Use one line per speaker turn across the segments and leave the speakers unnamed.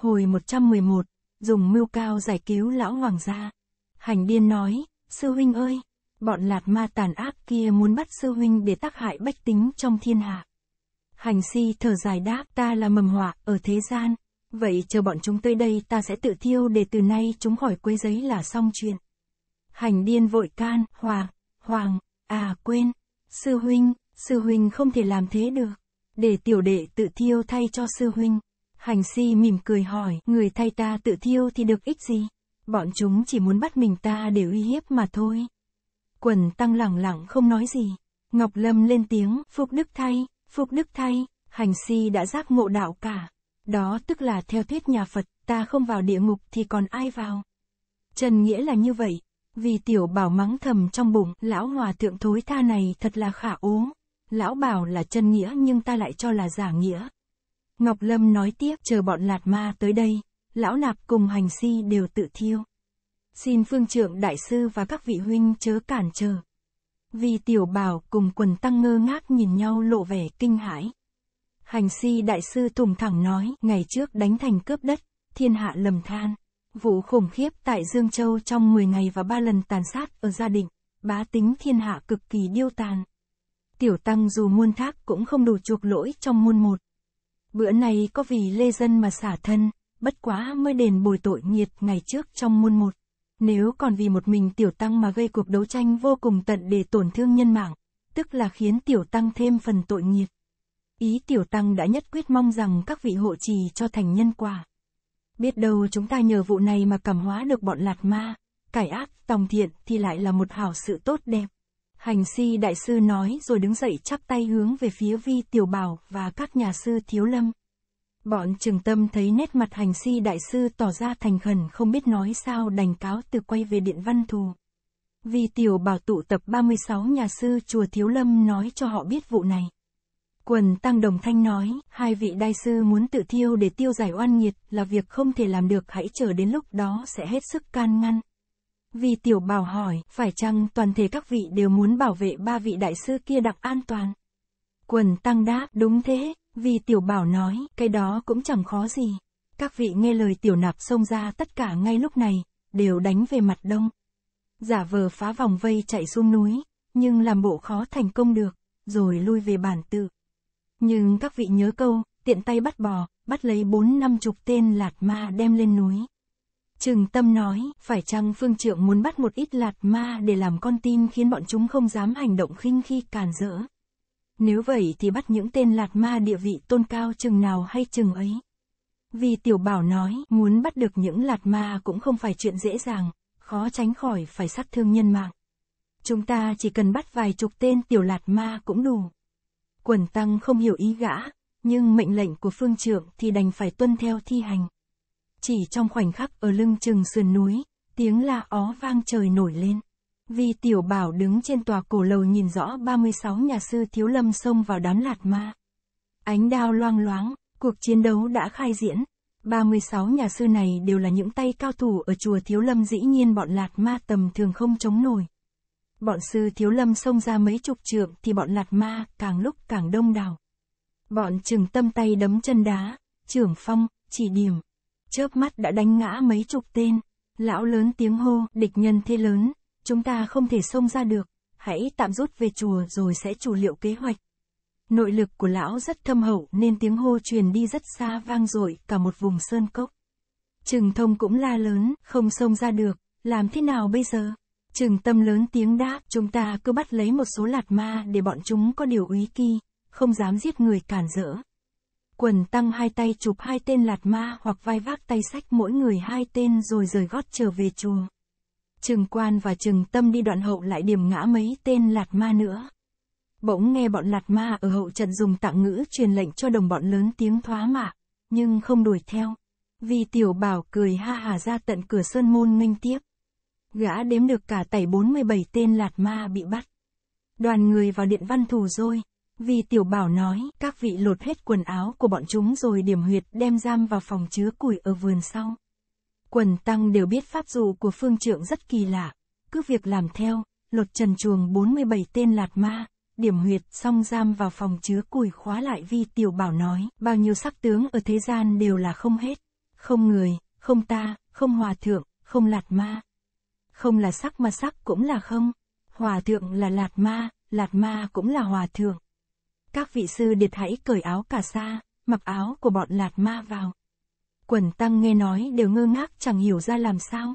Hồi 111, dùng mưu cao giải cứu lão hoàng gia. Hành điên nói, sư huynh ơi, bọn lạt ma tàn ác kia muốn bắt sư huynh để tác hại bách tính trong thiên hạ. Hành si thở dài đáp ta là mầm họa ở thế gian, vậy chờ bọn chúng tới đây ta sẽ tự thiêu để từ nay chúng khỏi quê giấy là xong chuyện. Hành điên vội can, hoàng, hoàng, à quên, sư huynh, sư huynh không thể làm thế được, để tiểu đệ tự thiêu thay cho sư huynh. Hành si mỉm cười hỏi, người thay ta tự thiêu thì được ích gì? Bọn chúng chỉ muốn bắt mình ta để uy hiếp mà thôi. Quần tăng lẳng lặng không nói gì. Ngọc Lâm lên tiếng, Phục Đức thay, Phục Đức thay, hành si đã giác ngộ đạo cả. Đó tức là theo thuyết nhà Phật, ta không vào địa ngục thì còn ai vào? Trần nghĩa là như vậy. Vì tiểu bảo mắng thầm trong bụng, lão hòa thượng thối tha này thật là khả ố. Lão bảo là chân nghĩa nhưng ta lại cho là giả nghĩa, Ngọc Lâm nói tiếp chờ bọn lạt ma tới đây, lão nạp cùng hành si đều tự thiêu. Xin phương trưởng đại sư và các vị huynh chớ cản trở. Vì tiểu bảo cùng quần tăng ngơ ngác nhìn nhau lộ vẻ kinh hãi. Hành si đại sư tùng thẳng nói, ngày trước đánh thành cướp đất, thiên hạ lầm than. Vụ khủng khiếp tại Dương Châu trong 10 ngày và 3 lần tàn sát ở gia đình, bá tính thiên hạ cực kỳ điêu tàn. Tiểu tăng dù muôn thác cũng không đủ chuộc lỗi trong muôn một. Bữa nay có vì lê dân mà xả thân, bất quá mới đền bồi tội nghiệt ngày trước trong môn một. Nếu còn vì một mình tiểu tăng mà gây cuộc đấu tranh vô cùng tận để tổn thương nhân mạng, tức là khiến tiểu tăng thêm phần tội nghiệt. Ý tiểu tăng đã nhất quyết mong rằng các vị hộ trì cho thành nhân quả. Biết đâu chúng ta nhờ vụ này mà cảm hóa được bọn lạt ma, cải ác, tòng thiện thì lại là một hảo sự tốt đẹp. Hành si đại sư nói rồi đứng dậy chắp tay hướng về phía vi tiểu bảo và các nhà sư thiếu lâm. Bọn trường tâm thấy nét mặt hành si đại sư tỏ ra thành khẩn không biết nói sao đành cáo từ quay về điện văn thù. Vì tiểu bảo tụ tập 36 nhà sư chùa Thiếu Lâm nói cho họ biết vụ này. Quần Tăng Đồng Thanh nói, hai vị đại sư muốn tự thiêu để tiêu giải oan nghiệt là việc không thể làm được hãy chờ đến lúc đó sẽ hết sức can ngăn. Vì tiểu bảo hỏi, phải chăng toàn thể các vị đều muốn bảo vệ ba vị đại sư kia đặc an toàn? Quần tăng đáp, đúng thế, vì tiểu bảo nói, cái đó cũng chẳng khó gì. Các vị nghe lời tiểu nạp xông ra tất cả ngay lúc này, đều đánh về mặt đông. Giả vờ phá vòng vây chạy xuống núi, nhưng làm bộ khó thành công được, rồi lui về bản tự. Nhưng các vị nhớ câu, tiện tay bắt bò, bắt lấy bốn năm chục tên lạt ma đem lên núi. Trừng tâm nói, phải chăng phương trượng muốn bắt một ít lạt ma để làm con tin khiến bọn chúng không dám hành động khinh khi càn rỡ. Nếu vậy thì bắt những tên lạt ma địa vị tôn cao chừng nào hay chừng ấy. Vì tiểu bảo nói, muốn bắt được những lạt ma cũng không phải chuyện dễ dàng, khó tránh khỏi phải sát thương nhân mạng. Chúng ta chỉ cần bắt vài chục tên tiểu lạt ma cũng đủ. Quần tăng không hiểu ý gã, nhưng mệnh lệnh của phương Trượng thì đành phải tuân theo thi hành. Chỉ trong khoảnh khắc ở lưng chừng sườn núi, tiếng la ó vang trời nổi lên. Vì tiểu bảo đứng trên tòa cổ lầu nhìn rõ 36 nhà sư thiếu lâm xông vào đón lạt ma. Ánh đao loang loáng, cuộc chiến đấu đã khai diễn. 36 nhà sư này đều là những tay cao thủ ở chùa thiếu lâm dĩ nhiên bọn lạt ma tầm thường không chống nổi. Bọn sư thiếu lâm xông ra mấy chục trượng thì bọn lạt ma càng lúc càng đông đảo. Bọn trừng tâm tay đấm chân đá, trưởng phong, chỉ điểm, chớp mắt đã đánh ngã mấy chục tên. Lão lớn tiếng hô, địch nhân thế lớn, chúng ta không thể xông ra được, hãy tạm rút về chùa rồi sẽ chủ liệu kế hoạch. Nội lực của lão rất thâm hậu nên tiếng hô truyền đi rất xa vang dội cả một vùng sơn cốc. Trừng thông cũng la lớn, không xông ra được, làm thế nào bây giờ? Trừng tâm lớn tiếng đáp, chúng ta cứ bắt lấy một số lạt ma để bọn chúng có điều ý kỳ, không dám giết người cản rỡ quần tăng hai tay chụp hai tên lạt ma hoặc vai vác tay sách mỗi người hai tên rồi rời gót trở về chùa. Trừng quan và trừng tâm đi đoạn hậu lại điểm ngã mấy tên lạt ma nữa. Bỗng nghe bọn lạt ma ở hậu trận dùng tạng ngữ truyền lệnh cho đồng bọn lớn tiếng thoá mạ, nhưng không đuổi theo. Vì tiểu bảo cười ha hà ra tận cửa sơn môn minh tiếp. Gã đếm được cả tẩy 47 tên lạt ma bị bắt. Đoàn người vào điện văn thủ rồi, vì tiểu bảo nói, các vị lột hết quần áo của bọn chúng rồi điểm huyệt đem giam vào phòng chứa củi ở vườn sau. Quần tăng đều biết pháp dụ của phương trượng rất kỳ lạ, cứ việc làm theo, lột trần chuồng 47 tên lạt ma, điểm huyệt xong giam vào phòng chứa củi khóa lại vi tiểu bảo nói, bao nhiêu sắc tướng ở thế gian đều là không hết, không người, không ta, không hòa thượng, không lạt ma. Không là sắc mà sắc cũng là không, hòa thượng là lạt ma, lạt ma cũng là hòa thượng. Các vị sư điệt hãy cởi áo cà sa, mặc áo của bọn lạt ma vào. Quần tăng nghe nói đều ngơ ngác chẳng hiểu ra làm sao.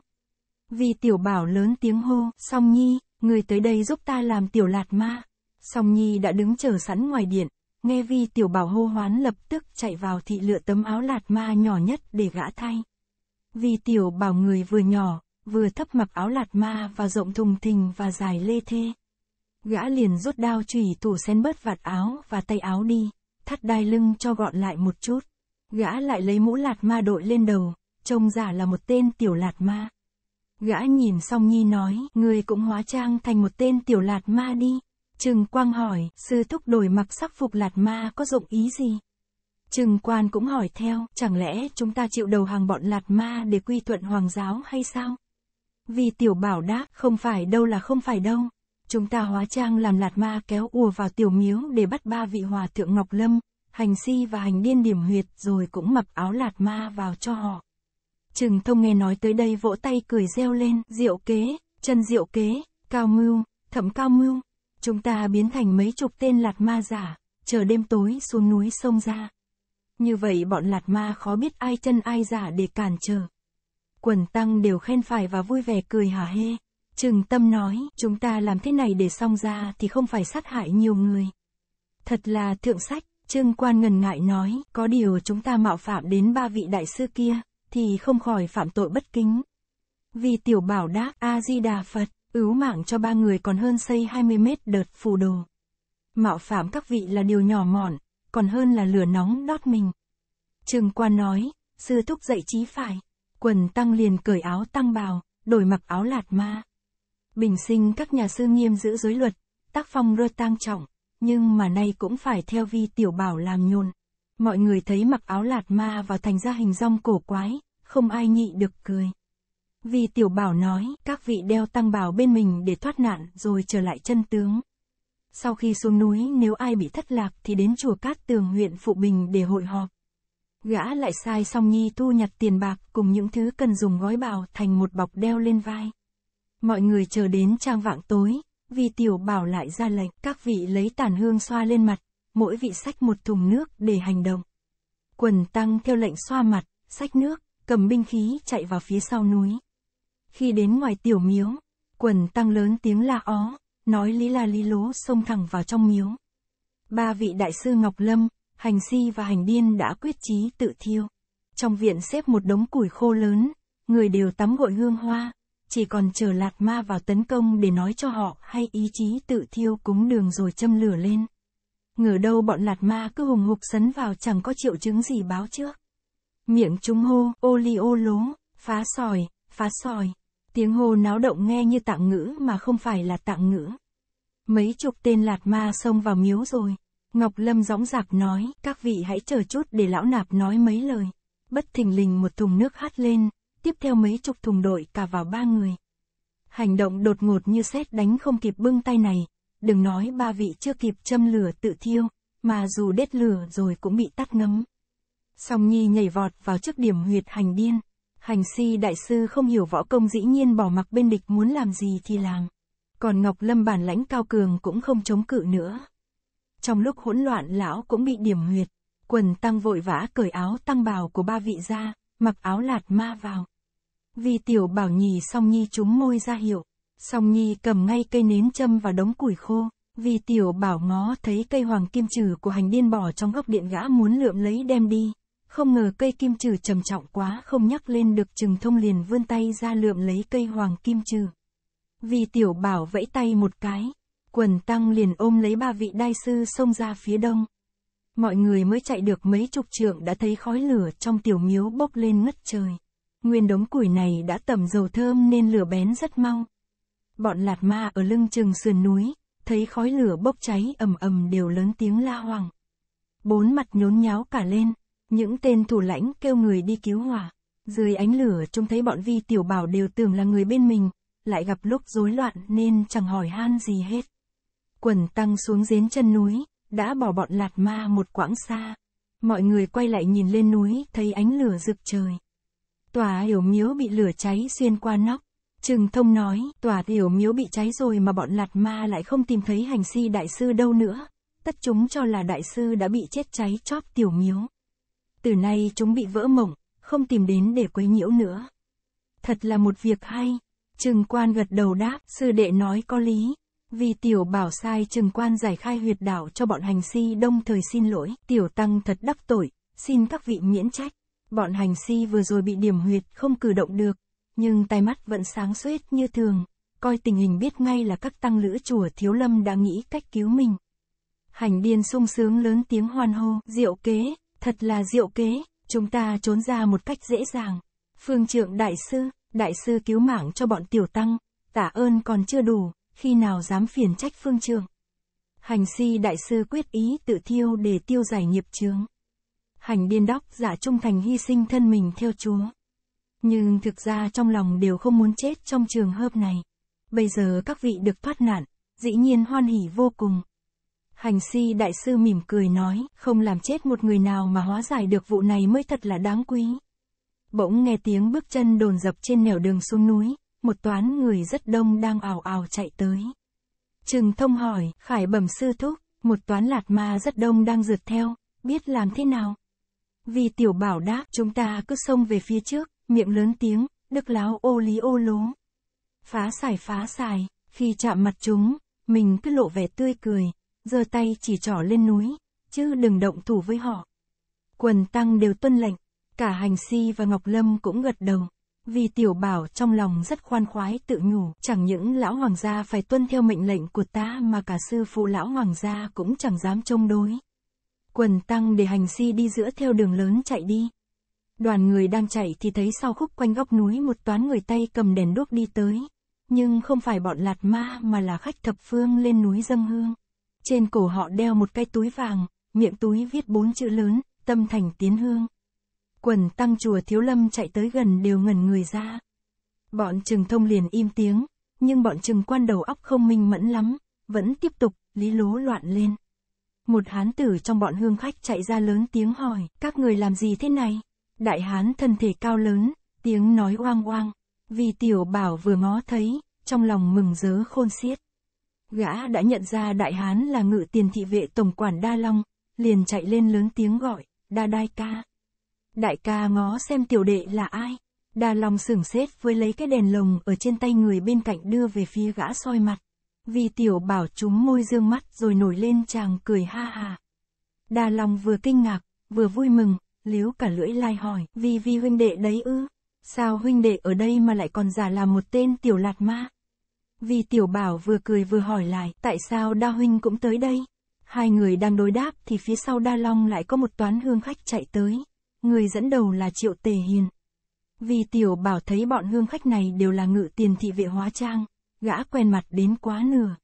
Vì tiểu bảo lớn tiếng hô, song nhi, người tới đây giúp ta làm tiểu lạt ma. Song nhi đã đứng chờ sẵn ngoài điện, nghe vi tiểu bảo hô hoán lập tức chạy vào thị lựa tấm áo lạt ma nhỏ nhất để gã thay. Vi tiểu bảo người vừa nhỏ, vừa thấp mặc áo lạt ma và rộng thùng thình và dài lê thê gã liền rút đao chùy tủ sen bớt vạt áo và tay áo đi, thắt đai lưng cho gọn lại một chút. Gã lại lấy mũ lạt ma đội lên đầu, trông giả là một tên tiểu lạt ma. Gã nhìn song nhi nói, người cũng hóa trang thành một tên tiểu lạt ma đi. Trừng Quang hỏi, sư thúc đổi mặc sắc phục lạt ma có dụng ý gì? Trừng Quan cũng hỏi theo, chẳng lẽ chúng ta chịu đầu hàng bọn lạt ma để quy thuận hoàng giáo hay sao? Vì tiểu bảo đáp, không phải đâu là không phải đâu chúng ta hóa trang làm lạt ma kéo ùa vào tiểu miếu để bắt ba vị hòa thượng Ngọc Lâm, hành si và hành điên điểm huyệt rồi cũng mặc áo lạt ma vào cho họ. Trừng thông nghe nói tới đây vỗ tay cười reo lên, diệu kế, chân diệu kế, cao mưu, thẩm cao mưu, chúng ta biến thành mấy chục tên lạt ma giả, chờ đêm tối xuống núi sông ra. Như vậy bọn lạt ma khó biết ai chân ai giả để cản trở. Quần tăng đều khen phải và vui vẻ cười hả hê. Trừng tâm nói, chúng ta làm thế này để xong ra thì không phải sát hại nhiều người. Thật là thượng sách, trương quan ngần ngại nói, có điều chúng ta mạo phạm đến ba vị đại sư kia, thì không khỏi phạm tội bất kính. Vì tiểu bảo đáp, A-di-đà Phật, cứu mạng cho ba người còn hơn xây 20 mét đợt phù đồ. Mạo phạm các vị là điều nhỏ mọn, còn hơn là lửa nóng đốt mình. Trương quan nói, sư thúc dạy trí phải. Quần tăng liền cởi áo tăng bào, đổi mặc áo lạt ma bình sinh các nhà sư nghiêm giữ giới luật, tác phong rơ tang trọng, nhưng mà nay cũng phải theo vi tiểu bảo làm nhôn. Mọi người thấy mặc áo lạt ma và thành ra hình rong cổ quái, không ai nhị được cười. Vì tiểu bảo nói, các vị đeo tăng bảo bên mình để thoát nạn rồi trở lại chân tướng. Sau khi xuống núi nếu ai bị thất lạc thì đến chùa Cát Tường huyện Phụ Bình để hội họp. Gã lại sai Song Nhi thu nhặt tiền bạc cùng những thứ cần dùng gói bào thành một bọc đeo lên vai. Mọi người chờ đến trang vạng tối, vì tiểu bảo lại ra lệnh, các vị lấy tàn hương xoa lên mặt, mỗi vị sách một thùng nước để hành động. Quần tăng theo lệnh xoa mặt, sách nước, cầm binh khí chạy vào phía sau núi. Khi đến ngoài tiểu miếu, quần tăng lớn tiếng la ó, nói lý la lý lố xông thẳng vào trong miếu. Ba vị đại sư Ngọc Lâm, Hành Si và Hành Điên đã quyết chí tự thiêu. Trong viện xếp một đống củi khô lớn, người đều tắm gội hương hoa, chỉ còn chờ Lạt Ma vào tấn công để nói cho họ hay ý chí tự thiêu cúng đường rồi châm lửa lên. Ngờ đâu bọn Lạt Ma cứ hùng hục sấn vào chẳng có triệu chứng gì báo trước. Miệng chúng hô, ô li ô lố, phá sòi, phá sòi. Tiếng hô náo động nghe như tạng ngữ mà không phải là tạng ngữ. Mấy chục tên Lạt Ma xông vào miếu rồi. Ngọc Lâm dõng dạc nói, các vị hãy chờ chút để lão nạp nói mấy lời. Bất thình lình một thùng nước hát lên, tiếp theo mấy chục thùng đội cả vào ba người. Hành động đột ngột như xét đánh không kịp bưng tay này, đừng nói ba vị chưa kịp châm lửa tự thiêu, mà dù đết lửa rồi cũng bị tắt ngấm. Song Nhi nhảy vọt vào trước điểm huyệt hành điên. Hành si đại sư không hiểu võ công dĩ nhiên bỏ mặc bên địch muốn làm gì thì làm. Còn Ngọc Lâm bản lãnh cao cường cũng không chống cự nữa. Trong lúc hỗn loạn lão cũng bị điểm huyệt, quần tăng vội vã cởi áo tăng bào của ba vị ra, mặc áo lạt ma vào vì tiểu bảo nhì song nhi trúng môi ra hiệu. Song nhi cầm ngay cây nến châm và đống củi khô. vì tiểu bảo ngó thấy cây hoàng kim trừ của hành điên bỏ trong góc điện gã muốn lượm lấy đem đi. Không ngờ cây kim trừ trầm trọng quá không nhắc lên được chừng thông liền vươn tay ra lượm lấy cây hoàng kim trừ. vì tiểu bảo vẫy tay một cái. Quần tăng liền ôm lấy ba vị đai sư xông ra phía đông. Mọi người mới chạy được mấy chục trượng đã thấy khói lửa trong tiểu miếu bốc lên ngất trời. Nguyên đống củi này đã tẩm dầu thơm nên lửa bén rất mau. Bọn lạt ma ở lưng chừng sườn núi, thấy khói lửa bốc cháy ầm ầm đều lớn tiếng la hoàng. Bốn mặt nhốn nháo cả lên, những tên thủ lãnh kêu người đi cứu hỏa. Dưới ánh lửa trông thấy bọn vi tiểu bảo đều tưởng là người bên mình, lại gặp lúc rối loạn nên chẳng hỏi han gì hết. Quần tăng xuống dến chân núi, đã bỏ bọn lạt ma một quãng xa. Mọi người quay lại nhìn lên núi thấy ánh lửa rực trời. Tòa hiểu miếu bị lửa cháy xuyên qua nóc. Trừng thông nói, tòa hiểu miếu bị cháy rồi mà bọn lạt ma lại không tìm thấy hành si đại sư đâu nữa. Tất chúng cho là đại sư đã bị chết cháy chóp tiểu miếu. Từ nay chúng bị vỡ mộng, không tìm đến để quấy nhiễu nữa. Thật là một việc hay. Trừng quan gật đầu đáp, sư đệ nói có lý. Vì tiểu bảo sai trừng quan giải khai huyệt đảo cho bọn hành si đông thời xin lỗi, tiểu tăng thật đắc tội, xin các vị miễn trách. Bọn hành si vừa rồi bị điểm huyệt không cử động được, nhưng tai mắt vẫn sáng suốt như thường, coi tình hình biết ngay là các tăng lữ chùa thiếu lâm đã nghĩ cách cứu mình. Hành điên sung sướng lớn tiếng hoan hô, diệu kế, thật là diệu kế, chúng ta trốn ra một cách dễ dàng. Phương trượng đại sư, đại sư cứu mạng cho bọn tiểu tăng, tạ ơn còn chưa đủ, khi nào dám phiền trách phương trượng. Hành si đại sư quyết ý tự thiêu để tiêu giải nghiệp chướng hành điên đóc giả trung thành hy sinh thân mình theo Chúa. Nhưng thực ra trong lòng đều không muốn chết trong trường hợp này. Bây giờ các vị được thoát nạn, dĩ nhiên hoan hỉ vô cùng. Hành si đại sư mỉm cười nói, không làm chết một người nào mà hóa giải được vụ này mới thật là đáng quý. Bỗng nghe tiếng bước chân đồn dập trên nẻo đường xuống núi, một toán người rất đông đang ảo ảo chạy tới. Trừng thông hỏi, khải bẩm sư thúc, một toán lạt ma rất đông đang rượt theo, biết làm thế nào? Vì tiểu bảo đáp chúng ta cứ xông về phía trước, miệng lớn tiếng, đức láo ô lý ô lố. Phá xài phá xài, khi chạm mặt chúng, mình cứ lộ vẻ tươi cười, giơ tay chỉ trỏ lên núi, chứ đừng động thủ với họ. Quần tăng đều tuân lệnh, cả hành si và Ngọc Lâm cũng gật đầu. Vì tiểu bảo trong lòng rất khoan khoái tự nhủ, chẳng những lão hoàng gia phải tuân theo mệnh lệnh của ta mà cả sư phụ lão hoàng gia cũng chẳng dám chống đối. Quần tăng để hành si đi giữa theo đường lớn chạy đi. Đoàn người đang chạy thì thấy sau khúc quanh góc núi một toán người tay cầm đèn đuốc đi tới. Nhưng không phải bọn lạt ma mà là khách thập phương lên núi dâng hương. Trên cổ họ đeo một cái túi vàng, miệng túi viết bốn chữ lớn, tâm thành tiến hương. Quần tăng chùa thiếu lâm chạy tới gần đều ngẩn người ra. Bọn trừng thông liền im tiếng, nhưng bọn trừng quan đầu óc không minh mẫn lắm, vẫn tiếp tục, lý lố loạn lên. Một hán tử trong bọn hương khách chạy ra lớn tiếng hỏi, các người làm gì thế này? Đại hán thân thể cao lớn, tiếng nói oang oang. Vì tiểu bảo vừa ngó thấy, trong lòng mừng rỡ khôn xiết. Gã đã nhận ra đại hán là ngự tiền thị vệ tổng quản Đa Long, liền chạy lên lớn tiếng gọi, Đa Đai Ca. Đại ca ngó xem tiểu đệ là ai. Đa Long sửng sét với lấy cái đèn lồng ở trên tay người bên cạnh đưa về phía gã soi mặt. Vì tiểu bảo chúng môi dương mắt rồi nổi lên chàng cười ha ha. Đà lòng vừa kinh ngạc, vừa vui mừng, liếu cả lưỡi lai hỏi, vì vi huynh đệ đấy ư, sao huynh đệ ở đây mà lại còn giả là một tên tiểu lạt ma? Vì tiểu bảo vừa cười vừa hỏi lại, tại sao đa huynh cũng tới đây? Hai người đang đối đáp thì phía sau đa long lại có một toán hương khách chạy tới. Người dẫn đầu là triệu tề hiền. Vì tiểu bảo thấy bọn hương khách này đều là ngự tiền thị vệ hóa trang, gã quen mặt đến quá nửa.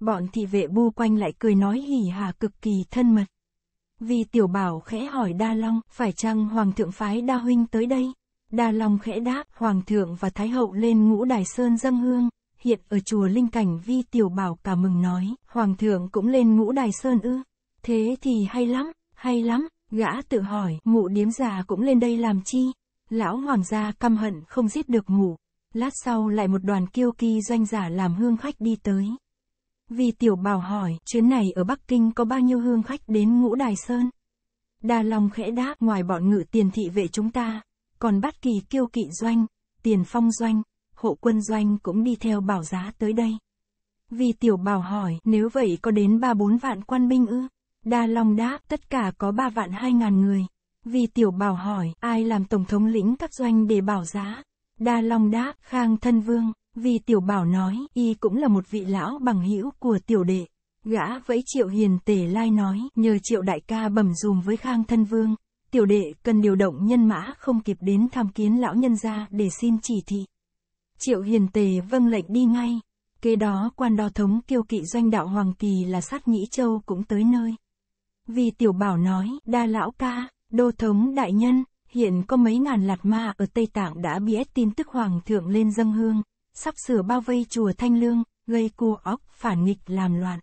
Bọn thị vệ bu quanh lại cười nói hỉ hà cực kỳ thân mật. Vì tiểu bảo khẽ hỏi Đa Long, phải chăng Hoàng thượng phái Đa Huynh tới đây? Đa Long khẽ đáp, Hoàng thượng và Thái hậu lên ngũ đài sơn dâng hương, hiện ở chùa Linh Cảnh Vi tiểu bảo cả mừng nói, Hoàng thượng cũng lên ngũ đài sơn ư. Thế thì hay lắm, hay lắm, gã tự hỏi, ngụ điếm già cũng lên đây làm chi? Lão hoàng gia căm hận không giết được ngủ, Lát sau lại một đoàn kiêu kỳ doanh giả làm hương khách đi tới. Vì tiểu bảo hỏi, chuyến này ở Bắc Kinh có bao nhiêu hương khách đến ngũ Đài Sơn? đa Long khẽ đáp, ngoài bọn ngự tiền thị vệ chúng ta, còn bắt kỳ kiêu kỵ doanh, tiền phong doanh, hộ quân doanh cũng đi theo bảo giá tới đây. Vì tiểu bảo hỏi, nếu vậy có đến ba bốn vạn quan binh ư? Đa Long đáp, tất cả có ba vạn hai ngàn người. Vì tiểu bảo hỏi, ai làm tổng thống lĩnh các doanh để bảo giá? Đa Long đáp, Khang thân vương, vì tiểu bảo nói, y cũng là một vị lão bằng hữu của tiểu đệ. Gã vẫy triệu hiền tề lai nói, nhờ triệu đại ca bẩm dùm với Khang thân vương, tiểu đệ cần điều động nhân mã không kịp đến tham kiến lão nhân gia để xin chỉ thị. Triệu hiền tề vâng lệnh đi ngay. Kế đó quan đo thống kiêu kỵ doanh đạo Hoàng Kỳ là sát nhĩ châu cũng tới nơi. Vì tiểu bảo nói, đa lão ca, đô thống đại nhân, Hiện có mấy ngàn lạt ma ở Tây Tạng đã biết tin tức Hoàng thượng lên dâng hương, sắp sửa bao vây chùa Thanh Lương, gây cua óc phản nghịch làm loạn.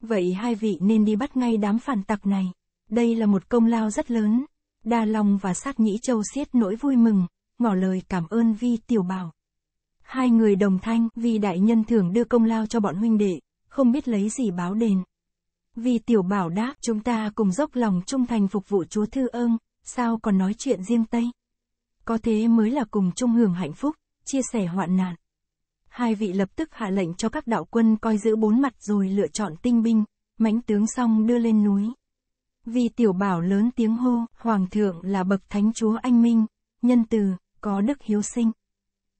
Vậy hai vị nên đi bắt ngay đám phản tặc này. Đây là một công lao rất lớn. Đa Long và Sát Nhĩ Châu siết nỗi vui mừng, ngỏ lời cảm ơn Vi Tiểu Bảo. Hai người đồng thanh vì đại nhân thường đưa công lao cho bọn huynh đệ, không biết lấy gì báo đền. vi Tiểu Bảo đáp chúng ta cùng dốc lòng trung thành phục vụ chúa Thư ơn, sao còn nói chuyện riêng Tây? Có thế mới là cùng chung hưởng hạnh phúc, chia sẻ hoạn nạn. Hai vị lập tức hạ lệnh cho các đạo quân coi giữ bốn mặt rồi lựa chọn tinh binh, mãnh tướng xong đưa lên núi. Vì tiểu bảo lớn tiếng hô, Hoàng thượng là bậc thánh chúa anh minh, nhân từ, có đức hiếu sinh.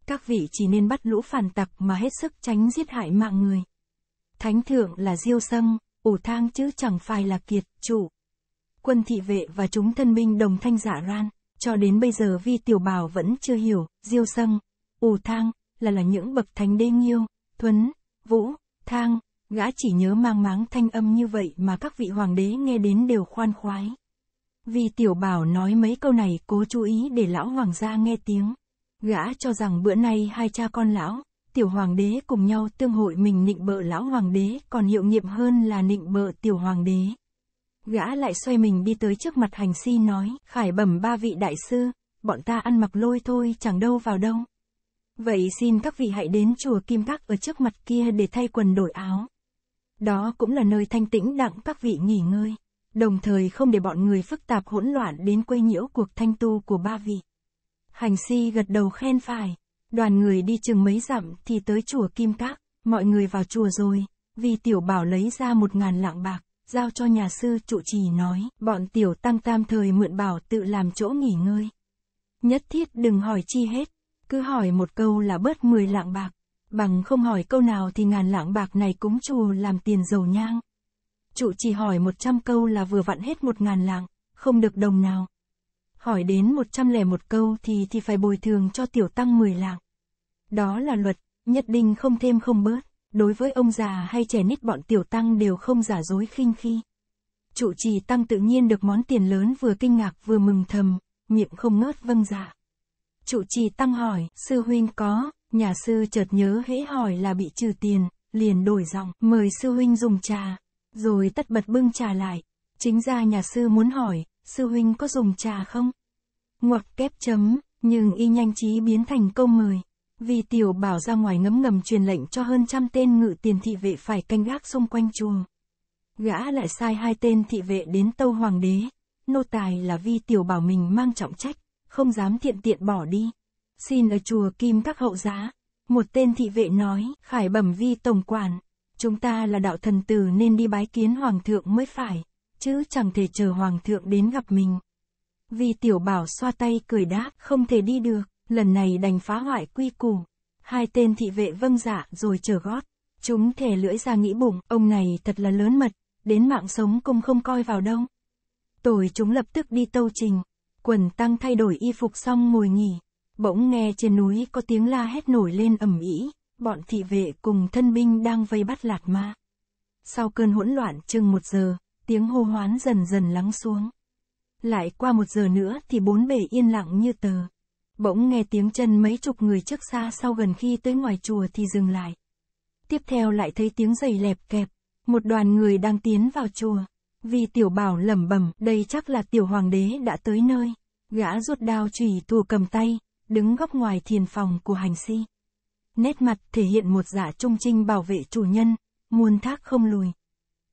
Các vị chỉ nên bắt lũ phản tặc mà hết sức tránh giết hại mạng người. Thánh thượng là diêu sâm, ủ thang chứ chẳng phải là kiệt, chủ quân thị vệ và chúng thân binh đồng thanh giả loan Cho đến bây giờ Vi Tiểu Bảo vẫn chưa hiểu, Diêu Sâng, Ù Thang, là là những bậc thánh đê nghiêu, Thuấn, Vũ, Thang, gã chỉ nhớ mang máng thanh âm như vậy mà các vị hoàng đế nghe đến đều khoan khoái. Vì tiểu bảo nói mấy câu này cố chú ý để lão hoàng gia nghe tiếng. Gã cho rằng bữa nay hai cha con lão, tiểu hoàng đế cùng nhau tương hội mình nịnh bợ lão hoàng đế còn hiệu nghiệm hơn là nịnh bợ tiểu hoàng đế. Gã lại xoay mình đi tới trước mặt hành si nói, khải bẩm ba vị đại sư, bọn ta ăn mặc lôi thôi chẳng đâu vào đâu. Vậy xin các vị hãy đến chùa Kim Các ở trước mặt kia để thay quần đổi áo. Đó cũng là nơi thanh tĩnh đặng các vị nghỉ ngơi, đồng thời không để bọn người phức tạp hỗn loạn đến quấy nhiễu cuộc thanh tu của ba vị. Hành si gật đầu khen phải, đoàn người đi chừng mấy dặm thì tới chùa Kim Các, mọi người vào chùa rồi, vì tiểu bảo lấy ra một ngàn lạng bạc giao cho nhà sư trụ trì nói, bọn tiểu tăng tam thời mượn bảo tự làm chỗ nghỉ ngơi. Nhất thiết đừng hỏi chi hết, cứ hỏi một câu là bớt 10 lạng bạc, bằng không hỏi câu nào thì ngàn lạng bạc này cúng chùa làm tiền dầu nhang. Trụ trì hỏi 100 câu là vừa vặn hết một ngàn lạng, không được đồng nào. Hỏi đến 101 câu thì thì phải bồi thường cho tiểu tăng 10 lạng. Đó là luật, nhất định không thêm không bớt đối với ông già hay trẻ nít bọn tiểu tăng đều không giả dối khinh khi. Trụ trì tăng tự nhiên được món tiền lớn vừa kinh ngạc vừa mừng thầm, miệng không ngớt vâng dạ. Trụ trì tăng hỏi, sư huynh có, nhà sư chợt nhớ hễ hỏi là bị trừ tiền, liền đổi giọng, mời sư huynh dùng trà, rồi tất bật bưng trà lại. Chính ra nhà sư muốn hỏi, sư huynh có dùng trà không? Ngoặc kép chấm, nhưng y nhanh trí biến thành câu mời. Vì tiểu bảo ra ngoài ngấm ngầm truyền lệnh cho hơn trăm tên ngự tiền thị vệ phải canh gác xung quanh chuồng. Gã lại sai hai tên thị vệ đến tâu hoàng đế. Nô tài là vi tiểu bảo mình mang trọng trách, không dám thiện tiện bỏ đi. Xin ở chùa kim các hậu giá. Một tên thị vệ nói, khải bẩm vi tổng quản. Chúng ta là đạo thần tử nên đi bái kiến hoàng thượng mới phải, chứ chẳng thể chờ hoàng thượng đến gặp mình. Vì tiểu bảo xoa tay cười đáp, không thể đi được lần này đành phá hoại quy củ. Hai tên thị vệ vâng dạ rồi chờ gót. Chúng thề lưỡi ra nghĩ bụng, ông này thật là lớn mật, đến mạng sống cũng không coi vào đâu. Rồi chúng lập tức đi tâu trình, quần tăng thay đổi y phục xong ngồi nghỉ. Bỗng nghe trên núi có tiếng la hét nổi lên ầm ĩ, bọn thị vệ cùng thân binh đang vây bắt lạt ma. Sau cơn hỗn loạn chừng một giờ, tiếng hô hoán dần dần lắng xuống. Lại qua một giờ nữa thì bốn bề yên lặng như tờ. Bỗng nghe tiếng chân mấy chục người trước xa sau gần khi tới ngoài chùa thì dừng lại. Tiếp theo lại thấy tiếng giày lẹp kẹp. Một đoàn người đang tiến vào chùa. Vì tiểu bảo lẩm bẩm, đây chắc là tiểu hoàng đế đã tới nơi. Gã ruột đao chùy thù cầm tay, đứng góc ngoài thiền phòng của hành si. Nét mặt thể hiện một giả dạ trung trinh bảo vệ chủ nhân, muôn thác không lùi.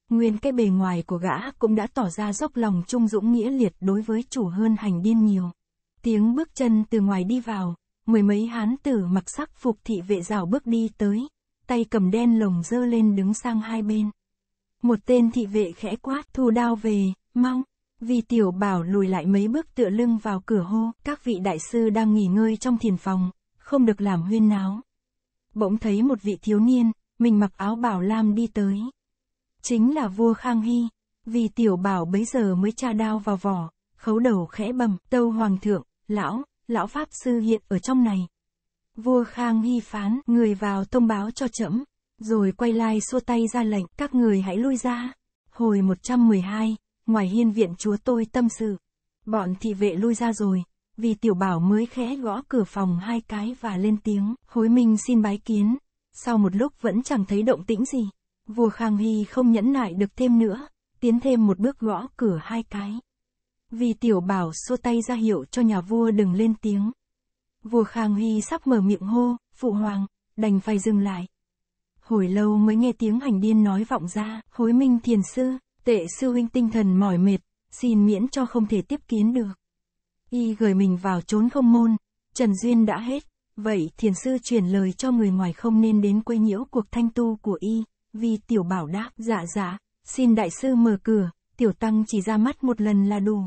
Nguyên cái bề ngoài của gã cũng đã tỏ ra dốc lòng trung dũng nghĩa liệt đối với chủ hơn hành điên nhiều. Tiếng bước chân từ ngoài đi vào, mười mấy hán tử mặc sắc phục thị vệ rào bước đi tới, tay cầm đen lồng dơ lên đứng sang hai bên. Một tên thị vệ khẽ quát thu đao về, mong vì tiểu bảo lùi lại mấy bước tựa lưng vào cửa hô, các vị đại sư đang nghỉ ngơi trong thiền phòng, không được làm huyên náo. Bỗng thấy một vị thiếu niên, mình mặc áo bảo lam đi tới. Chính là vua Khang Hy, vì tiểu bảo bấy giờ mới tra đao vào vỏ, khấu đầu khẽ bầm, tâu hoàng thượng, lão, lão Pháp Sư hiện ở trong này. Vua Khang Hy phán, người vào thông báo cho trẫm rồi quay lại xua tay ra lệnh, các người hãy lui ra. Hồi 112, ngoài hiên viện chúa tôi tâm sự. Bọn thị vệ lui ra rồi, vì tiểu bảo mới khẽ gõ cửa phòng hai cái và lên tiếng, hối minh xin bái kiến. Sau một lúc vẫn chẳng thấy động tĩnh gì, vua Khang Hy không nhẫn nại được thêm nữa, tiến thêm một bước gõ cửa hai cái. Vì tiểu bảo xua tay ra hiệu cho nhà vua đừng lên tiếng. Vua Khang Huy sắp mở miệng hô, phụ hoàng, đành phải dừng lại. Hồi lâu mới nghe tiếng hành điên nói vọng ra, hối minh thiền sư, tệ sư huynh tinh thần mỏi mệt, xin miễn cho không thể tiếp kiến được. Y gửi mình vào trốn không môn, Trần Duyên đã hết, vậy thiền sư truyền lời cho người ngoài không nên đến quấy nhiễu cuộc thanh tu của Y, vì tiểu bảo đáp, dạ dạ, xin đại sư mở cửa, tiểu tăng chỉ ra mắt một lần là đủ.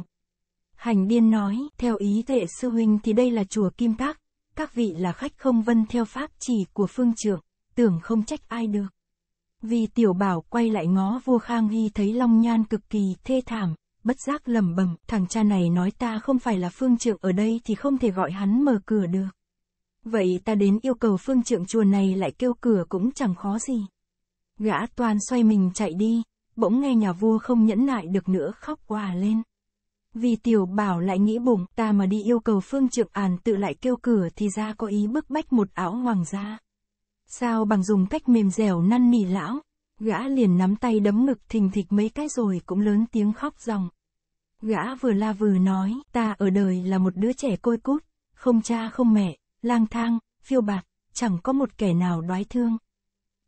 Hành điên nói, theo ý tệ sư huynh thì đây là chùa Kim Tác, các vị là khách không vân theo pháp chỉ của phương trưởng, tưởng không trách ai được. Vì tiểu bảo quay lại ngó vua Khang Hy thấy Long Nhan cực kỳ thê thảm, bất giác lầm bẩm thằng cha này nói ta không phải là phương trưởng ở đây thì không thể gọi hắn mở cửa được. Vậy ta đến yêu cầu phương trưởng chùa này lại kêu cửa cũng chẳng khó gì. Gã toàn xoay mình chạy đi, bỗng nghe nhà vua không nhẫn nại được nữa khóc hòa lên. Vì tiểu bảo lại nghĩ bụng, ta mà đi yêu cầu phương trượng ản tự lại kêu cửa thì ra có ý bức bách một áo hoàng gia. Sao bằng dùng cách mềm dẻo năn nỉ lão, gã liền nắm tay đấm ngực thình thịch mấy cái rồi cũng lớn tiếng khóc ròng. Gã vừa la vừa nói, ta ở đời là một đứa trẻ côi cút, không cha không mẹ, lang thang, phiêu bạc chẳng có một kẻ nào đoái thương.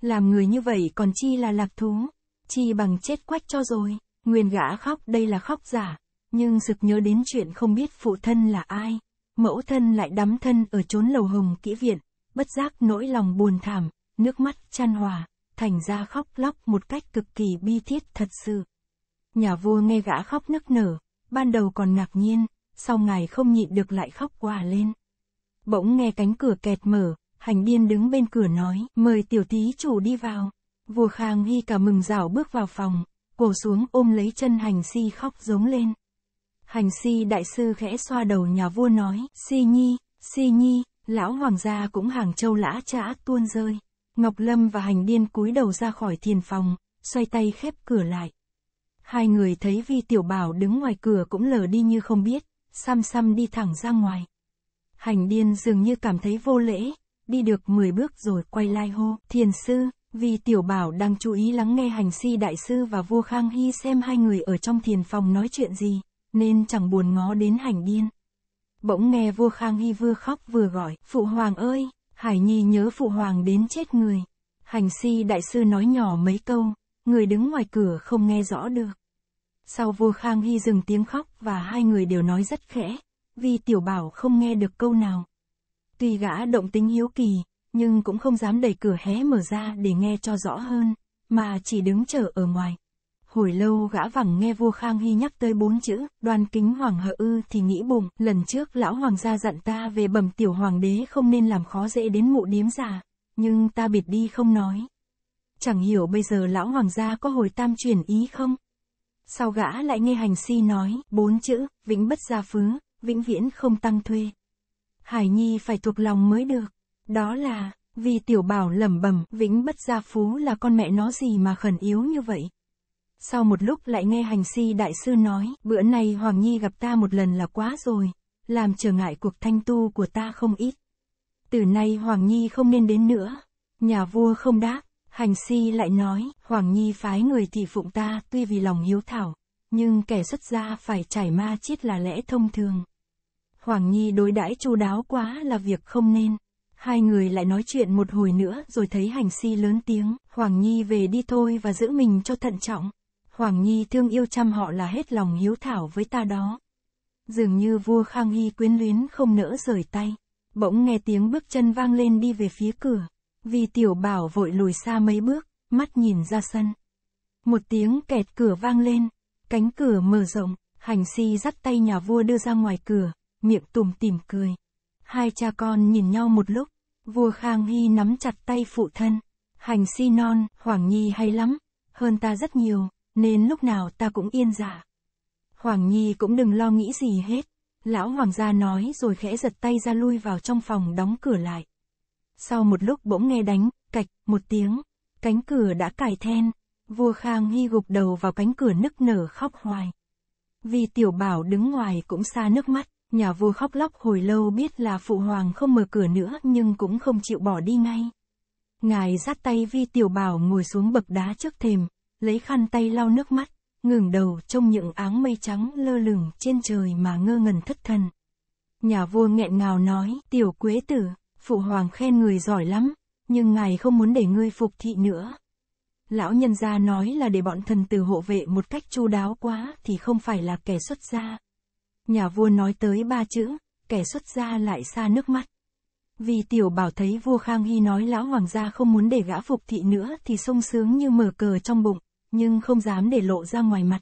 Làm người như vậy còn chi là lạc thú, chi bằng chết quách cho rồi, nguyên gã khóc đây là khóc giả, nhưng sực nhớ đến chuyện không biết phụ thân là ai, mẫu thân lại đắm thân ở chốn lầu hồng kỹ viện, bất giác nỗi lòng buồn thảm, nước mắt chan hòa, thành ra khóc lóc một cách cực kỳ bi thiết thật sự. Nhà vua nghe gã khóc nức nở, ban đầu còn ngạc nhiên, sau ngày không nhịn được lại khóc quả lên. Bỗng nghe cánh cửa kẹt mở, hành biên đứng bên cửa nói, mời tiểu tí chủ đi vào. Vua Khang Hy cả mừng rảo bước vào phòng, cổ xuống ôm lấy chân hành si khóc giống lên. Hành si đại sư khẽ xoa đầu nhà vua nói, si nhi, si nhi, lão hoàng gia cũng hàng châu lã trã tuôn rơi. Ngọc Lâm và hành điên cúi đầu ra khỏi thiền phòng, xoay tay khép cửa lại. Hai người thấy vi tiểu bảo đứng ngoài cửa cũng lờ đi như không biết, xăm xăm đi thẳng ra ngoài. Hành điên dường như cảm thấy vô lễ, đi được 10 bước rồi quay lại hô, thiền sư, vì tiểu bảo đang chú ý lắng nghe hành si đại sư và vua Khang Hy xem hai người ở trong thiền phòng nói chuyện gì nên chẳng buồn ngó đến hành điên. Bỗng nghe vua Khang Hy vừa khóc vừa gọi, Phụ Hoàng ơi, Hải Nhi nhớ Phụ Hoàng đến chết người. Hành si đại sư nói nhỏ mấy câu, người đứng ngoài cửa không nghe rõ được. Sau vua Khang Hy dừng tiếng khóc và hai người đều nói rất khẽ, vì tiểu bảo không nghe được câu nào. Tuy gã động tính hiếu kỳ, nhưng cũng không dám đẩy cửa hé mở ra để nghe cho rõ hơn, mà chỉ đứng chờ ở ngoài. Hồi lâu gã vẳng nghe vua Khang Hy nhắc tới bốn chữ, đoan kính hoàng hợ ư thì nghĩ bụng, lần trước lão hoàng gia dặn ta về bẩm tiểu hoàng đế không nên làm khó dễ đến mụ điếm già, nhưng ta bịt đi không nói. Chẳng hiểu bây giờ lão hoàng gia có hồi tam chuyển ý không? Sau gã lại nghe hành si nói, bốn chữ, vĩnh bất gia phứ, vĩnh viễn không tăng thuê. Hải Nhi phải thuộc lòng mới được, đó là, vì tiểu bảo lẩm bẩm vĩnh bất gia phú là con mẹ nó gì mà khẩn yếu như vậy. Sau một lúc lại nghe hành si đại sư nói, bữa nay Hoàng Nhi gặp ta một lần là quá rồi, làm trở ngại cuộc thanh tu của ta không ít. Từ nay Hoàng Nhi không nên đến nữa. Nhà vua không đáp, hành si lại nói, Hoàng Nhi phái người thị phụng ta tuy vì lòng hiếu thảo, nhưng kẻ xuất gia phải trải ma chiết là lẽ thông thường. Hoàng Nhi đối đãi chu đáo quá là việc không nên. Hai người lại nói chuyện một hồi nữa rồi thấy hành si lớn tiếng, Hoàng Nhi về đi thôi và giữ mình cho thận trọng. Hoàng Nhi thương yêu chăm họ là hết lòng hiếu thảo với ta đó. Dường như vua Khang Hy quyến luyến không nỡ rời tay. Bỗng nghe tiếng bước chân vang lên đi về phía cửa. Vì tiểu bảo vội lùi xa mấy bước, mắt nhìn ra sân. Một tiếng kẹt cửa vang lên, cánh cửa mở rộng, hành si dắt tay nhà vua đưa ra ngoài cửa, miệng tùm tìm cười. Hai cha con nhìn nhau một lúc, vua Khang Hy nắm chặt tay phụ thân. Hành si non, Hoàng Nhi hay lắm, hơn ta rất nhiều, nên lúc nào ta cũng yên giả. Dạ. Hoàng Nhi cũng đừng lo nghĩ gì hết. Lão Hoàng gia nói rồi khẽ giật tay ra lui vào trong phòng đóng cửa lại. Sau một lúc bỗng nghe đánh, cạch, một tiếng, cánh cửa đã cài then, vua Khang Hy gục đầu vào cánh cửa nức nở khóc hoài. Vì tiểu bảo đứng ngoài cũng xa nước mắt, nhà vua khóc lóc hồi lâu biết là phụ hoàng không mở cửa nữa nhưng cũng không chịu bỏ đi ngay. Ngài dắt tay vi tiểu bảo ngồi xuống bậc đá trước thềm, lấy khăn tay lau nước mắt, ngừng đầu trông những áng mây trắng lơ lửng trên trời mà ngơ ngẩn thất thần. Nhà vua nghẹn ngào nói, tiểu quế tử, phụ hoàng khen người giỏi lắm, nhưng ngài không muốn để ngươi phục thị nữa. Lão nhân gia nói là để bọn thần tử hộ vệ một cách chu đáo quá thì không phải là kẻ xuất gia. Nhà vua nói tới ba chữ, kẻ xuất gia lại xa nước mắt. Vì tiểu bảo thấy vua Khang Hy nói lão hoàng gia không muốn để gã phục thị nữa thì sung sướng như mở cờ trong bụng nhưng không dám để lộ ra ngoài mặt.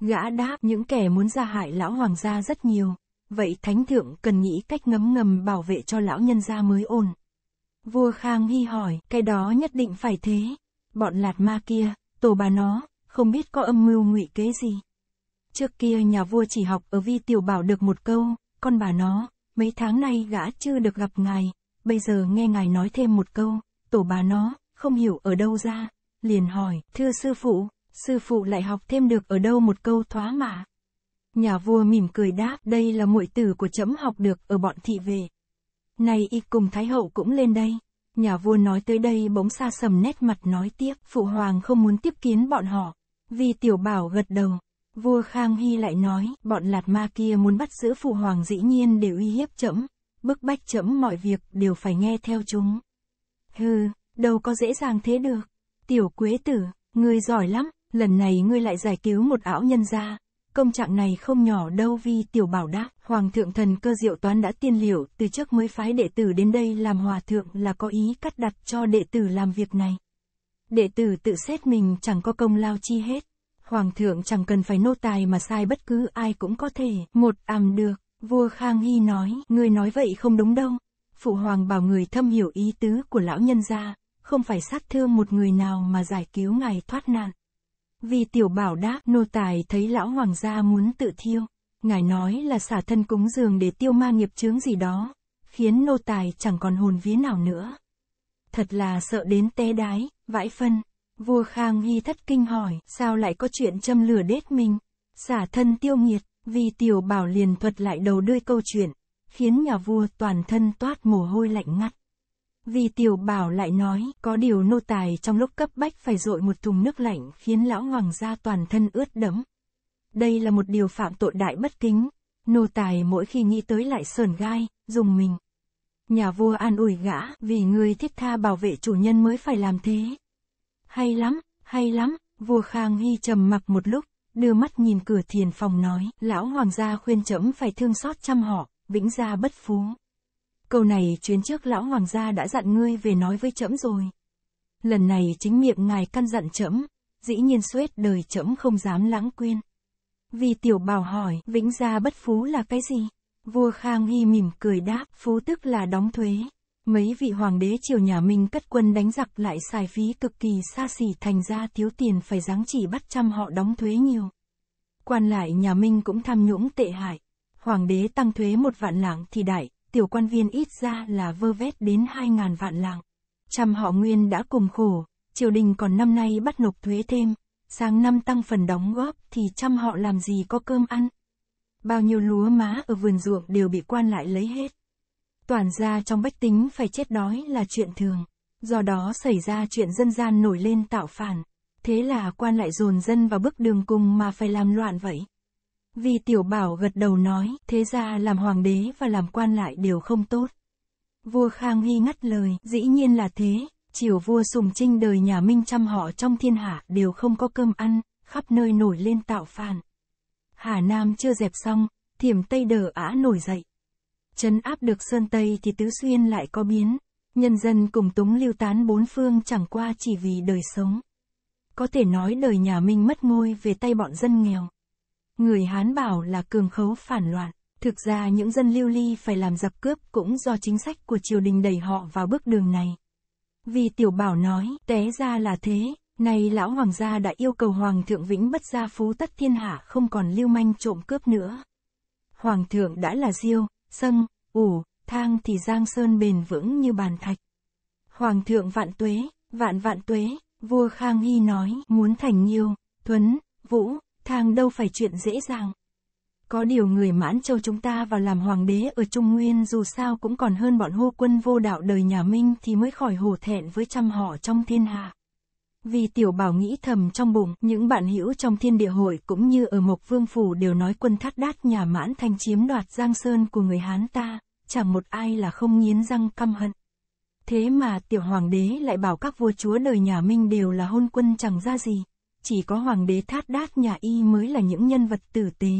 Gã đáp những kẻ muốn ra hại lão hoàng gia rất nhiều, vậy thánh thượng cần nghĩ cách ngấm ngầm bảo vệ cho lão nhân gia mới ổn. Vua Khang Hy hỏi, cái đó nhất định phải thế. Bọn lạt ma kia, tổ bà nó, không biết có âm mưu ngụy kế gì. Trước kia nhà vua chỉ học ở vi tiểu bảo được một câu, con bà nó, mấy tháng nay gã chưa được gặp ngài, bây giờ nghe ngài nói thêm một câu, tổ bà nó, không hiểu ở đâu ra, liền hỏi, thưa sư phụ, sư phụ lại học thêm được ở đâu một câu thoá mạ. Nhà vua mỉm cười đáp, đây là muội tử của chấm học được ở bọn thị về. Nay y cùng thái hậu cũng lên đây. Nhà vua nói tới đây bỗng xa sầm nét mặt nói tiếp, phụ hoàng không muốn tiếp kiến bọn họ. Vì tiểu bảo gật đầu, vua Khang Hy lại nói, bọn lạt ma kia muốn bắt giữ phụ hoàng dĩ nhiên đều uy hiếp chấm, bức bách chấm mọi việc đều phải nghe theo chúng. Hừ, đâu có dễ dàng thế được. Tiểu Quế Tử, ngươi giỏi lắm, lần này ngươi lại giải cứu một ảo nhân gia. Công trạng này không nhỏ đâu vì tiểu bảo đáp, Hoàng thượng thần cơ diệu toán đã tiên liệu, từ trước mới phái đệ tử đến đây làm hòa thượng là có ý cắt đặt cho đệ tử làm việc này. Đệ tử tự xét mình chẳng có công lao chi hết. Hoàng thượng chẳng cần phải nô tài mà sai bất cứ ai cũng có thể, một ảm được, vua Khang Hy nói, người nói vậy không đúng đâu. Phụ hoàng bảo người thâm hiểu ý tứ của lão nhân gia, không phải sát thương một người nào mà giải cứu ngài thoát nạn. Vì tiểu bảo đã, nô tài thấy lão hoàng gia muốn tự thiêu. Ngài nói là xả thân cúng dường để tiêu ma nghiệp chướng gì đó, khiến nô tài chẳng còn hồn vía nào nữa. Thật là sợ đến té đái, vãi phân. Vua Khang Hy thất kinh hỏi, sao lại có chuyện châm lửa đết mình? Xả thân tiêu nghiệt, vì tiểu bảo liền thuật lại đầu đuôi câu chuyện, khiến nhà vua toàn thân toát mồ hôi lạnh ngắt. Vì tiểu bảo lại nói, có điều nô tài trong lúc cấp bách phải dội một thùng nước lạnh khiến lão hoàng gia toàn thân ướt đẫm. Đây là một điều phạm tội đại bất kính, nô tài mỗi khi nghĩ tới lại sờn gai, dùng mình. Nhà vua an ủi gã, vì người thiết tha bảo vệ chủ nhân mới phải làm thế. Hay lắm, hay lắm, vua Khang Hy trầm mặc một lúc, đưa mắt nhìn cửa thiền phòng nói, lão hoàng gia khuyên chấm phải thương xót chăm họ, vĩnh gia bất phú. Câu này chuyến trước lão hoàng gia đã dặn ngươi về nói với trẫm rồi. Lần này chính miệng ngài căn dặn trẫm, dĩ nhiên suốt đời trẫm không dám lãng quên. Vì tiểu bảo hỏi, vĩnh gia bất phú là cái gì? Vua Khang Hy mỉm cười đáp, phú tức là đóng thuế. Mấy vị hoàng đế triều nhà Minh cất quân đánh giặc lại xài phí cực kỳ xa xỉ thành ra thiếu tiền phải giáng chỉ bắt trăm họ đóng thuế nhiều. Quan lại nhà Minh cũng tham nhũng tệ hại. Hoàng đế tăng thuế một vạn lạng thì đại, tiểu quan viên ít ra là vơ vét đến 2.000 vạn lạng. Trăm họ nguyên đã cùng khổ, triều đình còn năm nay bắt nộp thuế thêm, sang năm tăng phần đóng góp thì trăm họ làm gì có cơm ăn. Bao nhiêu lúa má ở vườn ruộng đều bị quan lại lấy hết. Toàn ra trong bách tính phải chết đói là chuyện thường, do đó xảy ra chuyện dân gian nổi lên tạo phản. Thế là quan lại dồn dân vào bước đường cùng mà phải làm loạn vậy vì Tiểu Bảo gật đầu nói, thế ra làm hoàng đế và làm quan lại đều không tốt. Vua Khang Hy ngắt lời, dĩ nhiên là thế, triều vua Sùng Trinh đời nhà Minh chăm họ trong thiên hạ đều không có cơm ăn, khắp nơi nổi lên tạo phản. Hà Nam chưa dẹp xong, thiểm Tây đờ ả nổi dậy. Chấn áp được Sơn Tây thì Tứ Xuyên lại có biến, nhân dân cùng túng lưu tán bốn phương chẳng qua chỉ vì đời sống. Có thể nói đời nhà Minh mất ngôi về tay bọn dân nghèo. Người Hán bảo là cường khấu phản loạn. Thực ra những dân lưu ly phải làm giặc cướp cũng do chính sách của triều đình đẩy họ vào bước đường này. Vì tiểu bảo nói, té ra là thế, nay lão hoàng gia đã yêu cầu hoàng thượng vĩnh bất gia phú tất thiên hạ không còn lưu manh trộm cướp nữa. Hoàng thượng đã là diêu, sâng, ủ, thang thì giang sơn bền vững như bàn thạch. Hoàng thượng vạn tuế, vạn vạn tuế, vua Khang Hy nói, muốn thành nhiêu, thuấn, vũ, thang đâu phải chuyện dễ dàng. Có điều người mãn châu chúng ta vào làm hoàng đế ở Trung Nguyên dù sao cũng còn hơn bọn hô quân vô đạo đời nhà Minh thì mới khỏi hổ thẹn với trăm họ trong thiên hạ. Vì tiểu bảo nghĩ thầm trong bụng, những bạn hữu trong thiên địa hội cũng như ở Mộc Vương Phủ đều nói quân thắt đát nhà mãn thanh chiếm đoạt giang sơn của người Hán ta, chẳng một ai là không nghiến răng căm hận. Thế mà tiểu hoàng đế lại bảo các vua chúa đời nhà Minh đều là hôn quân chẳng ra gì, chỉ có hoàng đế thát đát nhà y mới là những nhân vật tử tế.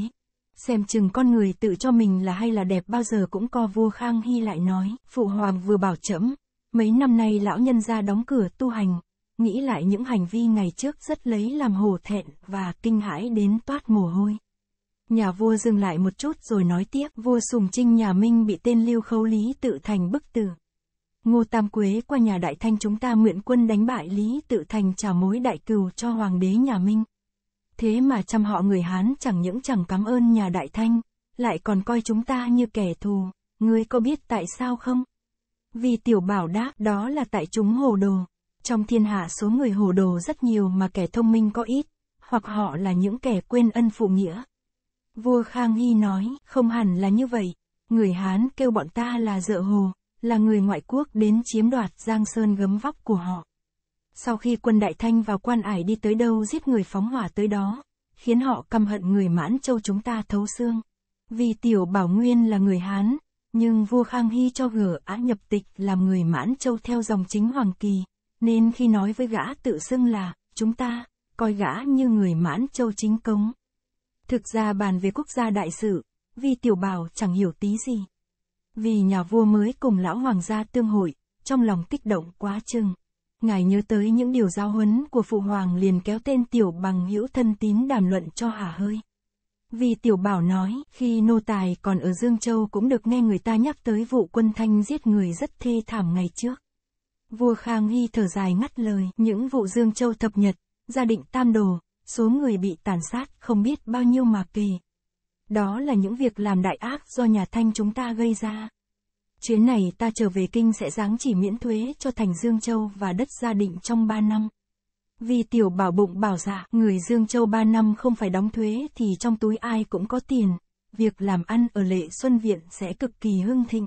Xem chừng con người tự cho mình là hay là đẹp bao giờ cũng co vua Khang Hy lại nói, phụ hoàng vừa bảo trẫm mấy năm nay lão nhân ra đóng cửa tu hành, nghĩ lại những hành vi ngày trước rất lấy làm hổ thẹn và kinh hãi đến toát mồ hôi. Nhà vua dừng lại một chút rồi nói tiếp, vua Sùng Trinh nhà Minh bị tên Lưu Khấu Lý tự thành bức tử. Ngô Tam Quế qua nhà Đại Thanh chúng ta mượn quân đánh bại Lý Tự Thành trả mối đại cừu cho Hoàng đế nhà Minh. Thế mà trăm họ người Hán chẳng những chẳng cảm ơn nhà Đại Thanh, lại còn coi chúng ta như kẻ thù, ngươi có biết tại sao không? Vì tiểu bảo đáp đó là tại chúng hồ đồ. Trong thiên hạ số người hồ đồ rất nhiều mà kẻ thông minh có ít, hoặc họ là những kẻ quên ân phụ nghĩa. Vua Khang Hy nói, không hẳn là như vậy, người Hán kêu bọn ta là dợ hồ, là người ngoại quốc đến chiếm đoạt Giang Sơn gấm vóc của họ. Sau khi quân Đại Thanh vào quan ải đi tới đâu giết người phóng hỏa tới đó, khiến họ căm hận người mãn châu chúng ta thấu xương. Vì Tiểu Bảo Nguyên là người Hán, nhưng vua Khang Hy cho gỡ á nhập tịch làm người mãn châu theo dòng chính Hoàng Kỳ, nên khi nói với gã tự xưng là, chúng ta, coi gã như người mãn châu chính cống. Thực ra bàn về quốc gia đại sự, vì Tiểu Bảo chẳng hiểu tí gì vì nhà vua mới cùng lão hoàng gia tương hội, trong lòng kích động quá chừng. Ngài nhớ tới những điều giao huấn của phụ hoàng liền kéo tên tiểu bằng hữu thân tín đàm luận cho hả hơi. Vì tiểu bảo nói, khi nô tài còn ở Dương Châu cũng được nghe người ta nhắc tới vụ quân thanh giết người rất thê thảm ngày trước. Vua Khang Hy thở dài ngắt lời, những vụ Dương Châu thập nhật, gia định tam đồ, số người bị tàn sát không biết bao nhiêu mà kỳ đó là những việc làm đại ác do nhà Thanh chúng ta gây ra. Chuyến này ta trở về kinh sẽ giáng chỉ miễn thuế cho thành Dương Châu và đất gia định trong ba năm. Vì tiểu bảo bụng bảo dạ, người Dương Châu ba năm không phải đóng thuế thì trong túi ai cũng có tiền. Việc làm ăn ở lệ xuân viện sẽ cực kỳ hưng thịnh.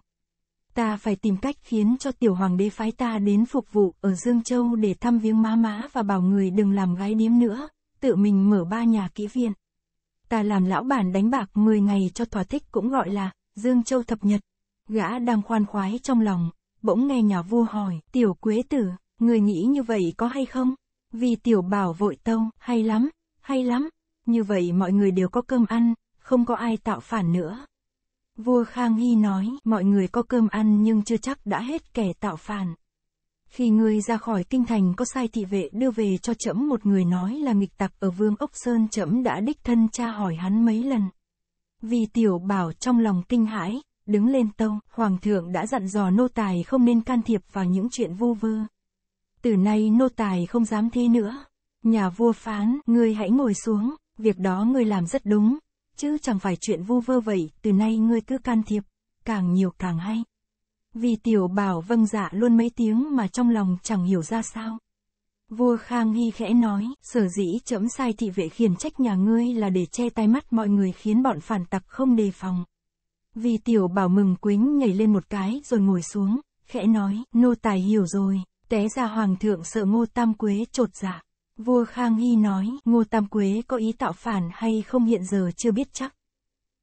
Ta phải tìm cách khiến cho tiểu hoàng đế phái ta đến phục vụ ở Dương Châu để thăm viếng má má và bảo người đừng làm gái điếm nữa, tự mình mở ba nhà kỹ viện ta làm lão bản đánh bạc 10 ngày cho thỏa thích cũng gọi là Dương Châu thập nhật. Gã đang khoan khoái trong lòng, bỗng nghe nhỏ vua hỏi, tiểu quế tử, người nghĩ như vậy có hay không? Vì tiểu bảo vội tâu, hay lắm, hay lắm, như vậy mọi người đều có cơm ăn, không có ai tạo phản nữa. Vua Khang Hy nói, mọi người có cơm ăn nhưng chưa chắc đã hết kẻ tạo phản. Khi ngươi ra khỏi kinh thành có sai thị vệ đưa về cho trẫm một người nói là nghịch tặc ở Vương Ốc Sơn trẫm đã đích thân tra hỏi hắn mấy lần. Vì tiểu bảo trong lòng kinh hãi, đứng lên tâu, hoàng thượng đã dặn dò nô tài không nên can thiệp vào những chuyện vô vơ. Từ nay nô tài không dám thế nữa. Nhà vua phán, ngươi hãy ngồi xuống, việc đó ngươi làm rất đúng, chứ chẳng phải chuyện vu vơ vậy, từ nay ngươi cứ can thiệp, càng nhiều càng hay. Vì tiểu bảo vâng dạ luôn mấy tiếng mà trong lòng chẳng hiểu ra sao. Vua Khang Hy khẽ nói, sở dĩ chấm sai thị vệ khiển trách nhà ngươi là để che tai mắt mọi người khiến bọn phản tặc không đề phòng. Vì tiểu bảo mừng quính nhảy lên một cái rồi ngồi xuống, khẽ nói, nô tài hiểu rồi, té ra hoàng thượng sợ ngô tam quế trột dạ. Vua Khang Hy nói, ngô tam quế có ý tạo phản hay không hiện giờ chưa biết chắc.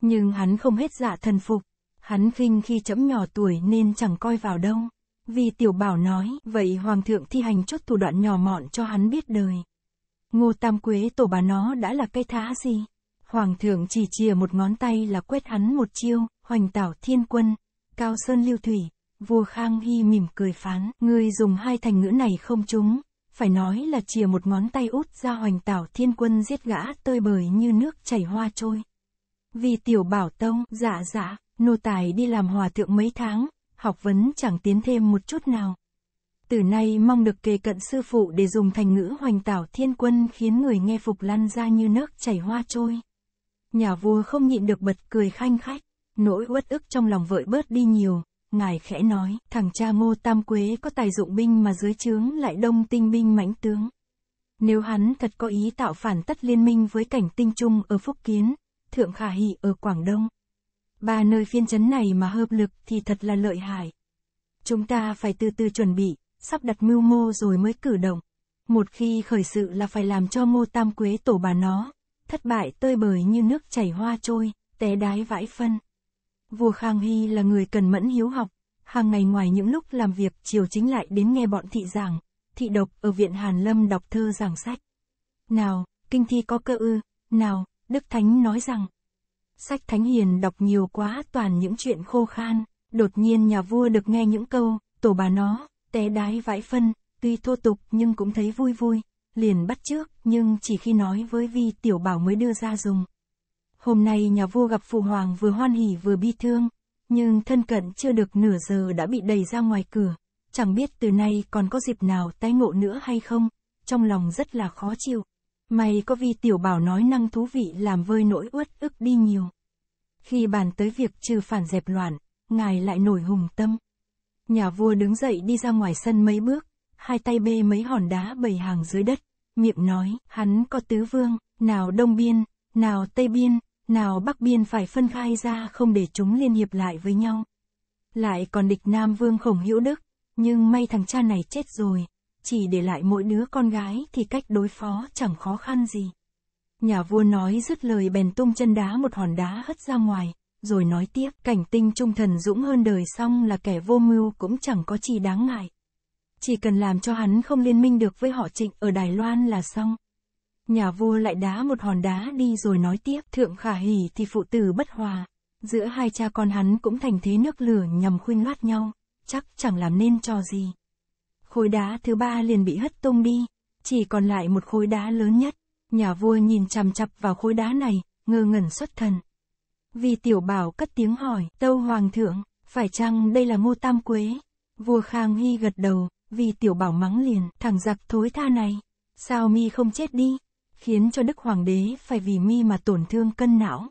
Nhưng hắn không hết dạ thần phục, hắn khinh khi chấm nhỏ tuổi nên chẳng coi vào đâu. Vì tiểu bảo nói, vậy hoàng thượng thi hành chốt thủ đoạn nhỏ mọn cho hắn biết đời. Ngô Tam Quế tổ bà nó đã là cây thá gì? Hoàng thượng chỉ chìa một ngón tay là quét hắn một chiêu, hoành tảo thiên quân, cao sơn lưu thủy, vua Khang Hy mỉm cười phán, người dùng hai thành ngữ này không trúng, phải nói là chìa một ngón tay út ra hoành tảo thiên quân giết gã tơi bời như nước chảy hoa trôi. Vì tiểu bảo tông, dạ dạ, nô tài đi làm hòa thượng mấy tháng, học vấn chẳng tiến thêm một chút nào. Từ nay mong được kề cận sư phụ để dùng thành ngữ hoành tảo thiên quân khiến người nghe phục lăn ra như nước chảy hoa trôi. Nhà vua không nhịn được bật cười khanh khách, nỗi uất ức trong lòng vợi bớt đi nhiều, ngài khẽ nói, thằng cha ngô tam quế có tài dụng binh mà dưới trướng lại đông tinh binh mãnh tướng. Nếu hắn thật có ý tạo phản tất liên minh với cảnh tinh trung ở Phúc Kiến, Thượng Khả hị ở Quảng Đông, Ba nơi phiên chấn này mà hợp lực thì thật là lợi hại. Chúng ta phải từ từ chuẩn bị, sắp đặt mưu mô rồi mới cử động. Một khi khởi sự là phải làm cho mô tam quế tổ bà nó, thất bại tơi bời như nước chảy hoa trôi, té đái vãi phân. Vua Khang Hy là người cần mẫn hiếu học, hàng ngày ngoài những lúc làm việc chiều chính lại đến nghe bọn thị giảng, thị độc ở viện Hàn Lâm đọc thơ giảng sách. Nào, kinh thi có cơ ư, nào, Đức Thánh nói rằng, Sách Thánh Hiền đọc nhiều quá toàn những chuyện khô khan, đột nhiên nhà vua được nghe những câu, tổ bà nó, té đái vãi phân, tuy thô tục nhưng cũng thấy vui vui, liền bắt trước, nhưng chỉ khi nói với vi tiểu bảo mới đưa ra dùng. Hôm nay nhà vua gặp phụ hoàng vừa hoan hỉ vừa bi thương, nhưng thân cận chưa được nửa giờ đã bị đẩy ra ngoài cửa, chẳng biết từ nay còn có dịp nào tái ngộ nữa hay không, trong lòng rất là khó chịu. May có vi tiểu bảo nói năng thú vị làm vơi nỗi uất ức đi nhiều. Khi bàn tới việc trừ phản dẹp loạn, ngài lại nổi hùng tâm. Nhà vua đứng dậy đi ra ngoài sân mấy bước, hai tay bê mấy hòn đá bầy hàng dưới đất, miệng nói, hắn có tứ vương, nào đông biên, nào tây biên, nào bắc biên phải phân khai ra không để chúng liên hiệp lại với nhau. Lại còn địch nam vương khổng hữu đức, nhưng may thằng cha này chết rồi, chỉ để lại mỗi đứa con gái thì cách đối phó chẳng khó khăn gì. Nhà vua nói dứt lời bèn tung chân đá một hòn đá hất ra ngoài, rồi nói tiếp, cảnh tinh trung thần dũng hơn đời xong là kẻ vô mưu cũng chẳng có chi đáng ngại. Chỉ cần làm cho hắn không liên minh được với họ trịnh ở Đài Loan là xong. Nhà vua lại đá một hòn đá đi rồi nói tiếp, thượng khả hỉ thì phụ tử bất hòa. Giữa hai cha con hắn cũng thành thế nước lửa nhằm khuyên loát nhau, chắc chẳng làm nên trò gì khối đá thứ ba liền bị hất tung đi, chỉ còn lại một khối đá lớn nhất. Nhà vua nhìn chằm chặp vào khối đá này, ngơ ngẩn xuất thần. Vì tiểu bảo cất tiếng hỏi, tâu hoàng thượng, phải chăng đây là ngô tam quế? Vua Khang Hy gật đầu, vì tiểu bảo mắng liền, thằng giặc thối tha này, sao mi không chết đi, khiến cho đức hoàng đế phải vì mi mà tổn thương cân não.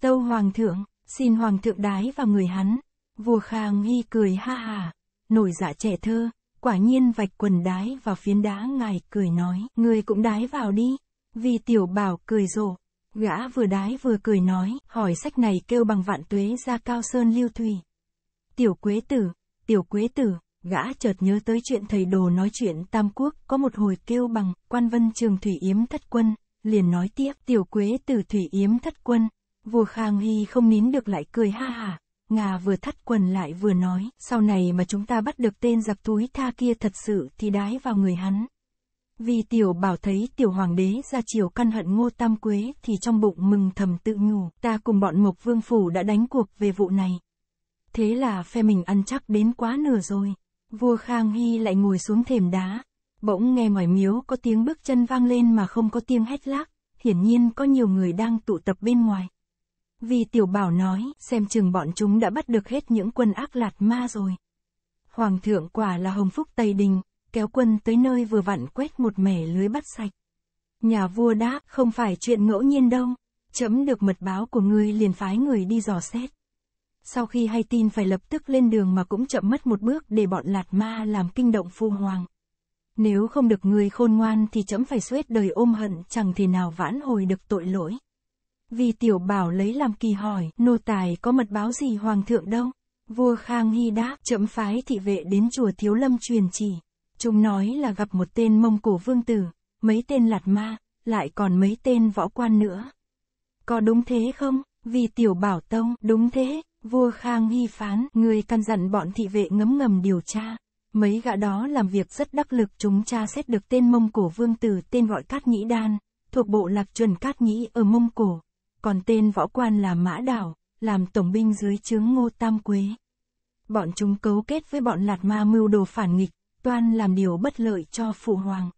Tâu hoàng thượng, xin hoàng thượng đái vào người hắn, vua Khang Hy cười ha hà, nổi dạ trẻ thơ, quả nhiên vạch quần đái vào phiến đá ngài cười nói, người cũng đái vào đi. Vì tiểu bảo cười rộ, gã vừa đái vừa cười nói, hỏi sách này kêu bằng vạn tuế ra cao sơn lưu thủy. Tiểu quế tử, tiểu quế tử, gã chợt nhớ tới chuyện thầy đồ nói chuyện Tam Quốc, có một hồi kêu bằng, quan vân trường thủy yếm thất quân, liền nói tiếp, tiểu quế tử thủy yếm thất quân, vua Khang Hy không nín được lại cười ha hả, Ngà vừa thắt quần lại vừa nói, sau này mà chúng ta bắt được tên giặc túi tha kia thật sự thì đái vào người hắn. Vì tiểu bảo thấy tiểu hoàng đế ra chiều căn hận ngô tam quế thì trong bụng mừng thầm tự nhủ, ta cùng bọn mộc vương phủ đã đánh cuộc về vụ này. Thế là phe mình ăn chắc đến quá nửa rồi. Vua Khang Hy lại ngồi xuống thềm đá. Bỗng nghe ngoài miếu có tiếng bước chân vang lên mà không có tiếng hét lác. Hiển nhiên có nhiều người đang tụ tập bên ngoài. Vì tiểu bảo nói, xem chừng bọn chúng đã bắt được hết những quân ác lạt ma rồi. Hoàng thượng quả là hồng phúc Tây Đình, kéo quân tới nơi vừa vặn quét một mẻ lưới bắt sạch. Nhà vua đáp, không phải chuyện ngẫu nhiên đâu, chấm được mật báo của ngươi liền phái người đi dò xét. Sau khi hay tin phải lập tức lên đường mà cũng chậm mất một bước để bọn lạt ma làm kinh động phu hoàng. Nếu không được người khôn ngoan thì chấm phải suốt đời ôm hận chẳng thể nào vãn hồi được tội lỗi. Vì tiểu bảo lấy làm kỳ hỏi, nô tài có mật báo gì hoàng thượng đâu? Vua Khang Hy đáp, chậm phái thị vệ đến chùa Thiếu Lâm truyền chỉ. Chúng nói là gặp một tên mông cổ vương tử, mấy tên lạt ma, lại còn mấy tên võ quan nữa. Có đúng thế không? Vì tiểu bảo tông, đúng thế, vua Khang Hy phán, người căn dặn bọn thị vệ ngấm ngầm điều tra. Mấy gã đó làm việc rất đắc lực chúng tra xét được tên mông cổ vương tử tên gọi Cát Nhĩ Đan, thuộc bộ lạc chuẩn Cát Nhĩ ở Mông Cổ còn tên võ quan là Mã Đảo, làm tổng binh dưới chướng Ngô Tam Quế. Bọn chúng cấu kết với bọn Lạt Ma mưu đồ phản nghịch, toan làm điều bất lợi cho phụ hoàng.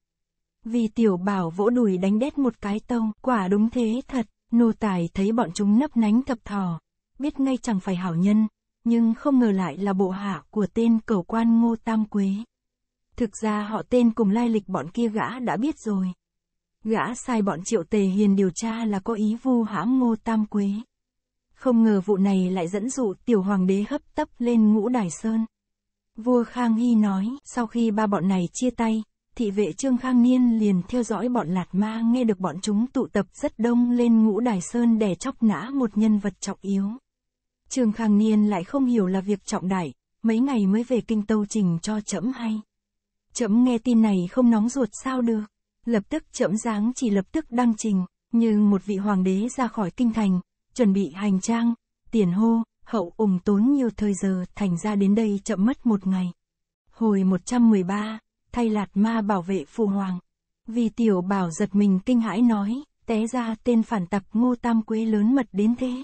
Vì tiểu bảo vỗ đùi đánh đét một cái tông, quả đúng thế thật, nô tài thấy bọn chúng nấp nánh thập thò, biết ngay chẳng phải hảo nhân, nhưng không ngờ lại là bộ hạ của tên cầu quan Ngô Tam Quế. Thực ra họ tên cùng lai lịch bọn kia gã đã biết rồi. Gã sai bọn triệu tề hiền điều tra là có ý vu hãm ngô tam quế. Không ngờ vụ này lại dẫn dụ tiểu hoàng đế hấp tấp lên ngũ đài sơn. Vua Khang Hy nói, sau khi ba bọn này chia tay, thị vệ Trương Khang Niên liền theo dõi bọn Lạt Ma nghe được bọn chúng tụ tập rất đông lên ngũ đài sơn để chóc nã một nhân vật trọng yếu. Trương Khang Niên lại không hiểu là việc trọng đại, mấy ngày mới về kinh tâu trình cho trẫm hay. Trẫm nghe tin này không nóng ruột sao được lập tức chậm dáng chỉ lập tức đăng trình, như một vị hoàng đế ra khỏi kinh thành, chuẩn bị hành trang, tiền hô, hậu ủng tốn nhiều thời giờ thành ra đến đây chậm mất một ngày. Hồi 113, thay lạt ma bảo vệ phụ hoàng. Vì tiểu bảo giật mình kinh hãi nói, té ra tên phản tập ngô tam quế lớn mật đến thế.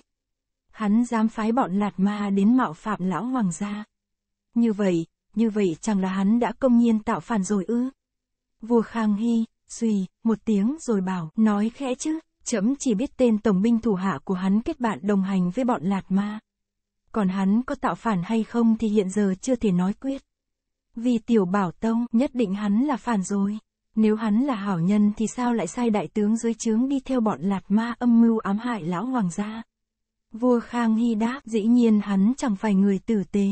Hắn dám phái bọn lạt ma đến mạo phạm lão hoàng gia. Như vậy, như vậy chẳng là hắn đã công nhiên tạo phản rồi ư? Vua Khang Hy, suy, một tiếng rồi bảo, nói khẽ chứ, chấm chỉ biết tên tổng binh thủ hạ của hắn kết bạn đồng hành với bọn lạt ma. Còn hắn có tạo phản hay không thì hiện giờ chưa thể nói quyết. Vì tiểu bảo tông nhất định hắn là phản rồi. Nếu hắn là hảo nhân thì sao lại sai đại tướng dưới trướng đi theo bọn lạt ma âm mưu ám hại lão hoàng gia. Vua Khang Hy đáp dĩ nhiên hắn chẳng phải người tử tế,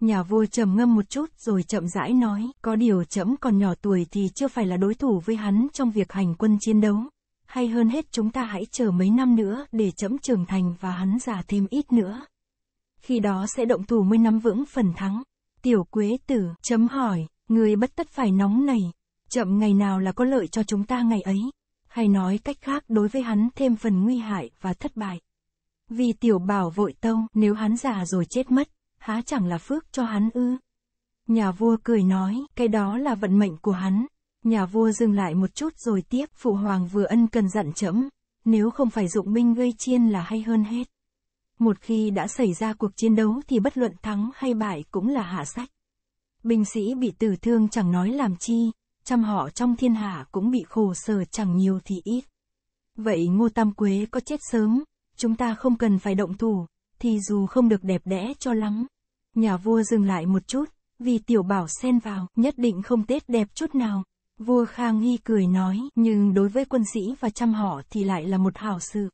Nhà vua trầm ngâm một chút rồi chậm rãi nói, có điều trẫm còn nhỏ tuổi thì chưa phải là đối thủ với hắn trong việc hành quân chiến đấu. Hay hơn hết chúng ta hãy chờ mấy năm nữa để trẫm trưởng thành và hắn già thêm ít nữa. Khi đó sẽ động thủ mới nắm vững phần thắng. Tiểu Quế Tử, chấm hỏi, người bất tất phải nóng này. Chậm ngày nào là có lợi cho chúng ta ngày ấy. Hay nói cách khác đối với hắn thêm phần nguy hại và thất bại. Vì tiểu bảo vội tông, nếu hắn già rồi chết mất, há chẳng là phước cho hắn ư. Nhà vua cười nói, cái đó là vận mệnh của hắn. Nhà vua dừng lại một chút rồi tiếp, phụ hoàng vừa ân cần dặn chấm, nếu không phải dụng binh gây chiên là hay hơn hết. Một khi đã xảy ra cuộc chiến đấu thì bất luận thắng hay bại cũng là hạ sách. Binh sĩ bị tử thương chẳng nói làm chi, trăm họ trong thiên hạ cũng bị khổ sở chẳng nhiều thì ít. Vậy Ngô Tam Quế có chết sớm, chúng ta không cần phải động thủ, thì dù không được đẹp đẽ cho lắm. Nhà vua dừng lại một chút, vì tiểu bảo xen vào, nhất định không tết đẹp chút nào. Vua Khang nghi cười nói, nhưng đối với quân sĩ và trăm họ thì lại là một hảo sự.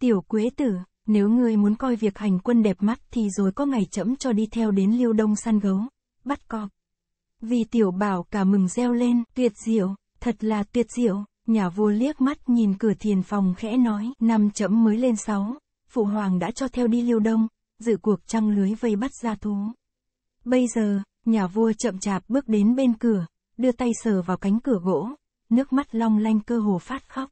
Tiểu Quế Tử, nếu ngươi muốn coi việc hành quân đẹp mắt thì rồi có ngày chậm cho đi theo đến liêu đông săn gấu, bắt cọp. Vì tiểu bảo cả mừng reo lên, tuyệt diệu, thật là tuyệt diệu, nhà vua liếc mắt nhìn cửa thiền phòng khẽ nói, năm chậm mới lên sáu, phụ hoàng đã cho theo đi liêu đông, dự cuộc trăng lưới vây bắt gia thú. Bây giờ, nhà vua chậm chạp bước đến bên cửa, đưa tay sờ vào cánh cửa gỗ, nước mắt long lanh cơ hồ phát khóc.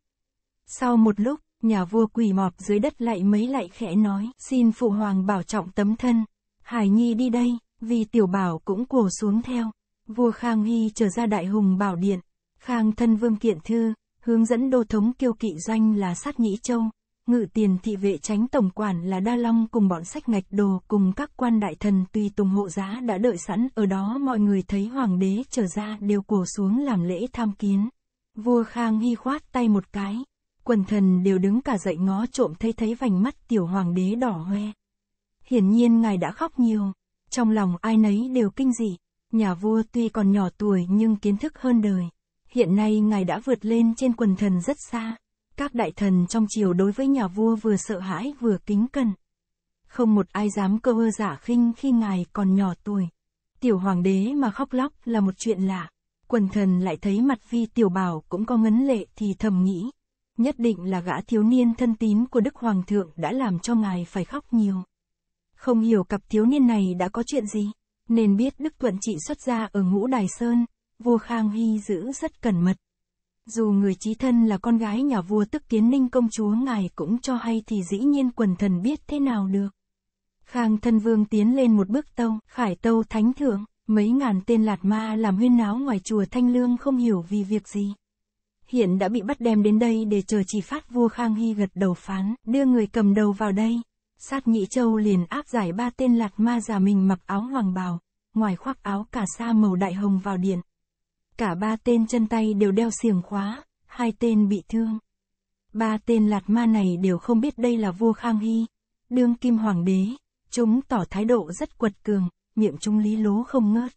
Sau một lúc, nhà vua quỳ mọp dưới đất lại mấy lại khẽ nói, xin phụ hoàng bảo trọng tấm thân, hải nhi đi đây, vì tiểu bảo cũng cổ xuống theo. Vua Khang Hy trở ra đại hùng bảo điện, Khang thân vương kiện thư, hướng dẫn đô thống kiêu kỵ doanh là sát nhĩ châu, ngự tiền thị vệ tránh tổng quản là Đa Long cùng bọn sách ngạch đồ cùng các quan đại thần tùy tùng hộ giá đã đợi sẵn ở đó mọi người thấy hoàng đế trở ra đều cổ xuống làm lễ tham kiến. Vua Khang Hy khoát tay một cái, quần thần đều đứng cả dậy ngó trộm thấy thấy vành mắt tiểu hoàng đế đỏ hoe. Hiển nhiên ngài đã khóc nhiều, trong lòng ai nấy đều kinh dị, nhà vua tuy còn nhỏ tuổi nhưng kiến thức hơn đời. Hiện nay ngài đã vượt lên trên quần thần rất xa, các đại thần trong triều đối với nhà vua vừa sợ hãi vừa kính cẩn. Không một ai dám cơ ơ giả khinh khi ngài còn nhỏ tuổi. Tiểu hoàng đế mà khóc lóc là một chuyện lạ. Quần thần lại thấy mặt vi tiểu bảo cũng có ngấn lệ thì thầm nghĩ. Nhất định là gã thiếu niên thân tín của Đức Hoàng thượng đã làm cho ngài phải khóc nhiều. Không hiểu cặp thiếu niên này đã có chuyện gì, nên biết Đức Thuận trị xuất gia ở ngũ Đài Sơn, vua Khang Hy giữ rất cẩn mật. Dù người trí thân là con gái nhà vua tức kiến ninh công chúa ngài cũng cho hay thì dĩ nhiên quần thần biết thế nào được. Khang thân vương tiến lên một bước tâu, khải tâu thánh thượng, mấy ngàn tên lạt ma làm huyên náo ngoài chùa Thanh Lương không hiểu vì việc gì. Hiện đã bị bắt đem đến đây để chờ chỉ phát vua Khang Hy gật đầu phán, đưa người cầm đầu vào đây. Sát Nhị Châu liền áp giải ba tên lạt ma giả mình mặc áo hoàng bào, ngoài khoác áo cả sa màu đại hồng vào điện, Cả ba tên chân tay đều đeo xiềng khóa, hai tên bị thương. Ba tên lạt ma này đều không biết đây là vua Khang Hy, đương kim hoàng đế, chúng tỏ thái độ rất quật cường, miệng chúng lý lố không ngớt.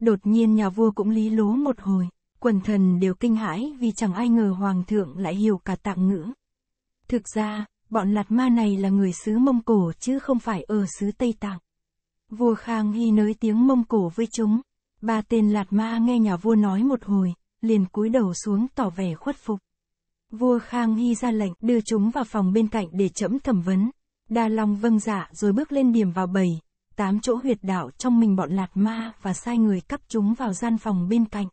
Đột nhiên nhà vua cũng lý lố một hồi, quần thần đều kinh hãi vì chẳng ai ngờ hoàng thượng lại hiểu cả tạng ngữ. Thực ra, bọn lạt ma này là người xứ Mông Cổ chứ không phải ở xứ Tây Tạng. Vua Khang Hy nới tiếng Mông Cổ với chúng, Ba tên lạt ma nghe nhà vua nói một hồi, liền cúi đầu xuống tỏ vẻ khuất phục. Vua Khang Hy ra lệnh đưa chúng vào phòng bên cạnh để chẫm thẩm vấn. Đa Long vâng dạ rồi bước lên điểm vào bầy, tám chỗ huyệt đạo trong mình bọn lạt ma và sai người cắp chúng vào gian phòng bên cạnh.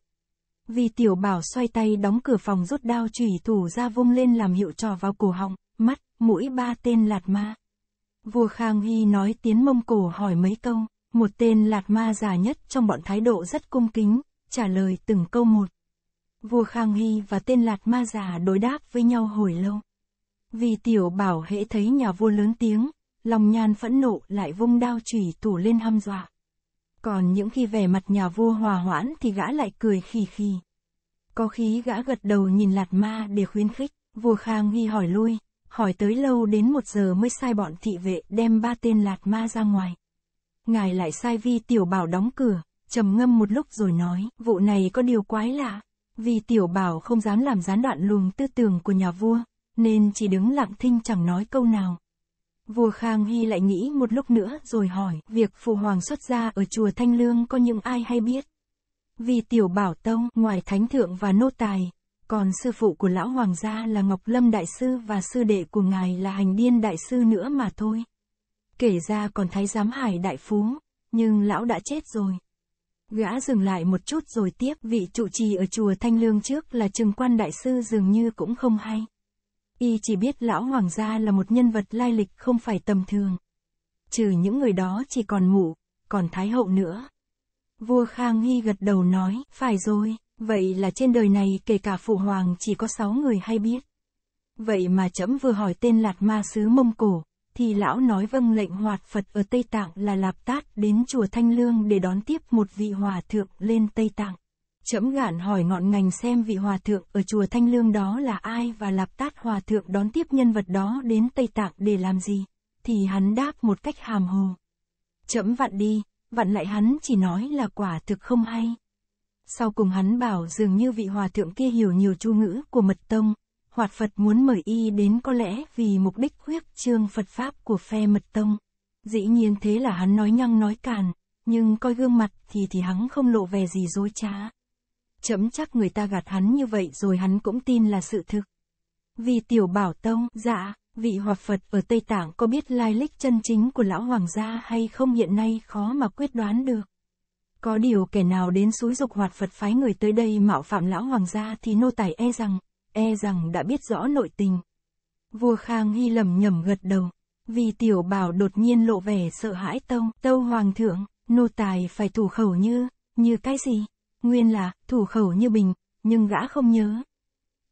Vì tiểu bảo xoay tay đóng cửa phòng rút đao chủy thủ ra vung lên làm hiệu trò vào cổ họng, mắt, mũi ba tên lạt ma. Vua Khang Hy nói tiếng mông cổ hỏi mấy câu, một tên lạt ma già nhất trong bọn thái độ rất cung kính, trả lời từng câu một. Vua Khang Hy và tên lạt ma già đối đáp với nhau hồi lâu. Vì tiểu bảo hễ thấy nhà vua lớn tiếng, lòng nhan phẫn nộ lại vung đao chủy thủ lên hăm dọa. Còn những khi vẻ mặt nhà vua hòa hoãn thì gã lại cười khì khì. Có khí gã gật đầu nhìn lạt ma để khuyến khích, vua Khang Hy hỏi lui, hỏi tới lâu đến một giờ mới sai bọn thị vệ đem ba tên lạt ma ra ngoài ngài lại sai vi tiểu bảo đóng cửa, trầm ngâm một lúc rồi nói, vụ này có điều quái lạ, vì tiểu bảo không dám làm gián đoạn luồng tư tưởng của nhà vua, nên chỉ đứng lặng thinh chẳng nói câu nào. Vua Khang Hy lại nghĩ một lúc nữa rồi hỏi, việc phụ hoàng xuất gia ở chùa Thanh Lương có những ai hay biết? Vì tiểu bảo tông, ngoài thánh thượng và nô tài, còn sư phụ của lão hoàng gia là Ngọc Lâm Đại Sư và sư đệ của ngài là hành điên đại sư nữa mà thôi. Kể ra còn thái giám hải đại phú, nhưng lão đã chết rồi. Gã dừng lại một chút rồi tiếp vị trụ trì ở chùa Thanh Lương trước là trừng quan đại sư dường như cũng không hay. Y chỉ biết lão hoàng gia là một nhân vật lai lịch không phải tầm thường. Trừ những người đó chỉ còn ngủ còn thái hậu nữa. Vua Khang Hy gật đầu nói, phải rồi, vậy là trên đời này kể cả phụ hoàng chỉ có sáu người hay biết. Vậy mà trẫm vừa hỏi tên lạt ma sứ Mông Cổ, thì lão nói vâng lệnh hoạt Phật ở Tây Tạng là Lạp Tát đến chùa Thanh Lương để đón tiếp một vị hòa thượng lên Tây Tạng. Chấm gạn hỏi ngọn ngành xem vị hòa thượng ở chùa Thanh Lương đó là ai và Lạp Tát hòa thượng đón tiếp nhân vật đó đến Tây Tạng để làm gì, thì hắn đáp một cách hàm hồ. Chấm vặn đi, vặn lại hắn chỉ nói là quả thực không hay. Sau cùng hắn bảo dường như vị hòa thượng kia hiểu nhiều chu ngữ của mật tông, Hoạt Phật muốn mời y đến có lẽ vì mục đích khuyết trương Phật Pháp của phe mật tông. Dĩ nhiên thế là hắn nói nhăng nói càn, nhưng coi gương mặt thì thì hắn không lộ vẻ gì dối trá. Chấm chắc người ta gạt hắn như vậy rồi hắn cũng tin là sự thực. Vì tiểu bảo tông, dạ, vị hòa Phật ở Tây Tạng có biết lai lịch chân chính của lão hoàng gia hay không hiện nay khó mà quyết đoán được. Có điều kẻ nào đến xúi dục hoạt Phật phái người tới đây mạo phạm lão hoàng gia thì nô tài e rằng, e rằng đã biết rõ nội tình. Vua Khang Hy lầm nhầm gật đầu, vì tiểu bảo đột nhiên lộ vẻ sợ hãi tông, tâu hoàng thượng, nô tài phải thủ khẩu như, như cái gì? Nguyên là, thủ khẩu như bình, nhưng gã không nhớ.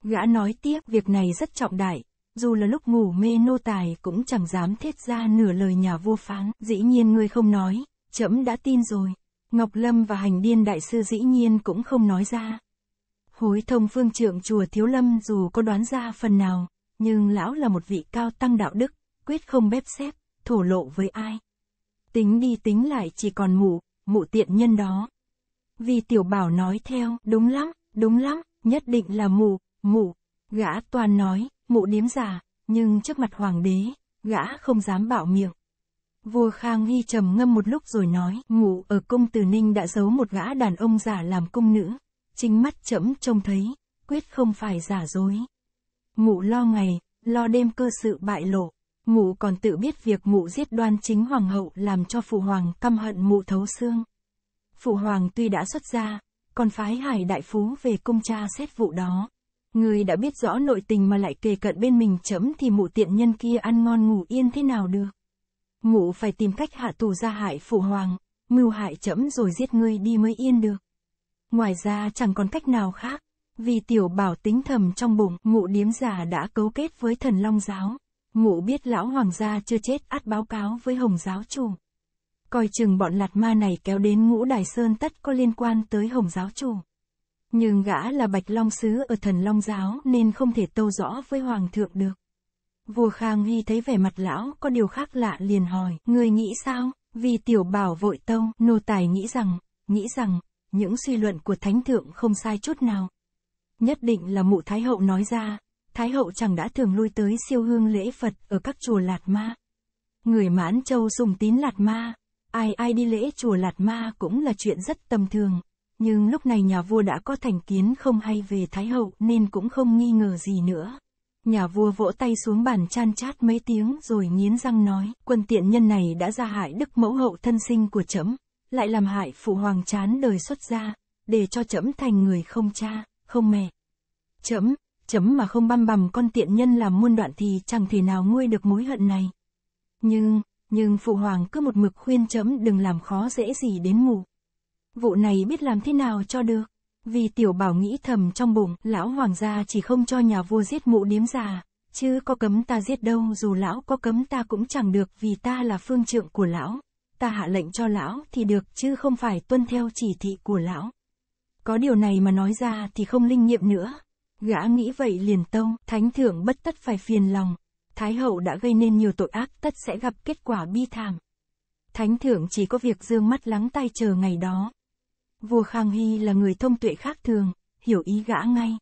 Gã nói tiếp việc này rất trọng đại, dù là lúc ngủ mê nô tài cũng chẳng dám thiết ra nửa lời nhà vua phán, dĩ nhiên ngươi không nói, trẫm đã tin rồi. Ngọc Lâm và hành điên đại sư dĩ nhiên cũng không nói ra. Hối thông phương trượng chùa Thiếu Lâm dù có đoán ra phần nào, nhưng lão là một vị cao tăng đạo đức, quyết không bếp xếp, thổ lộ với ai. Tính đi tính lại chỉ còn mụ, mụ tiện nhân đó. Vì tiểu bảo nói theo, đúng lắm, đúng lắm, nhất định là mụ, mụ. Gã toàn nói, mụ điếm giả, nhưng trước mặt hoàng đế, gã không dám bảo miệng. Vua Khang Hy trầm ngâm một lúc rồi nói, mụ ở cung Từ Ninh đã giấu một gã đàn ông giả làm cung nữ, trinh mắt chẫm trông thấy, quyết không phải giả dối. mụ lo ngày, lo đêm cơ sự bại lộ, mụ còn tự biết việc mụ giết đoan chính hoàng hậu làm cho phụ hoàng căm hận mụ thấu xương. Phụ hoàng tuy đã xuất gia, còn phái hải đại phú về công tra xét vụ đó. Người đã biết rõ nội tình mà lại kề cận bên mình chấm thì mụ tiện nhân kia ăn ngon ngủ yên thế nào được. mụ phải tìm cách hạ tù ra hại phụ hoàng, mưu hại chấm rồi giết ngươi đi mới yên được. Ngoài ra chẳng còn cách nào khác, vì tiểu bảo tính thầm trong bụng, ngụ điếm giả đã cấu kết với thần long giáo. Ngụ biết lão hoàng gia chưa chết át báo cáo với hồng giáo chủ. Coi chừng bọn lạt ma này kéo đến ngũ đài sơn tất có liên quan tới hồng giáo chủ. Nhưng gã là bạch long sứ ở thần long giáo nên không thể tâu rõ với hoàng thượng được. Vua Khang Hy thấy vẻ mặt lão có điều khác lạ liền hỏi, người nghĩ sao? Vì tiểu bảo vội tông nô tài nghĩ rằng, nghĩ rằng, những suy luận của thánh thượng không sai chút nào. Nhất định là mụ Thái Hậu nói ra, Thái Hậu chẳng đã thường lui tới siêu hương lễ Phật ở các chùa Lạt Ma. Người Mãn Châu dùng tín Lạt Ma, ai ai đi lễ chùa Lạt Ma cũng là chuyện rất tầm thường. Nhưng lúc này nhà vua đã có thành kiến không hay về Thái Hậu nên cũng không nghi ngờ gì nữa. Nhà vua vỗ tay xuống bàn chan chát mấy tiếng rồi nghiến răng nói, quân tiện nhân này đã ra hại đức mẫu hậu thân sinh của chấm lại làm hại phụ hoàng chán đời xuất gia, để cho chấm thành người không cha, không mẹ. chấm chấm mà không băm bằm con tiện nhân làm muôn đoạn thì chẳng thể nào nguôi được mối hận này. Nhưng, nhưng phụ hoàng cứ một mực khuyên chấm đừng làm khó dễ gì đến mù. Vụ này biết làm thế nào cho được. Vì tiểu bảo nghĩ thầm trong bụng, lão hoàng gia chỉ không cho nhà vua giết mụ điếm già, chứ có cấm ta giết đâu dù lão có cấm ta cũng chẳng được vì ta là phương trượng của lão ta hạ lệnh cho lão thì được chứ không phải tuân theo chỉ thị của lão. Có điều này mà nói ra thì không linh nghiệm nữa. Gã nghĩ vậy liền tông, thánh thượng bất tất phải phiền lòng. Thái hậu đã gây nên nhiều tội ác tất sẽ gặp kết quả bi thảm. Thánh thượng chỉ có việc dương mắt lắng tai chờ ngày đó. Vua Khang Hy là người thông tuệ khác thường, hiểu ý gã ngay.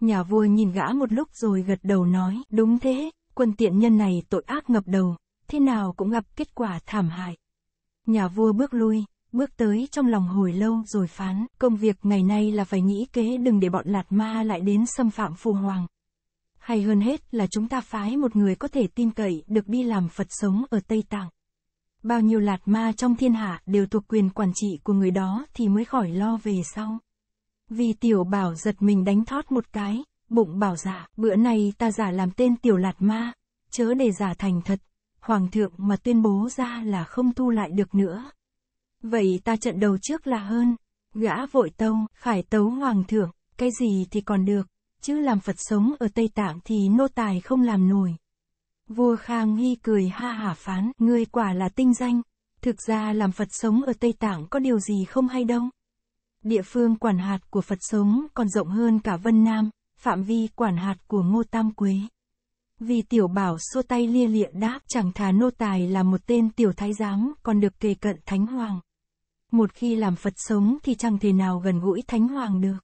Nhà vua nhìn gã một lúc rồi gật đầu nói, đúng thế, quân tiện nhân này tội ác ngập đầu, thế nào cũng gặp kết quả thảm hại. Nhà vua bước lui, bước tới trong lòng hồi lâu rồi phán, công việc ngày nay là phải nghĩ kế đừng để bọn lạt ma lại đến xâm phạm phù hoàng. Hay hơn hết là chúng ta phái một người có thể tin cậy được đi làm Phật sống ở Tây Tạng. Bao nhiêu lạt ma trong thiên hạ đều thuộc quyền quản trị của người đó thì mới khỏi lo về sau. Vì tiểu bảo giật mình đánh thót một cái, bụng bảo giả, bữa nay ta giả làm tên tiểu lạt ma, chớ để giả thành thật hoàng thượng mà tuyên bố ra là không thu lại được nữa. Vậy ta trận đầu trước là hơn, gã vội tâu, khải tấu hoàng thượng, cái gì thì còn được, chứ làm Phật sống ở Tây Tạng thì nô tài không làm nổi. Vua Khang Hy cười ha hả phán, ngươi quả là tinh danh, thực ra làm Phật sống ở Tây Tạng có điều gì không hay đâu. Địa phương quản hạt của Phật sống còn rộng hơn cả Vân Nam, phạm vi quản hạt của Ngô Tam Quế. Vì tiểu bảo xua tay lia lịa đáp chẳng thà nô tài là một tên tiểu thái giám còn được kề cận thánh hoàng. Một khi làm Phật sống thì chẳng thể nào gần gũi thánh hoàng được.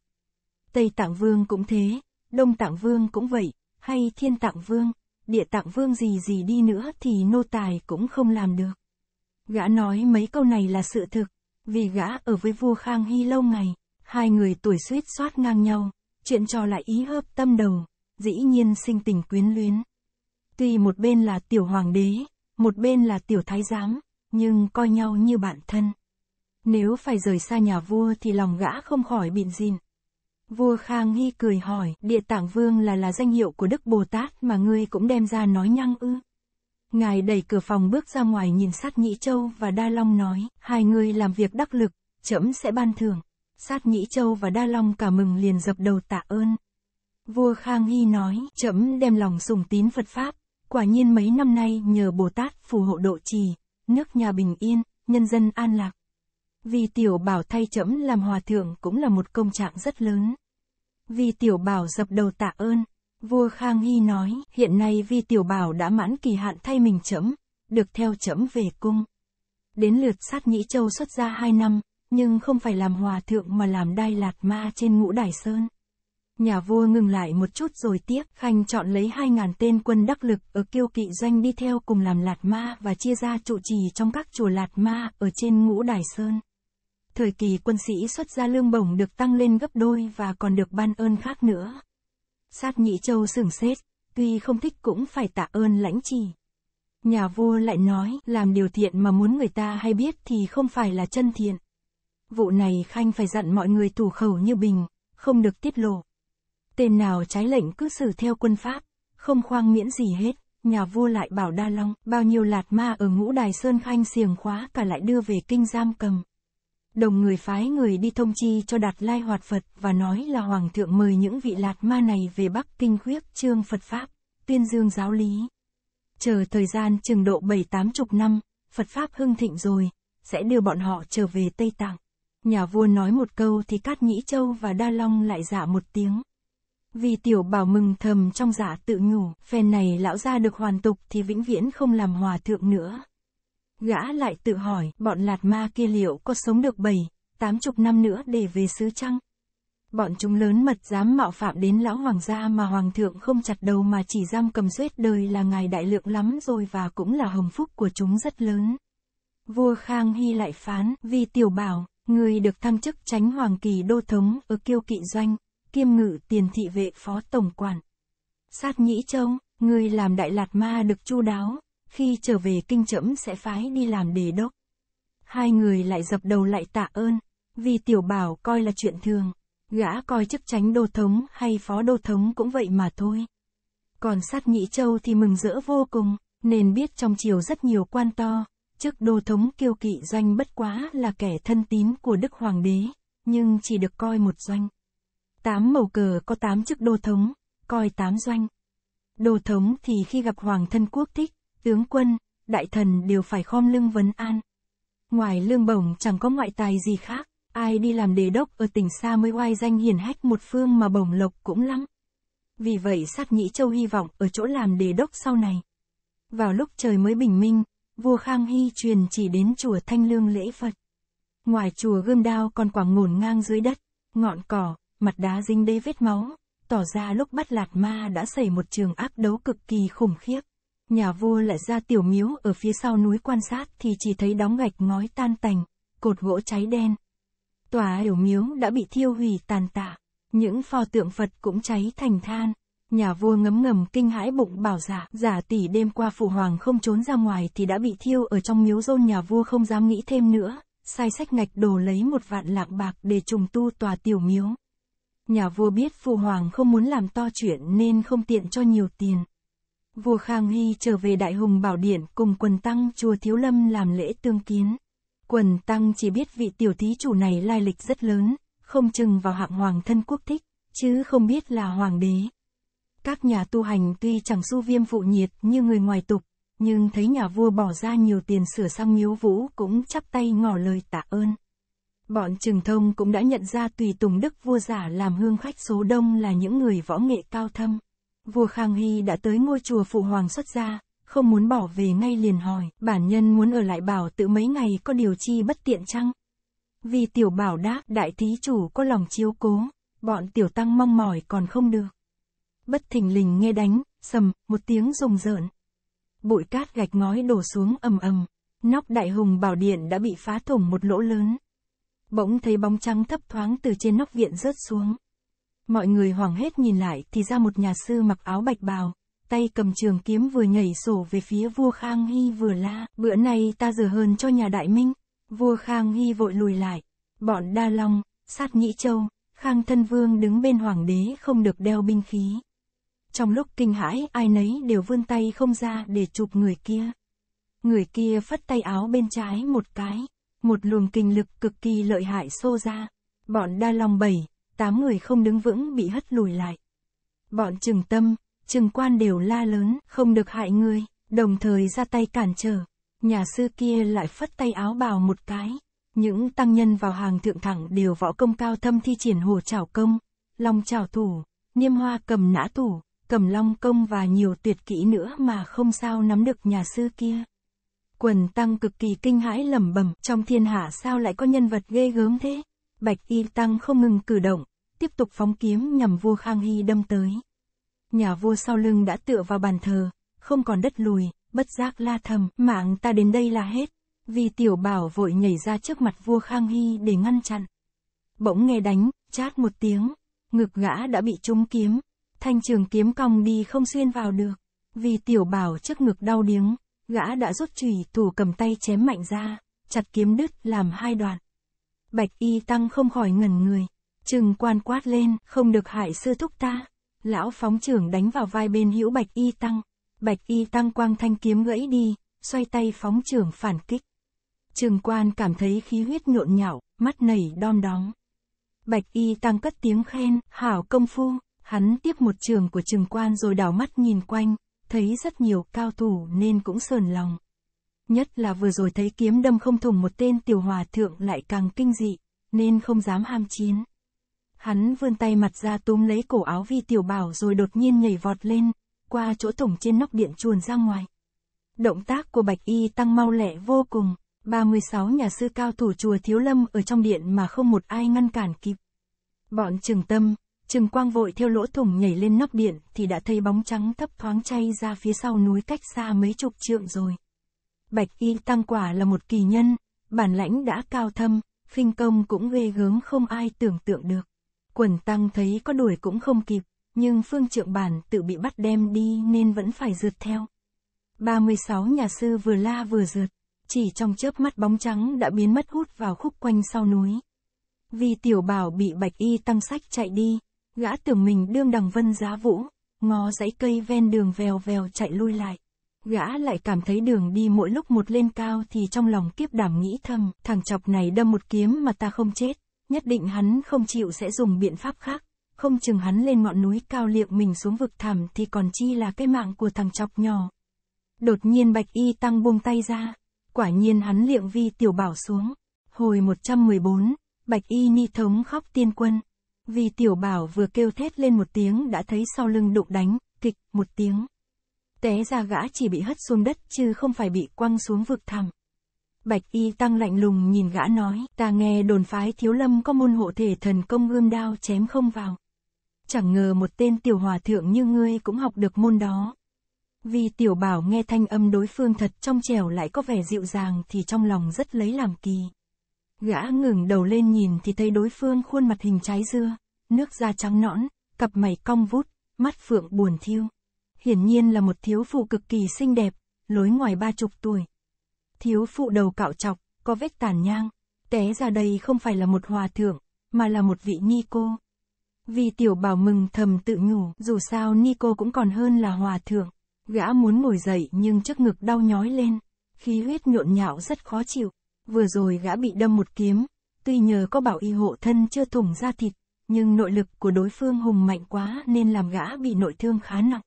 Tây Tạng Vương cũng thế, Đông Tạng Vương cũng vậy, hay Thiên Tạng Vương, Địa Tạng Vương gì gì đi nữa thì nô tài cũng không làm được. Gã nói mấy câu này là sự thực, vì gã ở với vua Khang Hy lâu ngày, hai người tuổi suýt soát ngang nhau, chuyện trò lại ý hợp tâm đầu, dĩ nhiên sinh tình quyến luyến. Tuy một bên là tiểu hoàng đế, một bên là tiểu thái giám, nhưng coi nhau như bạn thân. Nếu phải rời xa nhà vua thì lòng gã không khỏi bịn dìn. Vua Khang Hy cười hỏi, địa tạng vương là là danh hiệu của Đức Bồ Tát mà ngươi cũng đem ra nói nhăng ư. Ngài đẩy cửa phòng bước ra ngoài nhìn sát Nhĩ Châu và Đa Long nói, hai người làm việc đắc lực, trẫm sẽ ban thưởng. Sát Nhĩ Châu và Đa Long cả mừng liền dập đầu tạ ơn. Vua Khang Hy nói, chấm đem lòng sùng tín Phật Pháp, quả nhiên mấy năm nay nhờ Bồ Tát phù hộ độ trì, nước nhà bình yên, nhân dân an lạc. Vì tiểu bảo thay chấm làm hòa thượng cũng là một công trạng rất lớn. Vì tiểu bảo dập đầu tạ ơn, vua Khang Hy nói, hiện nay vì tiểu bảo đã mãn kỳ hạn thay mình chấm, được theo chấm về cung. Đến lượt sát Nhĩ Châu xuất ra hai năm, nhưng không phải làm hòa thượng mà làm đai lạt ma trên ngũ đài sơn. Nhà vua ngừng lại một chút rồi tiếp, Khanh chọn lấy 2.000 tên quân đắc lực ở kiêu kỵ doanh đi theo cùng làm Lạt Ma và chia ra trụ trì trong các chùa Lạt Ma ở trên ngũ Đài Sơn. Thời kỳ quân sĩ xuất ra lương bổng được tăng lên gấp đôi và còn được ban ơn khác nữa. Sát Nhị Châu sửng sét, tuy không thích cũng phải tạ ơn lãnh trì. Nhà vua lại nói, làm điều thiện mà muốn người ta hay biết thì không phải là chân thiện. Vụ này Khanh phải dặn mọi người thủ khẩu như bình, không được tiết lộ. Tên nào trái lệnh cứ xử theo quân pháp, không khoang miễn gì hết, nhà vua lại bảo Đa Long, bao nhiêu lạt ma ở ngũ đài Sơn Khanh xiềng khóa cả lại đưa về kinh giam cầm. Đồng người phái người đi thông chi cho Đạt Lai Hoạt Phật và nói là Hoàng thượng mời những vị lạt ma này về Bắc Kinh khuyết trương Phật Pháp, tuyên dương giáo lý. Chờ thời gian chừng độ bảy tám chục năm, Phật Pháp hưng thịnh rồi, sẽ đưa bọn họ trở về Tây Tạng. Nhà vua nói một câu thì Cát Nhĩ Châu và Đa Long lại giả dạ một tiếng. Vì tiểu bảo mừng thầm trong giả tự nhủ, phen này lão gia được hoàn tục thì vĩnh viễn không làm hòa thượng nữa. Gã lại tự hỏi, bọn lạt ma kia liệu có sống được bảy, tám chục năm nữa để về xứ chăng? Bọn chúng lớn mật dám mạo phạm đến lão hoàng gia mà hoàng thượng không chặt đầu mà chỉ giam cầm suốt đời là ngài đại lượng lắm rồi và cũng là hồng phúc của chúng rất lớn. Vua Khang Hy lại phán, vì tiểu bảo, người được thăng chức tránh hoàng kỳ đô thống ở kiêu kỵ doanh, kiêm ngự tiền thị vệ phó tổng quản. Sát nhĩ trông, người làm đại lạt ma được chu đáo, khi trở về kinh trẫm sẽ phái đi làm đề đốc. Hai người lại dập đầu lại tạ ơn, vì tiểu bảo coi là chuyện thường, gã coi chức tránh đô thống hay phó đô thống cũng vậy mà thôi. Còn sát nhĩ châu thì mừng rỡ vô cùng, nên biết trong triều rất nhiều quan to, chức đô thống kiêu kỵ doanh bất quá là kẻ thân tín của Đức Hoàng đế, nhưng chỉ được coi một doanh. Tám màu cờ có tám chức đô thống, coi tám doanh. Đô thống thì khi gặp hoàng thân quốc thích, tướng quân, đại thần đều phải khom lưng vấn an. Ngoài lương bổng chẳng có ngoại tài gì khác, ai đi làm đề đốc ở tỉnh xa mới oai danh hiển hách một phương mà bổng lộc cũng lắm. Vì vậy sát nhĩ châu hy vọng ở chỗ làm đề đốc sau này. Vào lúc trời mới bình minh, vua Khang Hy truyền chỉ đến chùa Thanh Lương lễ Phật. Ngoài chùa Gươm Đao còn quảng ngổn ngang dưới đất, ngọn cỏ, mặt đá dính đê vết máu, tỏ ra lúc bắt Lạt Ma đã xảy một trường áp đấu cực kỳ khủng khiếp. Nhà vua lại ra tiểu miếu ở phía sau núi quan sát thì chỉ thấy đóng gạch ngói tan tành, cột gỗ cháy đen. Tòa tiểu miếu đã bị thiêu hủy tàn tạ, những pho tượng Phật cũng cháy thành than. Nhà vua ngấm ngầm kinh hãi bụng bảo giả, giả tỷ đêm qua phụ hoàng không trốn ra ngoài thì đã bị thiêu ở trong miếu rôn nhà vua không dám nghĩ thêm nữa, sai sách ngạch đồ lấy một vạn lạng bạc để trùng tu tòa tiểu miếu. Nhà vua biết phụ hoàng không muốn làm to chuyện nên không tiện cho nhiều tiền. Vua Khang Hy trở về Đại Hùng Bảo Điện cùng quần tăng chùa Thiếu Lâm làm lễ tương kiến. Quần tăng chỉ biết vị tiểu thí chủ này lai lịch rất lớn, không chừng vào hạng hoàng thân quốc thích, chứ không biết là hoàng đế. Các nhà tu hành tuy chẳng su viêm phụ nhiệt như người ngoài tục, nhưng thấy nhà vua bỏ ra nhiều tiền sửa sang miếu vũ cũng chắp tay ngỏ lời tạ ơn. Bọn Trừng Thông cũng đã nhận ra tùy tùng đức vua giả làm hương khách số đông là những người võ nghệ cao thâm. Vua Khang Hy đã tới ngôi chùa Phụ Hoàng xuất gia, không muốn bỏ về ngay liền hỏi, bản nhân muốn ở lại bảo tự mấy ngày có điều chi bất tiện chăng? Vì tiểu bảo đáp, đại thí chủ có lòng chiếu cố, bọn tiểu tăng mong mỏi còn không được. Bất thình lình nghe đánh, sầm, một tiếng rùng rợn. Bụi cát gạch ngói đổ xuống ầm ầm, nóc đại hùng bảo điện đã bị phá thủng một lỗ lớn bỗng thấy bóng trắng thấp thoáng từ trên nóc viện rớt xuống. Mọi người hoảng hết nhìn lại thì ra một nhà sư mặc áo bạch bào, tay cầm trường kiếm vừa nhảy sổ về phía vua Khang Hy vừa la, bữa nay ta dừa hơn cho nhà Đại Minh. Vua Khang Hy vội lùi lại, bọn Đa Long, Sát Nhĩ Châu, Khang Thân Vương đứng bên hoàng đế không được đeo binh khí. Trong lúc kinh hãi ai nấy đều vươn tay không ra để chụp người kia. Người kia phất tay áo bên trái một cái, một luồng kinh lực cực kỳ lợi hại xô ra. Bọn đa long bảy, tám người không đứng vững bị hất lùi lại. Bọn trừng tâm, trừng quan đều la lớn, không được hại người, đồng thời ra tay cản trở. Nhà sư kia lại phất tay áo bào một cái. Những tăng nhân vào hàng thượng thẳng đều võ công cao thâm thi triển hồ trảo công, long trảo thủ, niêm hoa cầm nã thủ, cầm long công và nhiều tuyệt kỹ nữa mà không sao nắm được nhà sư kia. Quần tăng cực kỳ kinh hãi lẩm bẩm, trong thiên hạ sao lại có nhân vật ghê gớm thế? Bạch y tăng không ngừng cử động, tiếp tục phóng kiếm nhằm vua Khang Hy đâm tới. Nhà vua sau lưng đã tựa vào bàn thờ, không còn đất lùi, bất giác la thầm, mạng ta đến đây là hết. Vì tiểu bảo vội nhảy ra trước mặt vua Khang Hy để ngăn chặn. Bỗng nghe đánh, chát một tiếng, ngực gã đã bị trúng kiếm, thanh trường kiếm cong đi không xuyên vào được. Vì tiểu bảo trước ngực đau điếng, Gã đã rút chùy thủ cầm tay chém mạnh ra, chặt kiếm đứt làm hai đoạn. Bạch y tăng không khỏi ngẩn người, trừng quan quát lên, không được hại sư thúc ta. Lão phóng trưởng đánh vào vai bên hữu bạch y tăng. Bạch y tăng quang thanh kiếm gãy đi, xoay tay phóng trưởng phản kích. Trường quan cảm thấy khí huyết nhộn nhạo, mắt nảy đom đóm. Bạch y tăng cất tiếng khen, hảo công phu, hắn tiếp một trường của trường quan rồi đảo mắt nhìn quanh, thấy rất nhiều cao thủ nên cũng sờn lòng. Nhất là vừa rồi thấy kiếm đâm không thủng một tên tiểu hòa thượng lại càng kinh dị, nên không dám ham chiến. Hắn vươn tay mặt ra túm lấy cổ áo vi tiểu bảo rồi đột nhiên nhảy vọt lên, qua chỗ thủng trên nóc điện chuồn ra ngoài. Động tác của Bạch Y tăng mau lẹ vô cùng, 36 nhà sư cao thủ chùa Thiếu Lâm ở trong điện mà không một ai ngăn cản kịp. Bọn trường tâm, Trừng Quang vội theo lỗ thủng nhảy lên nóc điện thì đã thấy bóng trắng thấp thoáng chay ra phía sau núi cách xa mấy chục trượng rồi. Bạch Y Tăng quả là một kỳ nhân, bản lãnh đã cao thâm, phinh công cũng ghê gớm không ai tưởng tượng được. Quần Tăng thấy có đuổi cũng không kịp, nhưng phương trượng bản tự bị bắt đem đi nên vẫn phải rượt theo. 36 nhà sư vừa la vừa rượt, chỉ trong chớp mắt bóng trắng đã biến mất hút vào khúc quanh sau núi. Vì tiểu bảo bị bạch y tăng sách chạy đi, Gã tưởng mình đương đằng vân giá vũ, ngó dãy cây ven đường vèo vèo chạy lui lại. Gã lại cảm thấy đường đi mỗi lúc một lên cao thì trong lòng kiếp đảm nghĩ thầm, thằng chọc này đâm một kiếm mà ta không chết, nhất định hắn không chịu sẽ dùng biện pháp khác, không chừng hắn lên ngọn núi cao liệu mình xuống vực thẳm thì còn chi là cái mạng của thằng chọc nhỏ. Đột nhiên bạch y tăng buông tay ra, quả nhiên hắn liệng vi tiểu bảo xuống. Hồi 114, bạch y ni thống khóc tiên quân. Vì tiểu bảo vừa kêu thét lên một tiếng đã thấy sau lưng đụng đánh, kịch, một tiếng. Té ra gã chỉ bị hất xuống đất chứ không phải bị quăng xuống vực thẳm. Bạch y tăng lạnh lùng nhìn gã nói, ta nghe đồn phái thiếu lâm có môn hộ thể thần công gươm đao chém không vào. Chẳng ngờ một tên tiểu hòa thượng như ngươi cũng học được môn đó. Vì tiểu bảo nghe thanh âm đối phương thật trong trẻo lại có vẻ dịu dàng thì trong lòng rất lấy làm kỳ. Gã ngừng đầu lên nhìn thì thấy đối phương khuôn mặt hình trái dưa, nước da trắng nõn, cặp mày cong vút, mắt phượng buồn thiêu. Hiển nhiên là một thiếu phụ cực kỳ xinh đẹp, lối ngoài ba chục tuổi. Thiếu phụ đầu cạo chọc, có vết tàn nhang, té ra đây không phải là một hòa thượng, mà là một vị ni cô. Vì tiểu bảo mừng thầm tự nhủ, dù sao ni cô cũng còn hơn là hòa thượng. Gã muốn ngồi dậy nhưng trước ngực đau nhói lên, khí huyết nhộn nhạo rất khó chịu. Vừa rồi gã bị đâm một kiếm, tuy nhờ có bảo y hộ thân chưa thủng ra thịt, nhưng nội lực của đối phương hùng mạnh quá nên làm gã bị nội thương khá nặng.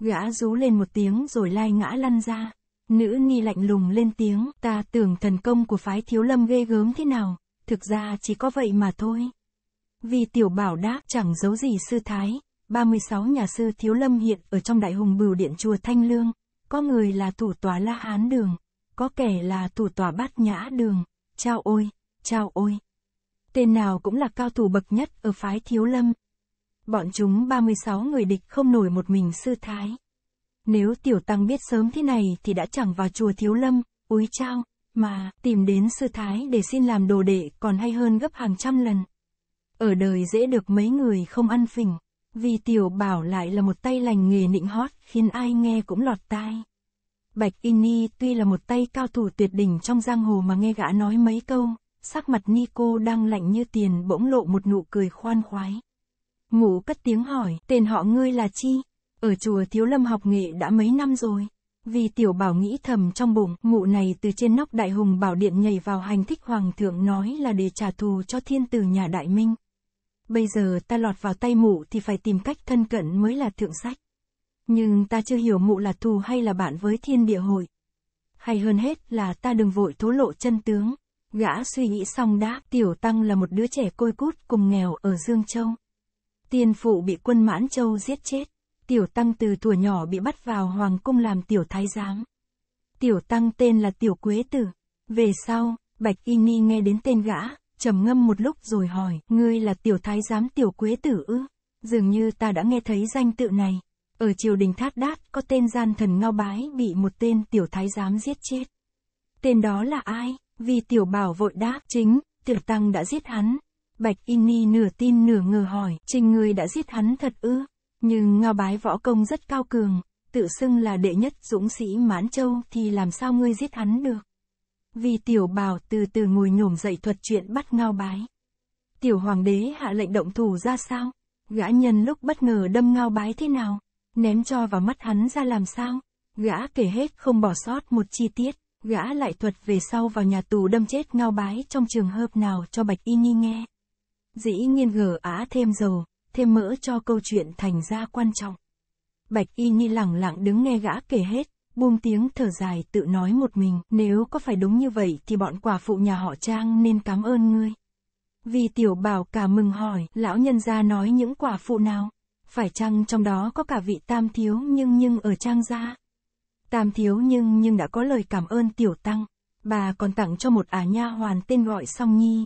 Gã rú lên một tiếng rồi lai ngã lăn ra. Nữ ni lạnh lùng lên tiếng, ta tưởng thần công của phái thiếu lâm ghê gớm thế nào, thực ra chỉ có vậy mà thôi. Vì tiểu bảo đáp chẳng giấu gì sư thái, 36 nhà sư thiếu lâm hiện ở trong đại hùng bửu điện chùa Thanh Lương, có người là thủ tòa La Hán Đường, có kẻ là thủ tòa bát nhã đường, chao ôi, chao ôi. Tên nào cũng là cao thủ bậc nhất ở phái thiếu lâm. Bọn chúng 36 người địch không nổi một mình sư thái. Nếu tiểu tăng biết sớm thế này thì đã chẳng vào chùa thiếu lâm, úi trao, mà tìm đến sư thái để xin làm đồ đệ còn hay hơn gấp hàng trăm lần. Ở đời dễ được mấy người không ăn phình, vì tiểu bảo lại là một tay lành nghề nịnh hót khiến ai nghe cũng lọt tai. Bạch Ini tuy là một tay cao thủ tuyệt đỉnh trong giang hồ mà nghe gã nói mấy câu, sắc mặt Ni cô đang lạnh như tiền bỗng lộ một nụ cười khoan khoái. Ngủ cất tiếng hỏi, tên họ ngươi là chi? Ở chùa Thiếu Lâm học nghệ đã mấy năm rồi. Vì tiểu bảo nghĩ thầm trong bụng, ngụ này từ trên nóc đại hùng bảo điện nhảy vào hành thích hoàng thượng nói là để trả thù cho thiên tử nhà đại minh. Bây giờ ta lọt vào tay mụ thì phải tìm cách thân cận mới là thượng sách. Nhưng ta chưa hiểu mụ là thù hay là bạn với thiên địa hội. Hay hơn hết là ta đừng vội thố lộ chân tướng. Gã suy nghĩ xong đã, Tiểu Tăng là một đứa trẻ côi cút cùng nghèo ở Dương Châu. Tiên phụ bị quân Mãn Châu giết chết. Tiểu Tăng từ tuổi nhỏ bị bắt vào Hoàng Cung làm Tiểu Thái Giám. Tiểu Tăng tên là Tiểu Quế Tử. Về sau, Bạch Y Ni nghe đến tên gã, trầm ngâm một lúc rồi hỏi, ngươi là Tiểu Thái Giám Tiểu Quế Tử ư? Dường như ta đã nghe thấy danh tự này. Ở triều đình Thát Đát có tên gian thần Ngao Bái bị một tên tiểu thái giám giết chết. Tên đó là ai? Vì tiểu bảo vội đáp chính, tiểu tăng đã giết hắn. Bạch Inni nửa tin nửa ngờ hỏi, trình người đã giết hắn thật ư? Nhưng Ngao Bái võ công rất cao cường, tự xưng là đệ nhất dũng sĩ Mãn Châu thì làm sao ngươi giết hắn được? Vì tiểu bảo từ từ ngồi nhổm dậy thuật chuyện bắt Ngao Bái. Tiểu hoàng đế hạ lệnh động thủ ra sao? Gã nhân lúc bất ngờ đâm Ngao Bái thế nào? ném cho vào mắt hắn ra làm sao? Gã kể hết không bỏ sót một chi tiết, gã lại thuật về sau vào nhà tù đâm chết ngao bái trong trường hợp nào cho Bạch Y Nhi nghe. Dĩ nhiên gờ á thêm dầu, thêm mỡ cho câu chuyện thành ra quan trọng. Bạch Y Nhi lẳng lặng đứng nghe gã kể hết, buông tiếng thở dài tự nói một mình, nếu có phải đúng như vậy thì bọn quả phụ nhà họ Trang nên cảm ơn ngươi. Vì tiểu bảo cả mừng hỏi, lão nhân gia nói những quả phụ nào? phải chăng trong đó có cả vị tam thiếu nhưng nhưng ở trang gia? Tam thiếu nhưng nhưng đã có lời cảm ơn tiểu tăng, bà còn tặng cho một ả nha hoàn tên gọi song nhi.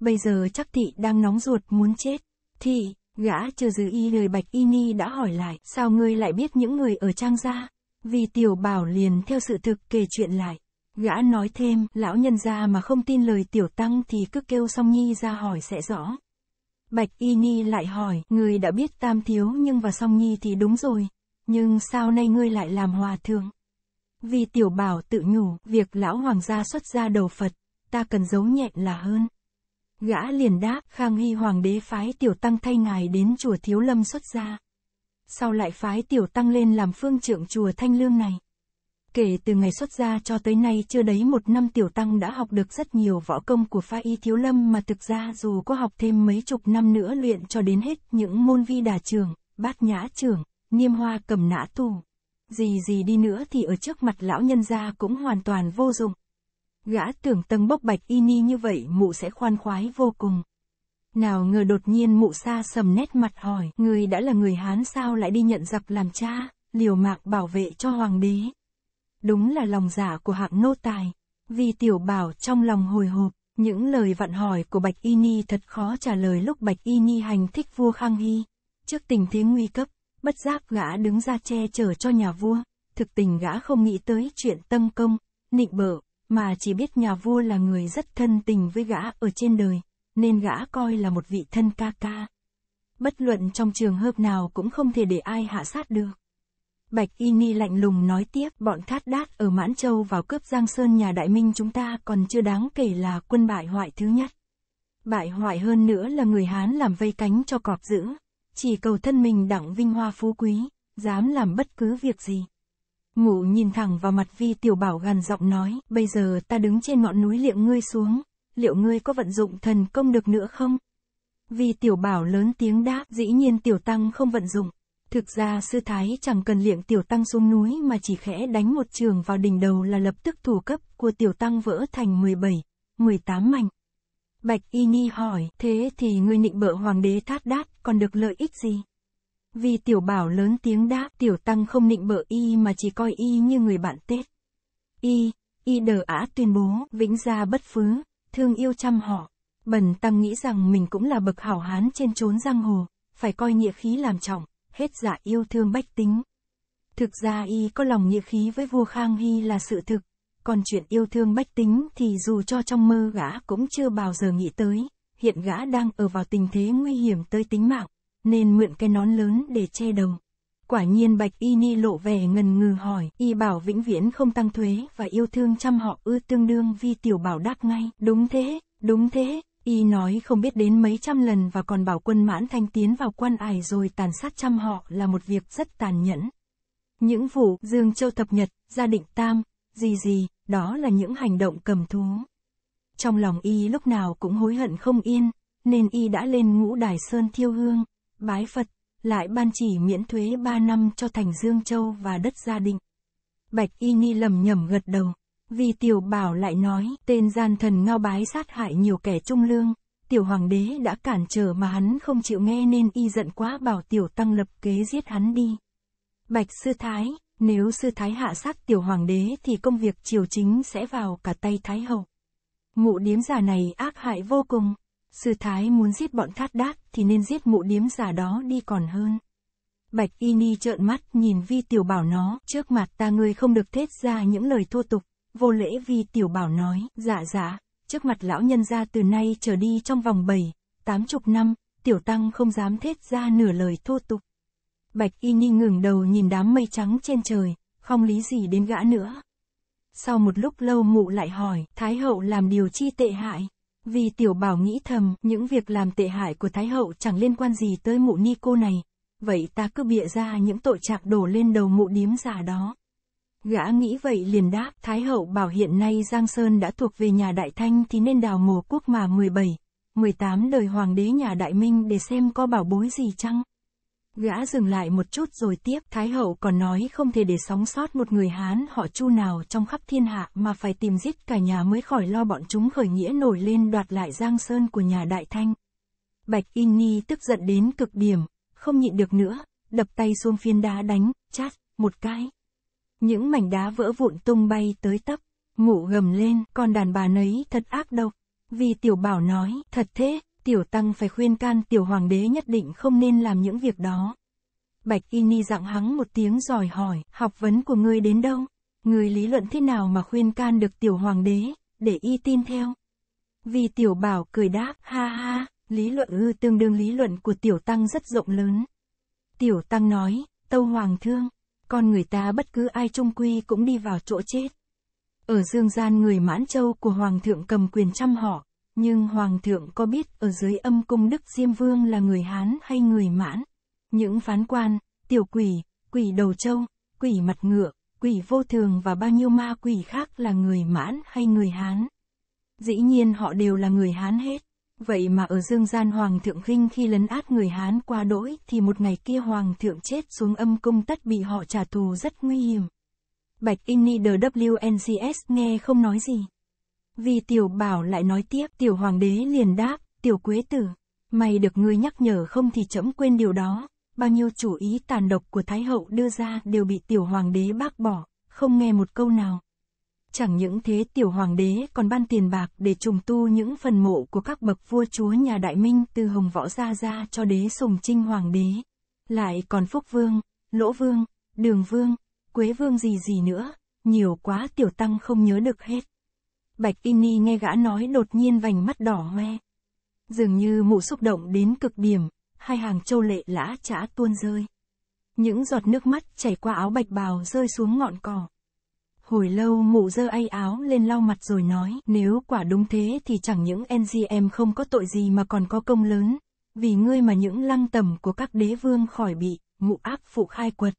Bây giờ chắc thị đang nóng ruột muốn chết, thị, gã chưa giữ y lời bạch y ni đã hỏi lại, sao ngươi lại biết những người ở trang gia? Vì tiểu bảo liền theo sự thực kể chuyện lại. Gã nói thêm, lão nhân gia mà không tin lời tiểu tăng thì cứ kêu song nhi ra hỏi sẽ rõ. Bạch Y Ni lại hỏi, ngươi đã biết Tam Thiếu nhưng và Song Nhi thì đúng rồi, nhưng sao nay ngươi lại làm hòa thượng? Vì tiểu bảo tự nhủ, việc lão hoàng gia xuất gia đầu Phật, ta cần giấu nhẹ là hơn. Gã liền đáp, Khang Hy Hoàng đế phái tiểu tăng thay ngài đến chùa Thiếu Lâm xuất gia. Sau lại phái tiểu tăng lên làm phương trượng chùa Thanh Lương này. Kể từ ngày xuất gia cho tới nay chưa đấy một năm tiểu tăng đã học được rất nhiều võ công của pha y thiếu lâm mà thực ra dù có học thêm mấy chục năm nữa luyện cho đến hết những môn vi đà trường, bát nhã trường, niêm hoa cầm nã tù. Gì gì đi nữa thì ở trước mặt lão nhân gia cũng hoàn toàn vô dụng. Gã tưởng tầng bốc bạch y ni như vậy mụ sẽ khoan khoái vô cùng. Nào ngờ đột nhiên mụ sa sầm nét mặt hỏi, người đã là người Hán sao lại đi nhận giặc làm cha, liều mạng bảo vệ cho hoàng đế. Đúng là lòng giả dạ của hạng nô tài. Vì tiểu bảo trong lòng hồi hộp, những lời vặn hỏi của Bạch Y Ni thật khó trả lời lúc Bạch Y Ni hành thích vua Khang Hy. Trước tình thế nguy cấp, bất giác gã đứng ra che chở cho nhà vua. Thực tình gã không nghĩ tới chuyện tâm công, nịnh bợ, mà chỉ biết nhà vua là người rất thân tình với gã ở trên đời, nên gã coi là một vị thân ca ca. Bất luận trong trường hợp nào cũng không thể để ai hạ sát được. Bạch Y Ni lạnh lùng nói tiếp, bọn Cát Đát ở Mãn Châu vào cướp Giang Sơn nhà Đại Minh chúng ta còn chưa đáng kể là quân bại hoại thứ nhất. Bại hoại hơn nữa là người Hán làm vây cánh cho cọp giữ, chỉ cầu thân mình đặng vinh hoa phú quý, dám làm bất cứ việc gì. Ngủ nhìn thẳng vào mặt Vi Tiểu Bảo gằn giọng nói, bây giờ ta đứng trên ngọn núi liệu ngươi xuống, liệu ngươi có vận dụng thần công được nữa không? Vi Tiểu Bảo lớn tiếng đáp, dĩ nhiên Tiểu Tăng không vận dụng. Thực ra sư thái chẳng cần liệng tiểu tăng xuống núi mà chỉ khẽ đánh một trường vào đỉnh đầu là lập tức thủ cấp của tiểu tăng vỡ thành 17, 18 mảnh. Bạch Y Ni hỏi, thế thì người nịnh bợ hoàng đế thát đát còn được lợi ích gì? Vì tiểu bảo lớn tiếng đáp, tiểu tăng không nịnh bợ y mà chỉ coi y như người bạn Tết. Y, y đờ ả tuyên bố, vĩnh gia bất phứ, thương yêu chăm họ. Bần tăng nghĩ rằng mình cũng là bậc hảo hán trên chốn giang hồ, phải coi nghĩa khí làm trọng hết dạ yêu thương bách tính. Thực ra y có lòng nghĩa khí với vua Khang Hy là sự thực, còn chuyện yêu thương bách tính thì dù cho trong mơ gã cũng chưa bao giờ nghĩ tới, hiện gã đang ở vào tình thế nguy hiểm tới tính mạng, nên mượn cái nón lớn để che đầu. Quả nhiên Bạch Y Ni lộ vẻ ngần ngừ hỏi, y bảo vĩnh viễn không tăng thuế và yêu thương chăm họ ư tương đương vi tiểu bảo đáp ngay, đúng thế, đúng thế, Y nói không biết đến mấy trăm lần và còn bảo quân mãn thanh tiến vào quan ải rồi tàn sát trăm họ là một việc rất tàn nhẫn. Những vụ Dương Châu Thập Nhật, Gia Định Tam, gì gì, đó là những hành động cầm thú. Trong lòng Y lúc nào cũng hối hận không yên, nên Y đã lên ngũ đài sơn thiêu hương, bái Phật, lại ban chỉ miễn thuế ba năm cho thành Dương Châu và đất Gia Định. Bạch Y Ni lầm nhầm gật đầu. Vì tiểu bảo lại nói, tên gian thần ngao bái sát hại nhiều kẻ trung lương, tiểu hoàng đế đã cản trở mà hắn không chịu nghe nên y giận quá bảo tiểu tăng lập kế giết hắn đi. Bạch sư thái, nếu sư thái hạ sát tiểu hoàng đế thì công việc triều chính sẽ vào cả tay thái hậu. Mụ điếm giả này ác hại vô cùng, sư thái muốn giết bọn thát đát thì nên giết mụ điếm giả đó đi còn hơn. Bạch Y Ni trợn mắt nhìn Vi Tiểu Bảo nó, trước mặt ta ngươi không được thết ra những lời thô tục, vô lễ vì tiểu bảo nói, dạ dạ, trước mặt lão nhân ra từ nay trở đi trong vòng bảy, tám chục năm, tiểu tăng không dám thết ra nửa lời thô tục. Bạch y ni ngừng đầu nhìn đám mây trắng trên trời, không lý gì đến gã nữa. Sau một lúc lâu mụ lại hỏi, Thái hậu làm điều chi tệ hại? Vì tiểu bảo nghĩ thầm, những việc làm tệ hại của Thái hậu chẳng liên quan gì tới mụ ni cô này. Vậy ta cứ bịa ra những tội trạng đổ lên đầu mụ điếm giả đó. Gã nghĩ vậy liền đáp, Thái hậu bảo hiện nay Giang Sơn đã thuộc về nhà Đại Thanh thì nên đào mồ quốc mà 17, 18 đời hoàng đế nhà Đại Minh để xem có bảo bối gì chăng. Gã dừng lại một chút rồi tiếp, Thái hậu còn nói không thể để sóng sót một người Hán họ chu nào trong khắp thiên hạ mà phải tìm giết cả nhà mới khỏi lo bọn chúng khởi nghĩa nổi lên đoạt lại Giang Sơn của nhà Đại Thanh. Bạch In Ni tức giận đến cực điểm, không nhịn được nữa, đập tay xuống phiến đá đánh, chát, một cái. Những mảnh đá vỡ vụn tung bay tới tấp, mụ gầm lên, còn đàn bà nấy thật ác độc. Vì tiểu bảo nói, thật thế, tiểu tăng phải khuyên can tiểu hoàng đế nhất định không nên làm những việc đó. Bạch Y Ni dặng hắng một tiếng giỏi hỏi, học vấn của ngươi đến đâu? người lý luận thế nào mà khuyên can được tiểu hoàng đế, để y tin theo? Vì tiểu bảo cười đáp, ha ha, lý luận ư tương đương lý luận của tiểu tăng rất rộng lớn. Tiểu tăng nói, tâu hoàng thương, con người ta bất cứ ai trung quy cũng đi vào chỗ chết. Ở dương gian người Mãn Châu của Hoàng thượng cầm quyền chăm họ, nhưng Hoàng thượng có biết ở dưới âm cung Đức Diêm Vương là người Hán hay người Mãn? Những phán quan, tiểu quỷ, quỷ đầu châu, quỷ mặt ngựa, quỷ vô thường và bao nhiêu ma quỷ khác là người Mãn hay người Hán? Dĩ nhiên họ đều là người Hán hết. Vậy mà ở dương gian hoàng thượng khinh khi lấn át người Hán qua đỗi thì một ngày kia hoàng thượng chết xuống âm cung tất bị họ trả thù rất nguy hiểm. Bạch Inni The WNCS nghe không nói gì. Vì tiểu bảo lại nói tiếp tiểu hoàng đế liền đáp, tiểu quế tử, mày được ngươi nhắc nhở không thì chấm quên điều đó. Bao nhiêu chủ ý tàn độc của Thái Hậu đưa ra đều bị tiểu hoàng đế bác bỏ, không nghe một câu nào. Chẳng những thế tiểu hoàng đế còn ban tiền bạc để trùng tu những phần mộ của các bậc vua chúa nhà Đại Minh từ Hồng Võ Gia Gia cho đế Sùng Trinh Hoàng đế. Lại còn Phúc Vương, Lỗ Vương, Đường Vương, Quế Vương gì gì nữa, nhiều quá tiểu tăng không nhớ được hết. Bạch Ini nghe gã nói đột nhiên vành mắt đỏ hoe. Dường như mụ xúc động đến cực điểm, hai hàng châu lệ lã chả tuôn rơi. Những giọt nước mắt chảy qua áo bạch bào rơi xuống ngọn cỏ. Hồi lâu mụ dơ ay áo lên lau mặt rồi nói, nếu quả đúng thế thì chẳng những NGM không có tội gì mà còn có công lớn, vì ngươi mà những lăng tầm của các đế vương khỏi bị, mụ áp phụ khai quật.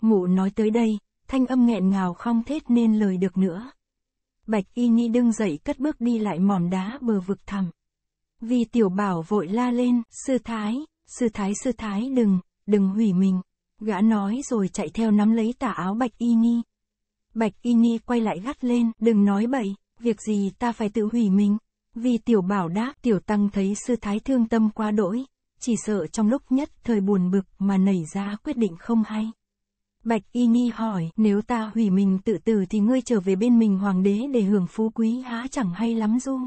Mụ nói tới đây, thanh âm nghẹn ngào không thết nên lời được nữa. Bạch y ni đương dậy cất bước đi lại mỏm đá bờ vực thẳm. Vì tiểu bảo vội la lên, sư thái, sư thái sư thái đừng, đừng hủy mình. Gã nói rồi chạy theo nắm lấy tả áo bạch y ni. Bạch Y Ni quay lại gắt lên, đừng nói bậy, việc gì ta phải tự hủy mình. Vì tiểu bảo đáp, tiểu tăng thấy sư thái thương tâm quá đỗi, chỉ sợ trong lúc nhất thời buồn bực mà nảy ra quyết định không hay. Bạch Y Ni hỏi, nếu ta hủy mình tự tử thì ngươi trở về bên mình hoàng đế để hưởng phú quý há chẳng hay lắm du.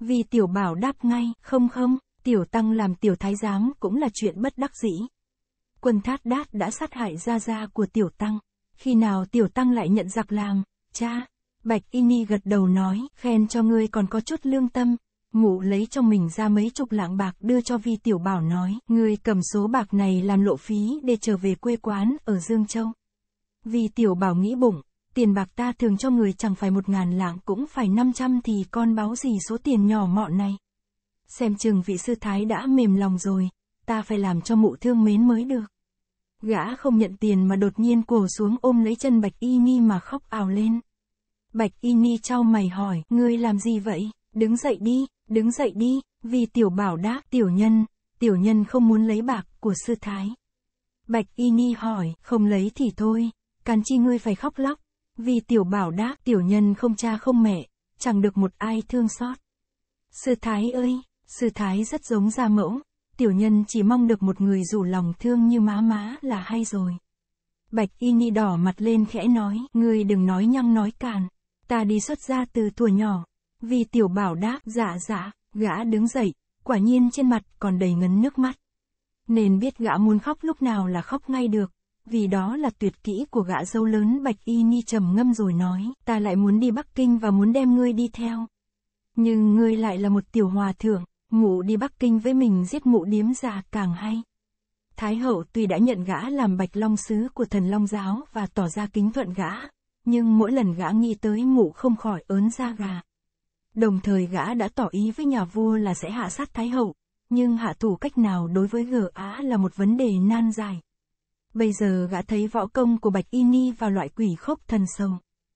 Vì tiểu bảo đáp ngay, không không, tiểu tăng làm tiểu thái giám cũng là chuyện bất đắc dĩ. Quân thát đát đã sát hại gia gia của tiểu tăng. Khi nào tiểu tăng lại nhận giặc làng, cha, Bạch Y Ni gật đầu nói, khen cho ngươi còn có chút lương tâm. Mụ lấy cho mình ra mấy chục lạng bạc đưa cho Vi Tiểu Bảo nói, ngươi cầm số bạc này làm lộ phí để trở về quê quán ở Dương Châu. Vi Tiểu Bảo nghĩ bụng, tiền bạc ta thường cho người chẳng phải một ngàn lạng cũng phải năm trăm thì con báo gì số tiền nhỏ mọn này. Xem chừng vị sư thái đã mềm lòng rồi, ta phải làm cho mụ thương mến mới được. Gã không nhận tiền mà đột nhiên cổ xuống ôm lấy chân Bạch Y Ni mà khóc ào lên. Bạch Y Ni trao mày hỏi, ngươi làm gì vậy? Đứng dậy đi, đứng dậy đi, vì tiểu bảo đã, tiểu nhân, tiểu nhân không muốn lấy bạc của sư thái. Bạch Y Ni hỏi, không lấy thì thôi, càn chi ngươi phải khóc lóc, vì tiểu bảo đã, tiểu nhân không cha không mẹ, chẳng được một ai thương xót. Sư thái ơi, sư thái rất giống gia mẫu, tiểu nhân chỉ mong được một người rủ lòng thương như má má là hay rồi. Bạch y ni đỏ mặt lên khẽ nói, ngươi đừng nói nhăng nói càn, ta đi xuất gia từ tuổi nhỏ. Vì tiểu bảo đáp, dạ dạ, gã đứng dậy, quả nhiên trên mặt còn đầy ngấn nước mắt. Nên biết gã muốn khóc lúc nào là khóc ngay được, vì đó là tuyệt kỹ của gã dâu lớn Bạch Y Ni trầm ngâm rồi nói, ta lại muốn đi Bắc Kinh và muốn đem ngươi đi theo. Nhưng ngươi lại là một tiểu hòa thượng, Ngủ đi Bắc Kinh với mình giết mụ điếm già càng hay. Thái hậu tuy đã nhận gã làm bạch long sứ của thần long giáo và tỏ ra kính thuận gã, nhưng mỗi lần gã nghĩ tới mụ không khỏi ớn da gà. Đồng thời gã đã tỏ ý với nhà vua là sẽ hạ sát Thái hậu, nhưng hạ thủ cách nào đối với gờ á là một vấn đề nan dài. Bây giờ gã thấy võ công của Bạch Y Ni và loại quỷ khốc thần sâu.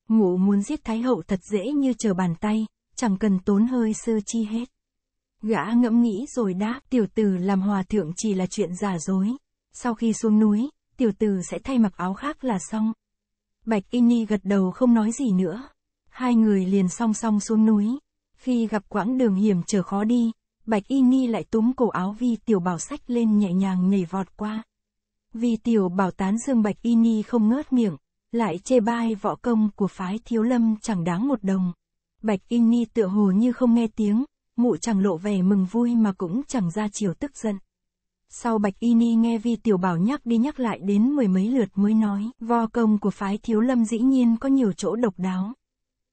Ngụ muốn giết Thái hậu thật dễ như chờ bàn tay, chẳng cần tốn hơi sơ chi hết. Gã ngẫm nghĩ rồi đáp, tiểu tử làm hòa thượng chỉ là chuyện giả dối. Sau khi xuống núi, tiểu tử sẽ thay mặc áo khác là xong. Bạch Ini gật đầu không nói gì nữa. Hai người liền song song xuống núi. Khi gặp quãng đường hiểm trở khó đi, Bạch Ini lại túm cổ áo Vi Tiểu Bảo sách lên nhẹ nhàng nhảy vọt qua. Vi Tiểu Bảo tán dương Bạch Ini không ngớt miệng, lại chê bai võ công của phái thiếu lâm chẳng đáng một đồng. Bạch Ini tựa hồ như không nghe tiếng, mụ chẳng lộ vẻ mừng vui mà cũng chẳng ra chiều tức giận. Sau Bạch Y Ni nghe Vi Tiểu Bảo nhắc đi nhắc lại đến mười mấy lượt mới nói, vo công của phái thiếu lâm dĩ nhiên có nhiều chỗ độc đáo.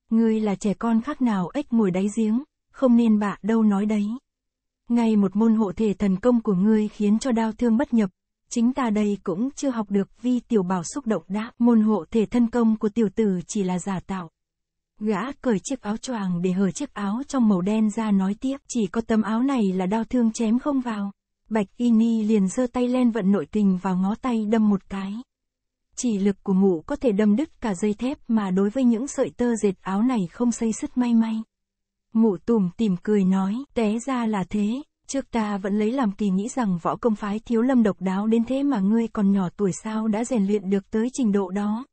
Ngươi là trẻ con khác nào ếch ngồi đáy giếng, không nên bạ đâu nói đấy. Ngay một môn hộ thể thần công của ngươi khiến cho đau thương bất nhập, chính ta đây cũng chưa học được Vi Tiểu Bảo xúc động đáp, Môn hộ thể thân công của tiểu tử chỉ là giả tạo, Gã cởi chiếc áo choàng để hở chiếc áo trong màu đen ra nói tiếp, chỉ có tấm áo này là đau thương chém không vào. Bạch Y Ni liền giơ tay lên vận nội tình vào ngó tay đâm một cái. Chỉ lực của mụ có thể đâm đứt cả dây thép mà đối với những sợi tơ dệt áo này không xây sứt may may. Mụ tùm tìm cười nói, té ra là thế, trước ta vẫn lấy làm kỳ nghĩ rằng võ công phái thiếu lâm độc đáo đến thế mà ngươi còn nhỏ tuổi sao đã rèn luyện được tới trình độ đó.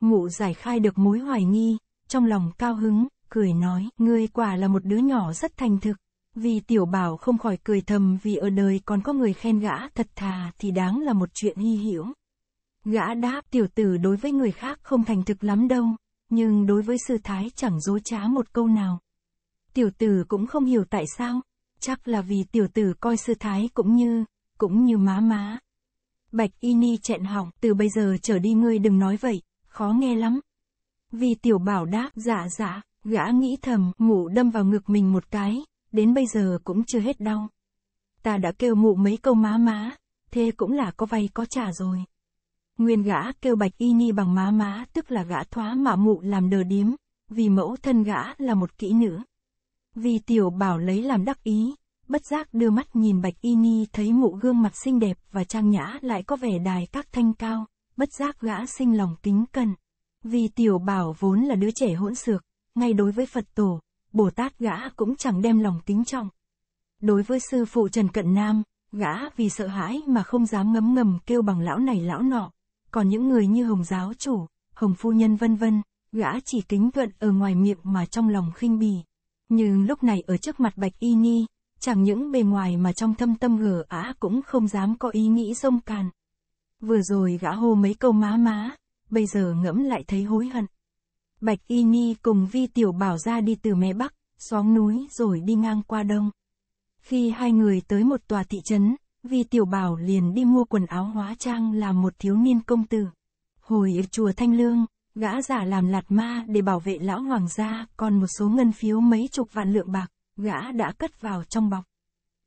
Mụ giải khai được mối hoài nghi, trong lòng cao hứng, cười nói, ngươi quả là một đứa nhỏ rất thành thực. Vì tiểu bảo không khỏi cười thầm vì ở đời còn có người khen gã thật thà thì đáng là một chuyện hy hiểu. Gã đáp tiểu tử đối với người khác không thành thực lắm đâu, nhưng đối với sư thái chẳng dối trá một câu nào. Tiểu tử cũng không hiểu tại sao, chắc là vì tiểu tử coi sư thái cũng như, cũng như má má. Bạch y ni chẹn họng từ bây giờ trở đi ngươi đừng nói vậy, khó nghe lắm. Vì tiểu bảo đáp, dạ dạ, gã nghĩ thầm, mụ đâm vào ngực mình một cái, đến bây giờ cũng chưa hết đau. Ta đã kêu mụ mấy câu má má, thế cũng là có vay có trả rồi. Nguyên gã kêu bạch y ni bằng má má tức là gã thoá mà mụ làm đờ điếm, vì mẫu thân gã là một kỹ nữ. Vì tiểu bảo lấy làm đắc ý, bất giác đưa mắt nhìn bạch y ni thấy mụ gương mặt xinh đẹp và trang nhã lại có vẻ đài các thanh cao, bất giác gã sinh lòng kính cẩn. Vì tiểu bảo vốn là đứa trẻ hỗn xược, ngay đối với Phật tổ, Bồ Tát gã cũng chẳng đem lòng kính trọng. Đối với sư phụ Trần Cận Nam, gã vì sợ hãi mà không dám ngấm ngầm kêu bằng lão này lão nọ, còn những người như Hồng giáo chủ, Hồng phu nhân vân vân, gã chỉ kính thuận ở ngoài miệng mà trong lòng khinh bỉ. Nhưng lúc này ở trước mặt Bạch Y Ni, chẳng những bề ngoài mà trong thâm tâm gờ á cũng không dám có ý nghĩ sông càn. Vừa rồi gã hô mấy câu má má, bây giờ ngẫm lại thấy hối hận. Bạch Y Ni cùng Vi Tiểu Bảo ra đi từ mé Bắc, xóm núi rồi đi ngang qua Đông. Khi hai người tới một tòa thị trấn, Vi Tiểu Bảo liền đi mua quần áo hóa trang làm một thiếu niên công tử. Hồi ở chùa Thanh Lương, gã giả làm lạt ma để bảo vệ lão hoàng gia còn một số ngân phiếu mấy chục vạn lượng bạc, gã đã cất vào trong bọc.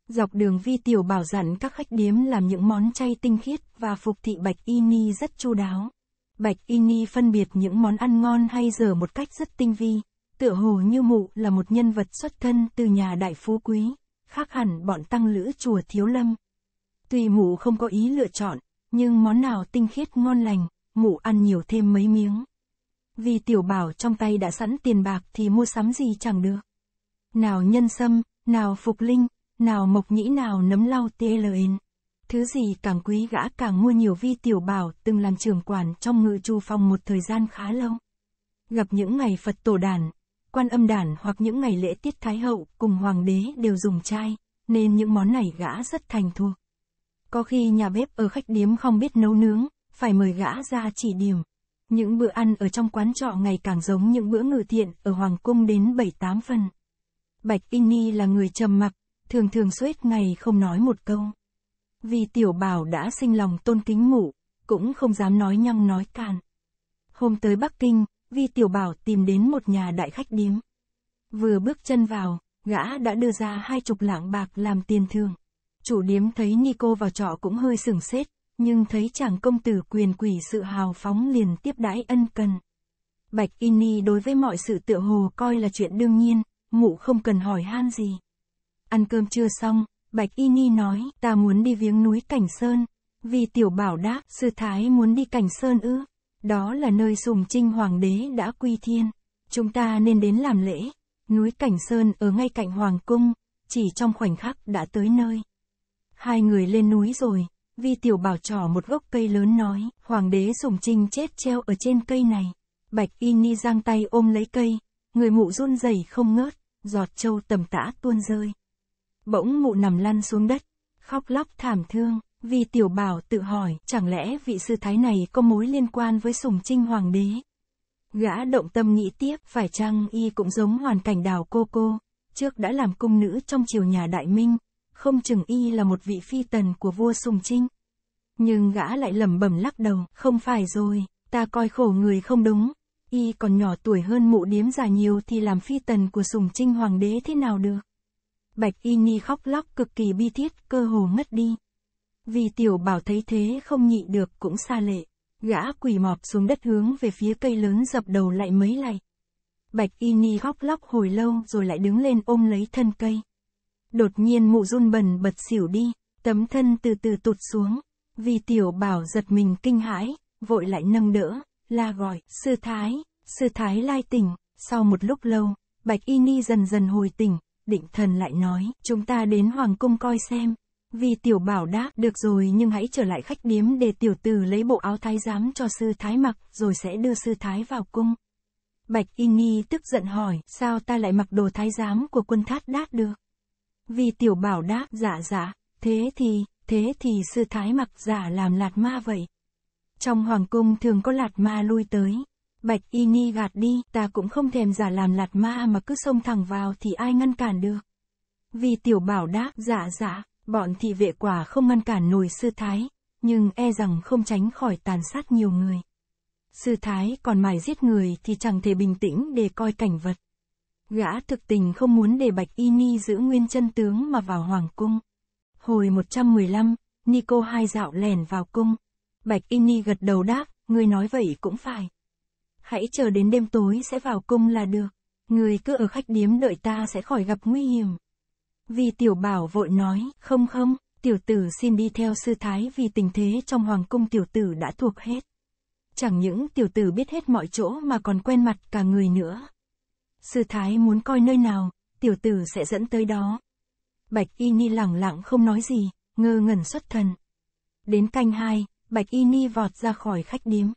Dọc đường Vi Tiểu Bảo dặn các khách điếm làm những món chay tinh khiết và phục thị Bạch Y Ni rất chu đáo. Bạch Ini phân biệt những món ăn ngon hay dở một cách rất tinh vi. Tựa hồ như mụ là một nhân vật xuất thân từ nhà đại phú quý, khác hẳn bọn tăng lữ chùa Thiếu Lâm. Tuy mụ không có ý lựa chọn, nhưng món nào tinh khiết ngon lành, mụ ăn nhiều thêm mấy miếng. Vì tiểu bảo trong tay đã sẵn tiền bạc thì mua sắm gì chẳng được. Nào nhân sâm, nào phục linh, nào mộc nhĩ nào nấm lau tê lên. Thứ gì càng quý gã càng mua nhiều vi tiểu bảo từng làm trưởng quản trong ngự chu phòng một thời gian khá lâu. Gặp những ngày Phật tổ đàn, quan âm đàn hoặc những ngày lễ tiết thái hậu cùng hoàng đế đều dùng chai, nên những món này gã rất thành thuộc. Có khi nhà bếp ở khách điếm không biết nấu nướng, phải mời gã ra chỉ điểm. Những bữa ăn ở trong quán trọ ngày càng giống những bữa ngự thiện ở Hoàng Cung đến bảy tám phần. Bạch Kinh Ni là người trầm mặc, thường thường suốt ngày không nói một câu. Vì tiểu bảo đã sinh lòng tôn kính mụ, cũng không dám nói nhăng nói càn. Hôm tới Bắc Kinh, Vi Tiểu Bảo tìm đến một nhà đại khách điếm. Vừa bước chân vào, gã đã đưa ra hai chục lạng bạc làm tiền thưởng. Chủ điếm thấy Nico vào trọ cũng hơi sửng sét, nhưng thấy chàng công tử quyền quỷ sự hào phóng liền tiếp đãi ân cần. Bạch inni đối với mọi sự tựa hồ coi là chuyện đương nhiên, mụ không cần hỏi han gì. Ăn cơm chưa xong, Bạch Y Ni nói, ta muốn đi viếng núi Cảnh Sơn. Vì tiểu bảo đáp, sư thái muốn đi Cảnh Sơn ư. Đó là nơi sùng trinh hoàng đế đã quy thiên. Chúng ta nên đến làm lễ. Núi Cảnh Sơn ở ngay cạnh Hoàng Cung, chỉ trong khoảnh khắc đã tới nơi. Hai người lên núi rồi, Vi Tiểu Bảo trỏ một gốc cây lớn nói, Hoàng đế Sùng Trinh chết treo ở trên cây này. Bạch Y Ni giang tay ôm lấy cây, người mụ run rẩy không ngớt, giọt trâu tầm tã tuôn rơi. Bỗng mụ nằm lăn xuống đất, khóc lóc thảm thương, vì tiểu bảo tự hỏi, chẳng lẽ vị sư thái này có mối liên quan với sùng trinh hoàng đế? Gã động tâm nghĩ tiếp, phải chăng y cũng giống hoàn cảnh đào cô cô, trước đã làm cung nữ trong triều nhà đại minh, không chừng y là một vị phi tần của vua sùng trinh. Nhưng gã lại lẩm bẩm lắc đầu, không phải rồi, ta coi khổ người không đúng, y còn nhỏ tuổi hơn mụ điếm già nhiều thì làm phi tần của sùng trinh hoàng đế thế nào được. Bạch Y Ni khóc lóc cực kỳ bi thiết, cơ hồ ngất đi. Vì tiểu bảo thấy thế không nhịn được cũng xa lệ. Gã quỳ mọp xuống đất hướng về phía cây lớn dập đầu lại mấy lạy. Bạch Y Ni khóc lóc hồi lâu rồi lại đứng lên ôm lấy thân cây. Đột nhiên mụ run bần bật xỉu đi, tấm thân từ từ tụt xuống. Vì tiểu bảo giật mình kinh hãi, vội lại nâng đỡ, la gọi, sư thái, sư thái lai tỉnh. Sau một lúc lâu, Bạch Y Ni dần dần hồi tỉnh, định thần lại nói, chúng ta đến hoàng cung coi xem. Vì tiểu bảo đáp, được rồi nhưng hãy trở lại khách điếm để tiểu tử lấy bộ áo thái giám cho sư thái mặc, rồi sẽ đưa sư thái vào cung. Bạch Y Ni tức giận hỏi, sao ta lại mặc đồ thái giám của quân thát đát được? Vì tiểu bảo đáp, dạ dạ, thế thì, thế thì sư thái mặc giả làm lạt ma vậy. Trong hoàng cung thường có lạt ma lui tới, Bạch Y Ni gạt đi, ta cũng không thèm giả làm lạt ma mà cứ xông thẳng vào thì ai ngăn cản được. Vì tiểu bảo đáp, dạ dạ, bọn thị vệ quả không ngăn cản nổi sư thái, nhưng e rằng không tránh khỏi tàn sát nhiều người. Sư thái còn mải giết người thì chẳng thể bình tĩnh để coi cảnh vật. Gã thực tình không muốn để Bạch Y Ni giữ nguyên chân tướng mà vào hoàng cung. Hồi 115, Nico hai dạo lèn vào cung. Bạch Y Ni gật đầu đáp, ngươi nói vậy cũng phải hãy chờ đến đêm tối sẽ vào cung là được, người cứ ở khách điếm đợi ta sẽ khỏi gặp nguy hiểm. Vì tiểu bảo vội nói, không không, tiểu tử xin đi theo sư thái vì tình thế trong hoàng cung tiểu tử đã thuộc hết. Chẳng những tiểu tử biết hết mọi chỗ mà còn quen mặt cả người nữa. Sư thái muốn coi nơi nào, tiểu tử sẽ dẫn tới đó. Bạch y ni lẳng lặng không nói gì, ngơ ngẩn xuất thần. Đến canh hai, Bạch y ni vọt ra khỏi khách điếm